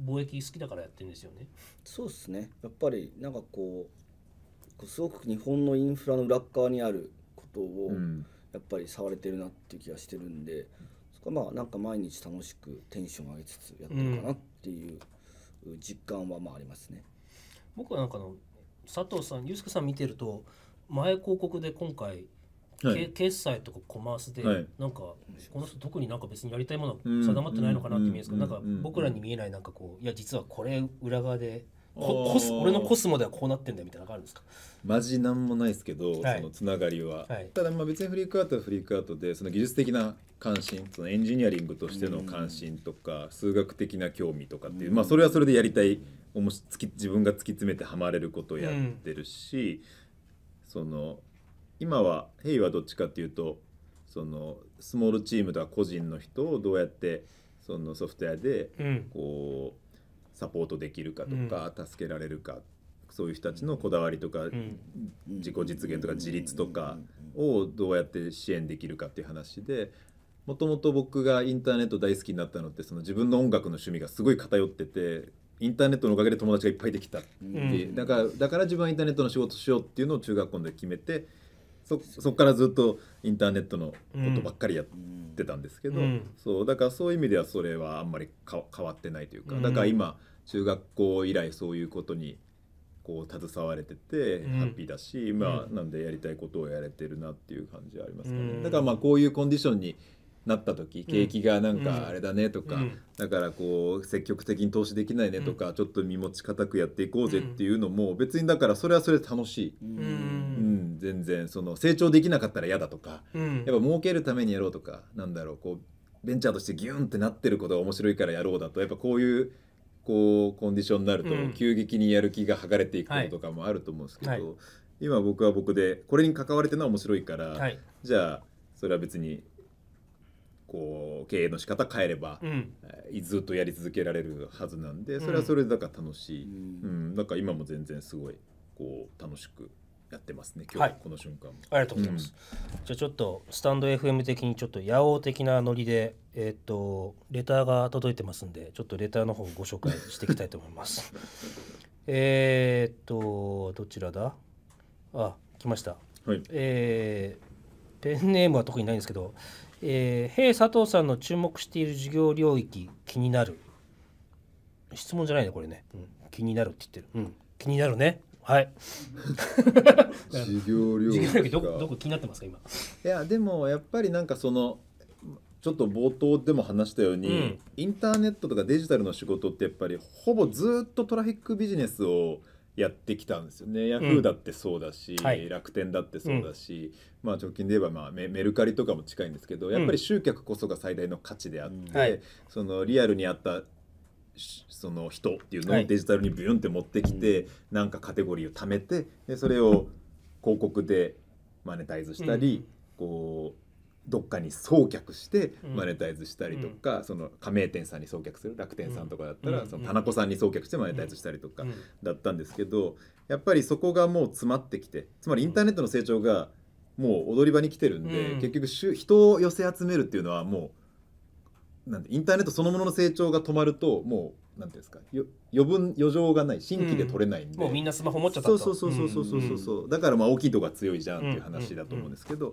貿易好きだからやってるんですよね。そうですねやっぱりなんかこうすごく日本のインフラの裏側にあることを、やっぱり触れてるなっていう気がしてるんでそこはまあなんか毎日楽しくテンション上げつつやってるかなっていう実感はまあありますね。うん、僕はなんかの佐藤さん、祐介さん見てると前広告で今回はい、決済とかコマースで、はい、なんかこの人特になんか別にやりたいもの定まってないのかなって見えるんですけど、なんか僕らに見えないなんかこういや実はこれ裏側で。こ俺のコスモではこうなってんだみたいなのがあるんですかマジなんもないですけど、はい、そのつながりは、はい、ただまあ別にフリークアウトはフリークアウトでその技術的な関心そのエンジニアリングとしての関心とか数学的な興味とかっていう、まあ、それはそれでやりたいおもしつき自分が突き詰めてはまれることをやってるし、その今はヘイはどっちかっていうとそのスモールチームとか個人の人をどうやってそのソフトウェアでこう、サポートできるかとか、助けられるかそういう人たちのこだわりとか、自己実現とか自立とかをどうやって支援できるかっていう話でもともと僕がインターネット大好きになったのってその自分の音楽の趣味がすごい偏っててインターネットのおかげで友達がいっぱいできたって、だからだから自分はインターネットの仕事しようっていうのを中学校で決めて。そこからずっとインターネットのことばっかりやってたんですけど、うん、そうだからそういう意味ではそれはあんまり変わってないというか、だから今中学校以来そういうことにこう携われててハッピーだし、うん、まあなんでやりたいことをやれてるなっていう感じはありますかね、うん、だからまあこういうコンディションになった時景気がなんかあれだねとか、うん、だからこう積極的に投資できないねとか、ちょっと身持ち固くやっていこうぜっていうのも別にだからそれはそれで楽しい。うん全然その成長できなかったら嫌だとか、うん、やっぱ儲けるためにやろうとかなんだろうこうベンチャーとしてギュンってなってることが面白いからやろうだとやっぱこういうこうコンディションになると急激にやる気が剥がれていくこととかもあると思うんですけど、はいはい、今僕は僕でこれに関われてるのは面白いから、はい、じゃあそれは別にこう経営の仕方変えれば、うん、ずっとやり続けられるはずなんでそれはそれだから楽しい、うん、うん、か今も全然すごいこう楽しくやってますね今日、はこの瞬間もありがとうございます、うん、じゃあちょっとスタンド FM 的にちょっと野王的なノリでえっ、とレターが届いてますんでちょっとレターの方をご紹介していきたいと思います えっとどちらだあ来ました、はい、えー、ペンネームは特にないんですけど「えー、へい佐藤さんの注目している事業領域気になる」質問じゃないねこれね、うん、気になるって言ってる、うん、気になるねはい授業料授業料金どこどこ気になってますか今いやでもやっぱりなんかそのちょっと冒頭でも話したように、うん、インターネットとかデジタルの仕事ってやっぱりほぼずっとトラフィックビジネスをやってきたんですよね。ヤフーだってそうだし、うんはい、楽天だってそうだし、うん、まあ直近で言えばまあメルカリとかも近いんですけど、やっぱり集客こそが最大の価値であって、はい、そのリアルにあったその人っていうのをデジタルにビュンって持ってきて、はい、なんかカテゴリーを貯めてでそれを広告でマネタイズしたり、うん、こうどっかに送客してマネタイズしたりとか、うん、その加盟店さんに送客する楽天さんとかだったら、うん、その田中さんに送客してマネタイズしたりとかだったんですけどやっぱりそこがもう詰まってきてつまりインターネットの成長がもう踊り場に来てるんで、結局人を寄せ集めるっていうのはもうなんインターネットそのものの成長が止まるともうなんていうんですかよ余分余剰がない新規で取れないんで、うん、もうみんなスマホ持っちゃったとそうそうそうそうそうそうそう、んうん、だからまあ大きいとこが強いじゃんっていう話だと思うんですけど、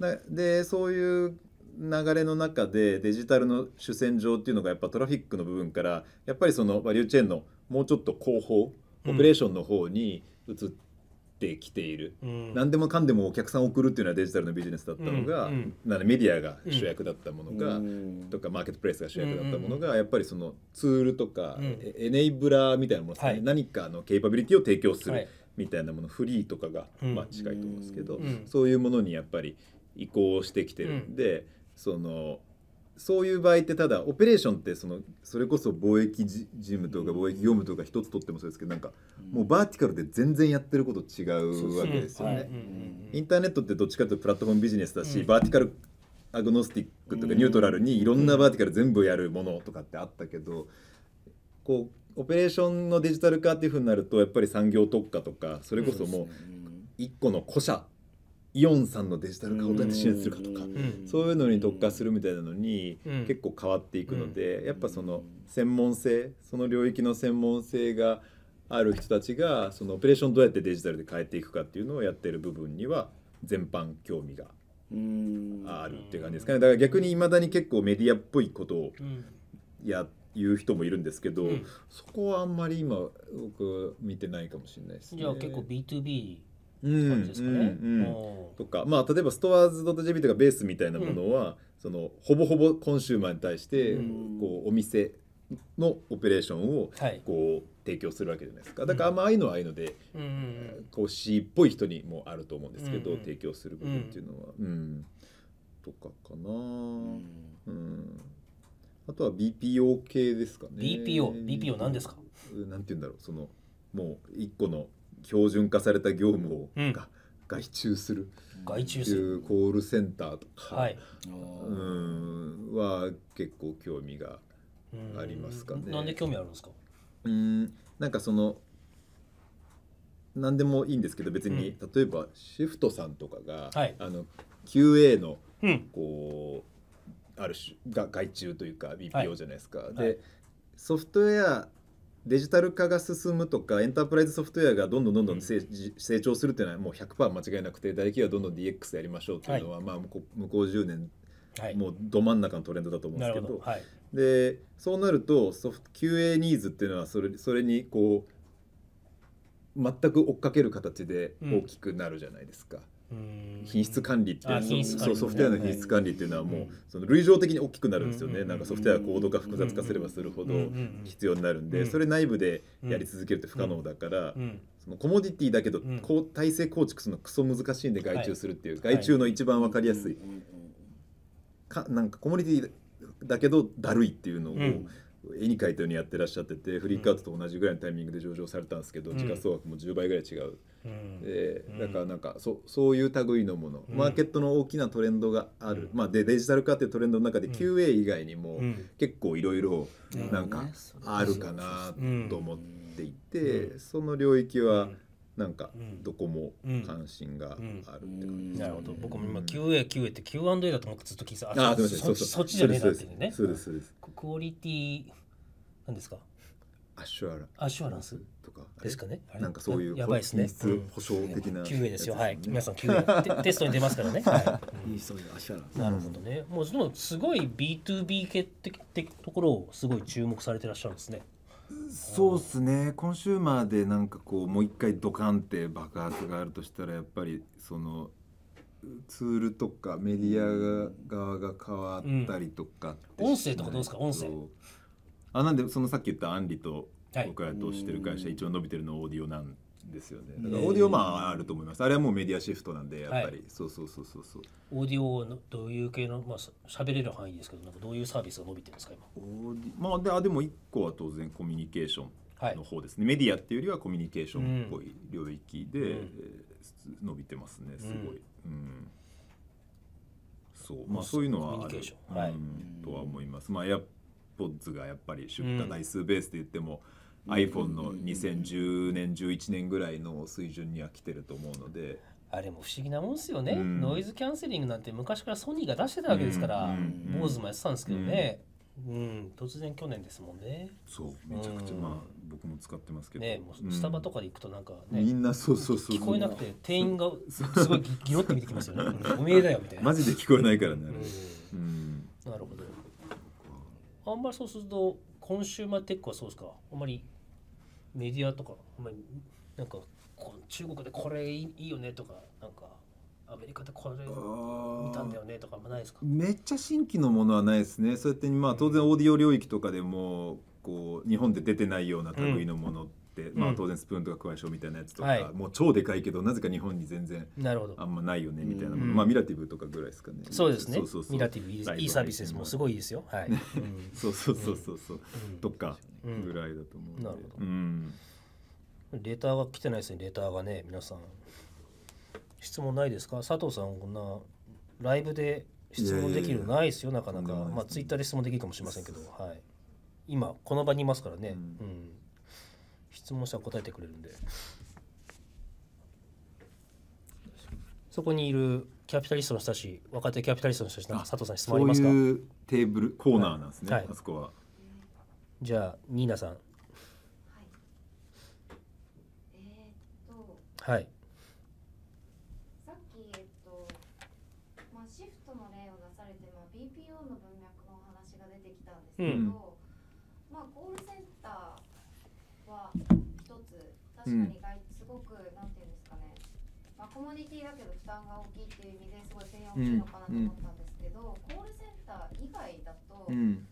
うんうん、でそういう流れの中でデジタルの主戦場っていうのがやっぱトラフィックの部分からやっぱりそのバリューチェーンのもうちょっと後方オペレーションの方に移っってきている、うん、何でもかんでもお客さんを送るっていうのはデジタルのビジネスだったのが、うん、なメディアが主役だったものが、うん、とかマーケットプレイスが主役だったものが、やっぱりそのツールとか、エネイブラーみたいなものね、はい、何かのケイパビリティを提供するみたいなもの、はい、フリーとかが、まあ、近いと思うんですけど、そういうものにやっぱり移行してきてるんで、その。そういう場合ってただオペレーションってそのそれこそ貿易事務とか貿易業務とか一つとってもそうですけどなんかもうバーティカルで全然やってること違うわけですよね。インターネットってどっちかというとプラットフォームビジネスだし、バーティカルアグノスティックとかニュートラルにいろんなバーティカル全部やるものとかってあったけどこうオペレーションのデジタル化っていうふうになるとやっぱり産業特化とかそれこそもう一個の個社イオンさんのデジタル化をどうやって支援するかとか、そういうのに特化するみたいなのに、結構変わっていくので、やっぱその専門性その領域の専門性がある人たちがそのオペレーションどうやってデジタルで変えていくかっていうのをやってる部分には全般興味があるっていう感じですかねだから逆にいまだに結構メディアっぽいことをや言う人もいるんですけど、そこはあんまり今僕見てないかもしれないですね。じゃあ結構 B2B 感じですかね。とか、まあ、例えばストアーズ .jp とかベースみたいなものは、そのほぼほぼコンシューマーに対してこうお店のオペレーションをこう提供するわけじゃないですかだからまああいうのはああいうのでうこう詩っぽい人にもあると思うんですけど提供する部分っていうのはうんとかかなうんあとは BPO 系ですかね BPO BPO 何ですかなんて言うんだろうそのもう一個の標準化された業務をが、外注する外注するコールセンターとか、はい、うんは結構興味がありますかね。なんで興味あるんですかうんなんかその何でもいいんですけど別に、うん、例えばシフトさんとかが、はい、あの QA のこう、うん、ある種が外注というか BPO じゃないですか。はい、で、ソフトウェアデジタル化が進むとかエンタープライズソフトウェアがどんどんどんどん成,、成長するっていうのはもう100%間違いなくて大企業はどんどん DX やりましょうっていうのは、まあ、向こう10年、もうど真ん中のトレンドだと思うんですけどでそうなるとソフト QA ニーズっていうのはそれそれにこう全く追っかける形で大きくなるじゃないですか。品質管理っていうそソフトウェアの品質管理っていうのはもう、その類上的に大きくなるんですよね、なんかソフトウェアコードが複雑化すればするほど必要になるんで、それ内部でやり続けるって不可能だから、そのコモディティだけど、こう体制構築するのクソ難しいんで外注するっていう、外注の一番分かりやすい、かなんかコモディティだけどだるいっていうのを、絵に描いたようにやってらっしゃっててフリーカアトと同じぐらいのタイミングで上場されたんですけど、うん、時価総額も10倍ぐらい違う、うん、でだからなんかそそういう類のもの、マーケットの大きなトレンドがある、まあ、でデジタル化っていうトレンドの中で QA 以外にも結構いろいろなんかあるかなと思っていて、その領域は。なんかどこも関心があるって感じ、なるほど僕も今 QA9A って Q&A だと思ってずっと聞いてたああそそそっちじゃねえなってねそうですそうですクオリティなんですかアシュアランアシュアランスとかですかねなんかそういうやばいですね保証的な QA ですよはい皆さん QA テストに出ますからねは いそういうアシュアランスなるほどねもうでもすごい B2B 系ってところをすごい注目されてらっしゃるんですねそうっすねコンシューマーでなんかこうもう一回ドカンって爆発があるとしたらやっぱりそのツールとかメディア側が変わったりとか、うん、音声とかどうですか音声あなんでそのさっき言ったアンリと僕らとしてる会社、一応伸びてるのオーディオなんですよねだからオーディオまああると思いますあれはもうメディアシフトなんでやっぱり、はい、そうそうそうそうそうオーディオのどういう系のまあ喋れる範囲ですけどなんかどういうサービスが伸びてるんですか今オーディまあであでも一個は当然コミュニケーションの方ですね、はい、メディアっていうよりはコミュニケーションっぽい領域で、うん、えー、伸びてますねすごい、うん、うんそうまあそういうのはある、はい、とは思います。まあエアポッズがやっぱり出荷台数ベースで言っても、う iPhone の2010年11年ぐらいの水準には来てると思うのであれも不思議なもんですよね、うん、ノイズキャンセリングなんて昔からソニーが出してたわけですから、うん坊主もやってたんですけどね、うん、うん、突然去年ですもんねそうめちゃくちゃ、まあ、僕も使ってますけどねもうスタバとかで行くとなんかね、みんなそうそうそう聞こえなくて店員がすごいギロって見てきますよね おめえだよみたいなマジで聞こえないからね、うん、なるほどあんまりそうするとコンシューマーテックはそうですかあんまりメディアとかお前なんか中国でこれいいよねとかなんかアメリカでこれ見たんだよねとかもないですかめっちゃ新規のものはないですねそうやってまあ当然オーディオ領域とかでもこう日本で出てないような類のものって、うん、まあ、当然スプーンとかクワイショーみたいなやつとか、うんもう超でかいけどなぜか日本に全然あんまないよねみたいなもまあ、ミラティブとかぐらいですかねそうですねミラティブいいいいサービスですもうすごいですよはい、そうそうそうそうそう、とかぐらいだと思う、うん、なるほど、うん、レターが来てないですねレターがね皆さん質問ないですか佐藤さんこんなライブで質問できるないですよなかなかまあツイッターで質問できるかもしれませんけど、はい、今この場にいますからね、うん、うん、質問者答えてくれるんでそこにいるキャピタリストの人たち若手キャピタリストの人たちなんか佐藤さん質問ありますかそういうテーブルコーナーなんですね、はい、あそこは。じゃあニーナさんはいえー、っとはいさっきえっと、まあ、シフトの例を出されて、まあ、BPO の文脈の話が出てきたんですけど、うん、まあコールセンターは一つ確かにすごくなんていうんですかねまあ、コモディティだけど負担が大きいっていう意味ですごい専用大きいのかなと思ったんですけど、うん、コールセンター以外だと、うん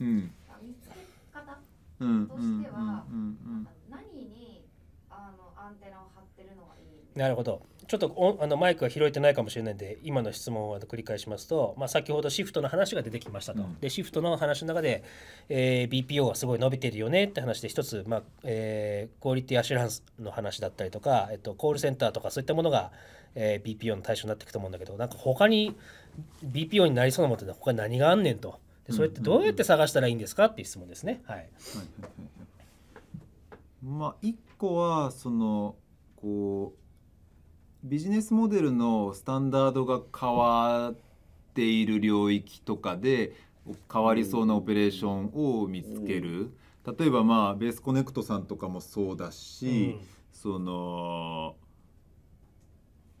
うん、見つけ方としては何にあのアンテナを張ってるのがいいなるほどちょっとおあのマイクが拾えてないかもしれないんで今の質問を繰り返しますと、まあ、先ほどシフトの話が出てきましたと、うん、でシフトの話の中で、えー、BPO がすごい伸びてるよねって話で一つ、まあえー、クオリティアシュランスの話だったりとか、えっと、コールセンターとかそういったものが、えー、BPO の対象になっていくと思うんだけどなんか他に BPO になりそうなものって他に何があんねんと。でそれってどうやって探したらいいんですかっていう質問ですね。はい。まあ一個はそのこうビジネスモデルのスタンダードが変わっている領域とかで変わりそうなオペレーションを見つける。例えばまあベースコネクトさんとかもそうだし、うん、その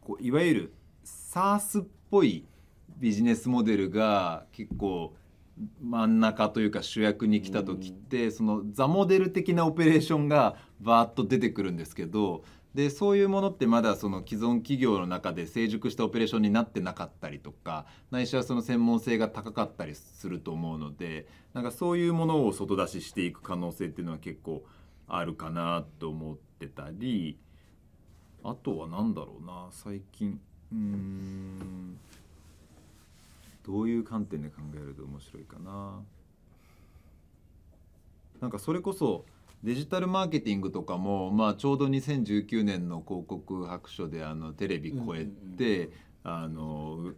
こういわゆる SARS っぽいビジネスモデルが結構真ん中というか主役に来た時って、そのザモデル的なオペレーションがバーッと出てくるんですけどでそういうものってまだその既存企業の中で成熟したオペレーションになってなかったりとかないしはその専門性が高かったりすると思うのでなんかそういうものを外出ししていく可能性っていうのは結構あるかなと思ってたりあとは何だろうな最近うんどういう観点で考えると面白いかななんかそれこそデジタルマーケティングとかも、まあ、ちょうど2019年の広告白書であのテレビ超えて、あの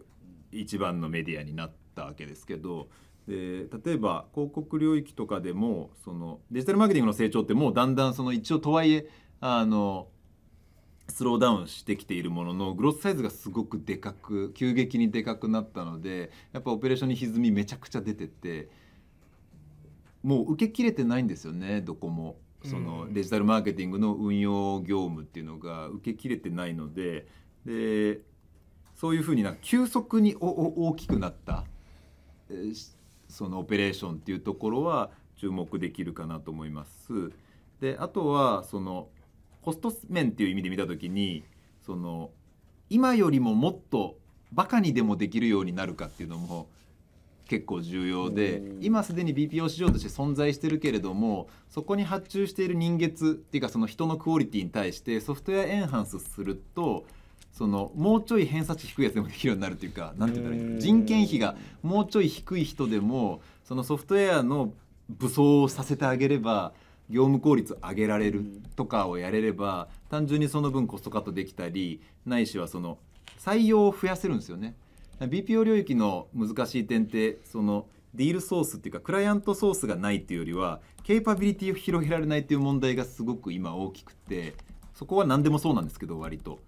一番のメディアになったわけですけどで例えば広告領域とかでもそのデジタルマーケティングの成長ってもうだんだんその一応とはいえあのスローダウンしてきているもののグロスサイズがすごくでかく急激にでかくなったのでやっぱオペレーションに歪みめちゃくちゃ出ててもう受けきれてないんですよねどこも。そのデジタルマーケティングの運用業務っていうのが受けきれてないのででそういうふうになんか急速にお大きくなったそのオペレーションっていうところは注目できるかなと思います。であとはそのコスト面っていう意味で見た時にその今よりももっとバカにでもできるようになるかっていうのも結構重要で今すでに BPO 市場として存在してるけれどもそこに発注している人月っていうかその人のクオリティに対してソフトウェアエンハンスするとそのもうちょい偏差値低いやつでもできるようになるっていうか何て言ったらいい人件費がもうちょい低い人でもそのソフトウェアの武装をさせてあげれば業務効率上げられるとかをやれれば、単純にその分コストカットできたりないしはその採用を増やせるんですよね。BPO 領域の難しい点ってそのディールソースっていうかクライアントソースがないっていうよりはケーパビリティを広げられないっていう問題がすごく今大きくてそこは何でもそうなんですけど割と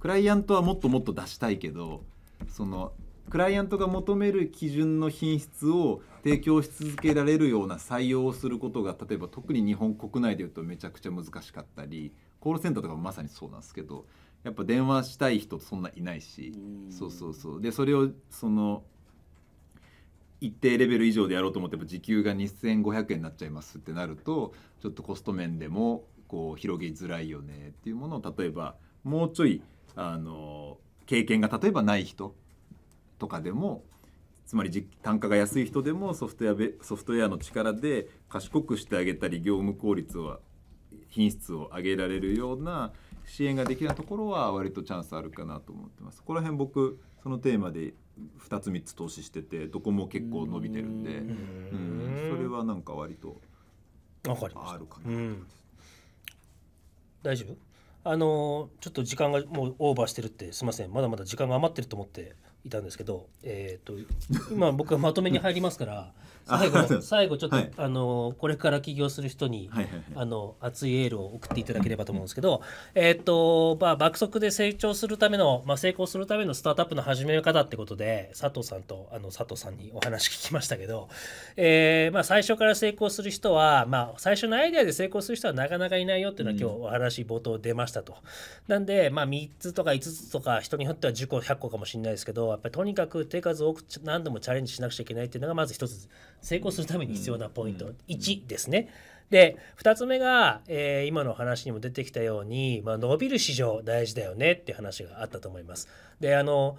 クライアントはもっともっと出したいけどそのクライアントが求める基準の品質を提供し続けられるような採用をすることが例えば特に日本国内でいうとめちゃくちゃ難しかったりコールセンターとかもまさにそうなんですけどやっぱ電話したい人そんないないしそうそうそうでそれをその一定レベル以上でやろうと思っても時給が2500円になっちゃいますってなるとちょっとコスト面でもこう広げづらいよねっていうものを例えばもうちょいあの経験が例えばない人とかでもつまり単価が安い人でもソフトウェアソフトウェアの力で賢くしてあげたり業務効率は品質を上げられるような支援ができるところは割とチャンスあるかなと思ってます。ここら辺僕そのテーマで2つ3つ投資しててどこも結構伸びてるんでうんそれはなんか割とあるかな、うん、大丈夫あのちょっと時間がもうオーバーしてるってすいませんまだまだ時間が余ってると思っていたんですけど、えーと、と今僕はまとめに入りますから最後最後ちょっと、はい、あのこれから起業する人に、はいはいはい、あの熱いエールを送っていただければと思うんですけど、えっとまあ爆速で成長するためのまあ成功するためのスタートアップの始め方ってことで佐藤さんとあの佐藤さんにお話聞きましたけど、えー、まあ最初から成功する人はまあ最初のアイデアで成功する人はなかなかいないよっていうのは、今日お話冒頭出ましたと。なんでまあ3つとか5つとか人によっては10個100個かもしれないですけど、やっぱりとにかく手数多く何度もチャレンジしなくちゃいけないっていうのがまず一つ成功するために必要なポイント、1ですね。で2つ目が、えー、今の話にも出てきたように、まあ、伸びる市場大事だよねっていう話があったと思います。であの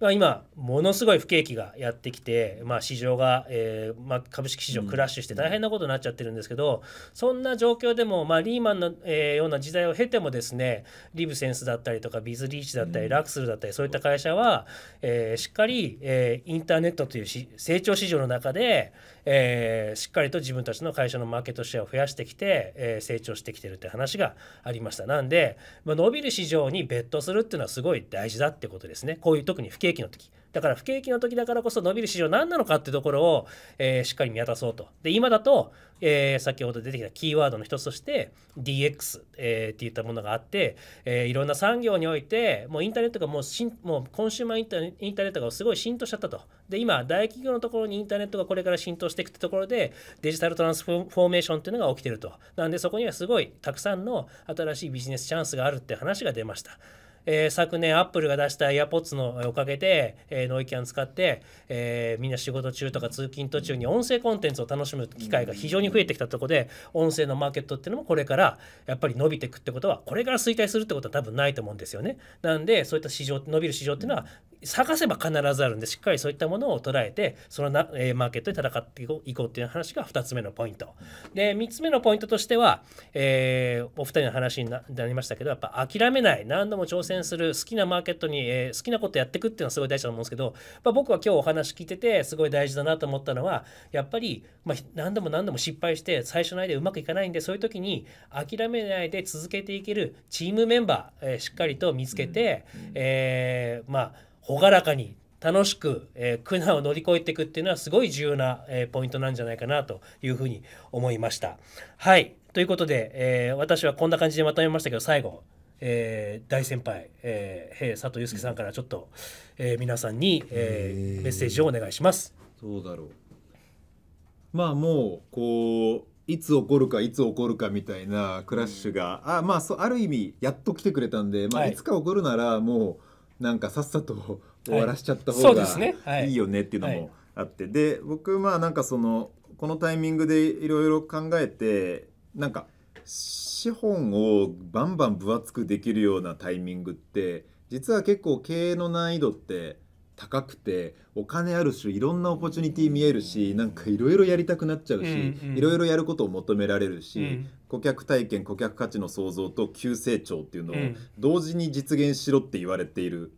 まあ、今ものすごい不景気がやってきて、まあ、市場が、えーまあ、株式市場クラッシュして大変なことになっちゃってるんですけど、そんな状況でも、まあ、リーマンの、えー、ような時代を経てもですねリブセンスだったりとかビズリーチだったり、ラクスルだったりそういった会社は、えー、しっかり、えー、インターネットというし成長市場の中で、えー、しっかりと自分たちの会社のマーケットシェアを増やしてきて、えー、成長してきてるって話がありましたなんで、まあ、伸びる市場にッ途するっていうのはすごい大事だってことですねこういう特に不景景気の時だから不景気の時だからこそ伸びる市場何なのかってところを、えー、しっかり見渡そうと。で、今だと、えー、先ほど出てきたキーワードの一つとして DX、えー、っていったものがあって、えー、いろんな産業において、もうインターネットがもうしん、もうコンシューマーインターインターネットがすごい浸透しちゃったと。で、今、大企業のところにインターネットがこれから浸透していくってところで、デジタルトランスフォーメーションっていうのが起きてると。なんで、そこにはすごいたくさんの新しいビジネスチャンスがあるって話が出ました。えー、昨年アップルが出した AirPods のおかげで、えー、ノイキャン使って、えー、みんな仕事中とか通勤途中に音声コンテンツを楽しむ機会が非常に増えてきたとこで音声のマーケットっていうのもこれからやっぱり伸びていくってことはこれから衰退するってことは多分ないと思うんですよね。なんでそういった市場伸びる市場っていうのは探せば必ずあるんでしっかりそういったものを捉えてそのな、えー、マーケットで戦っていこうっていう話が2つ目のポイントで3つ目のポイントとしては、えー、お二人の話になりましたけどやっぱ諦めない何度も挑戦する好きなマーケットに、えー、好きなことやっていくっていうのはすごい大事だと思うんですけど、まあ、僕は今日お話聞いててすごい大事だなと思ったのはやっぱり、まあ、何度も何度も失敗して最初の間うまくいかないんでそういう時に諦めないで続けていけるチームメンバー、えー、しっかりと見つけて、えー、まあ朗らかに楽しく、えー、苦難を乗り越えていくっていうのはすごい重要な、えー、ポイントなんじゃないかなというふうに思いました。はい。ということで、えー、私はこんな感じでまとめましたけど、最後、えー、大先輩、えー、佐藤祐介さんからちょっと、えー、皆さんに、えー、メッセージをお願いします。どうだろう。まあもう、こう、いつ起こるかいつ起こるかみたいなクラッシュが、うん、あまあそうある意味やっと来てくれたんで、まあ、いつか起こるならもう、はいなんかさっさと終わらしちゃった方がいいよねっていうのもあってで僕まあなんかそのこのタイミングでいろいろ考えてなんか資本をバンバン分厚くできるようなタイミングって実は結構経営の難易度って高くてお金あるしいろんなオポチュニティ見えるしなんかいろいろやりたくなっちゃうし、うんいろいろやることを求められるし、うん、顧客体験顧客価値の創造と急成長っていうのを同時に実現しろって言われている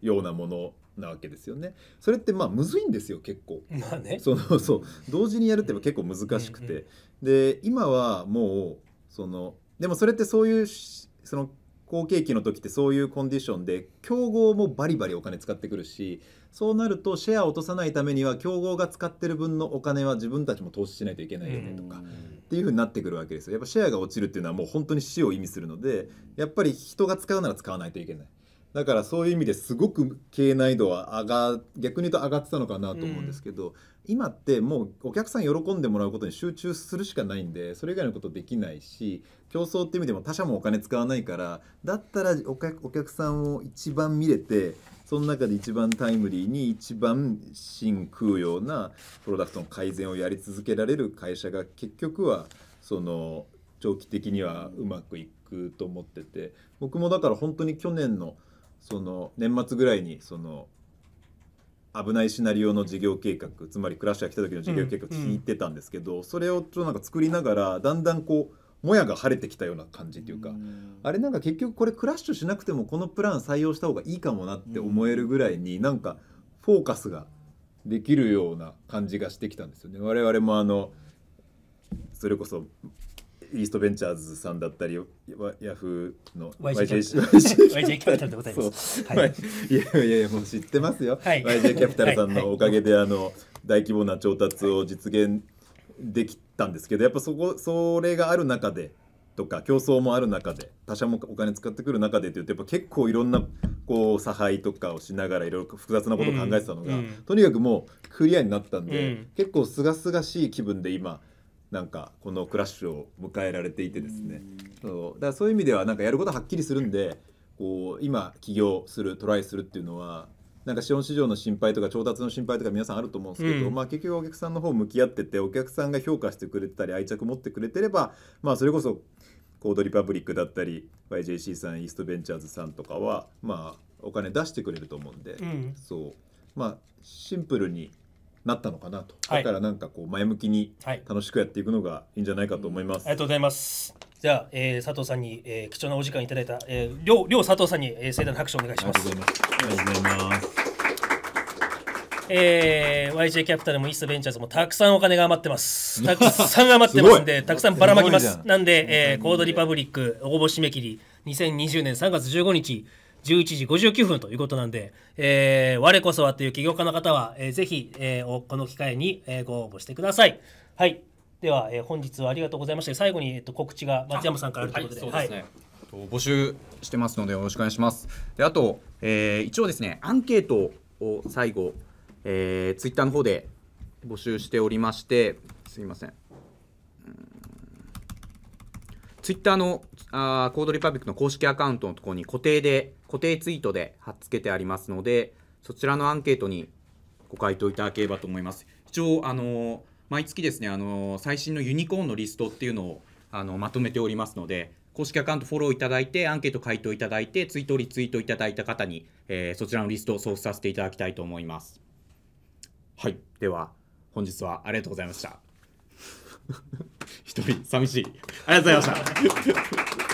ようなものなわけですよね。それってまあむずいんですよ結構。まあね。そのそう同時にやるって結構難しくて、で今はもうそのでもそれってそういうその好景気の時ってそういうコンディションで競合もバリバリお金使ってくるしそうなるとシェアを落とさないためには競合が使ってる分のお金は自分たちも投資しないといけないよねとかっていう風になってくるわけですよやっぱシェアが落ちるっていうのはもう本当に死を意味するのでやっぱり人が使うなら使わないといけないだからそういう意味ですごく経営難易度は上が逆に言うと上がってたのかなと思うんですけど、今ってもうお客さん喜んでもらうことに集中するしかないんでそれ以外のことできないし競争って意味でも他社もお金使わないからだったらお客さんを一番見れてその中で一番タイムリーに一番真空ようなプロダクトの改善をやり続けられる会社が結局はその長期的にはうまくいくと思ってて僕もだから本当に去年のその年末ぐらいにその危ないシナリオの事業計画つまりクラッシュが来た時の事業計画聞いてたんですけど、うんうん、それをちょっとなんか作りながらだんだんこうもやが晴れてきたような感じっていうか、うん、あれなんか結局これクラッシュしなくてもこのプラン採用した方がいいかもなって思えるぐらいになんかフォーカスができるような感じがしてきたんですよね。我々もあのそれこそイーストベンチャーズさんだったりヤフーの YJ キャピタルでございます、はい、いやいやいやもう知ってますよ、はい、YJ キャピタルさんのおかげで、あの大規模な調達を実現できたんですけどやっぱそこそれがある中でとか競争もある中で他社もお金使ってくる中でっていうとやっぱ結構いろんなこう差配とかをしながらいろいろ複雑なことを考えてたのが、うん、とにかくもうクリアになったんで、うん、結構すがすがしい気分で今。なんかこのクラッシュを迎えられていてですね、うん、そうだからそういう意味ではなんかやることはっきりするんでこう今起業するトライするっていうのはなんか資本市場の心配とか調達の心配とか皆さんあると思うんですけど、うん、まあ、結局お客さんの方向き合っててお客さんが評価してくれてたり愛着持ってくれてれば、まあ、それこそコードリパブリックだったり YJC さんイーストベンチャーズさんとかは、まあ、お金出してくれると思うんで、うん、そうまあシンプルになったのかなと、はい、だからなんかこう前向きに楽しくやっていくのがいいんじゃないかと思います、はい、ありがとうございますじゃあ、えー、佐藤さんに、えー、貴重なお時間いただいた、えー、両両佐藤さんに、えー、盛大な拍手をお願いしますありがとうございますえー、YJ キャピタルもイーストベンチャーズもたくさんお金が余ってますたくさん余ってますんでたくさんばらまきますなんで、えー、コードリパブリック応募締め切り2020年3月15日11時59分ということなんで、えー、我こそはという起業家の方は、えー、ぜひ、えー、この機会に、えご応募してください。はい。では、えー、本日はありがとうございました。最後に、えー、と告知が松山さんからあるということで。はい、ねはい、募集してますのでよろしくお願いします。であと、えー、一応ですねアンケートを最後、えー、ツイッターの方で募集しておりましてすいませんツイッターのあーコードリパブリックの公式アカウントのところに固定で固定ツイートで貼っつけてありますのでそちらのアンケートにご回答いただければと思います。一応あの毎月ですねあの最新のユニコーンのリストっていうのをあのまとめておりますので公式アカウントフォローいただいてアンケート回答いただいてツイートリツイートいただいた方に、えー、そちらのリストを送付させていただきたいと思います。はいでは本日はありがとうございました。一人寂しい。ありがとうございました。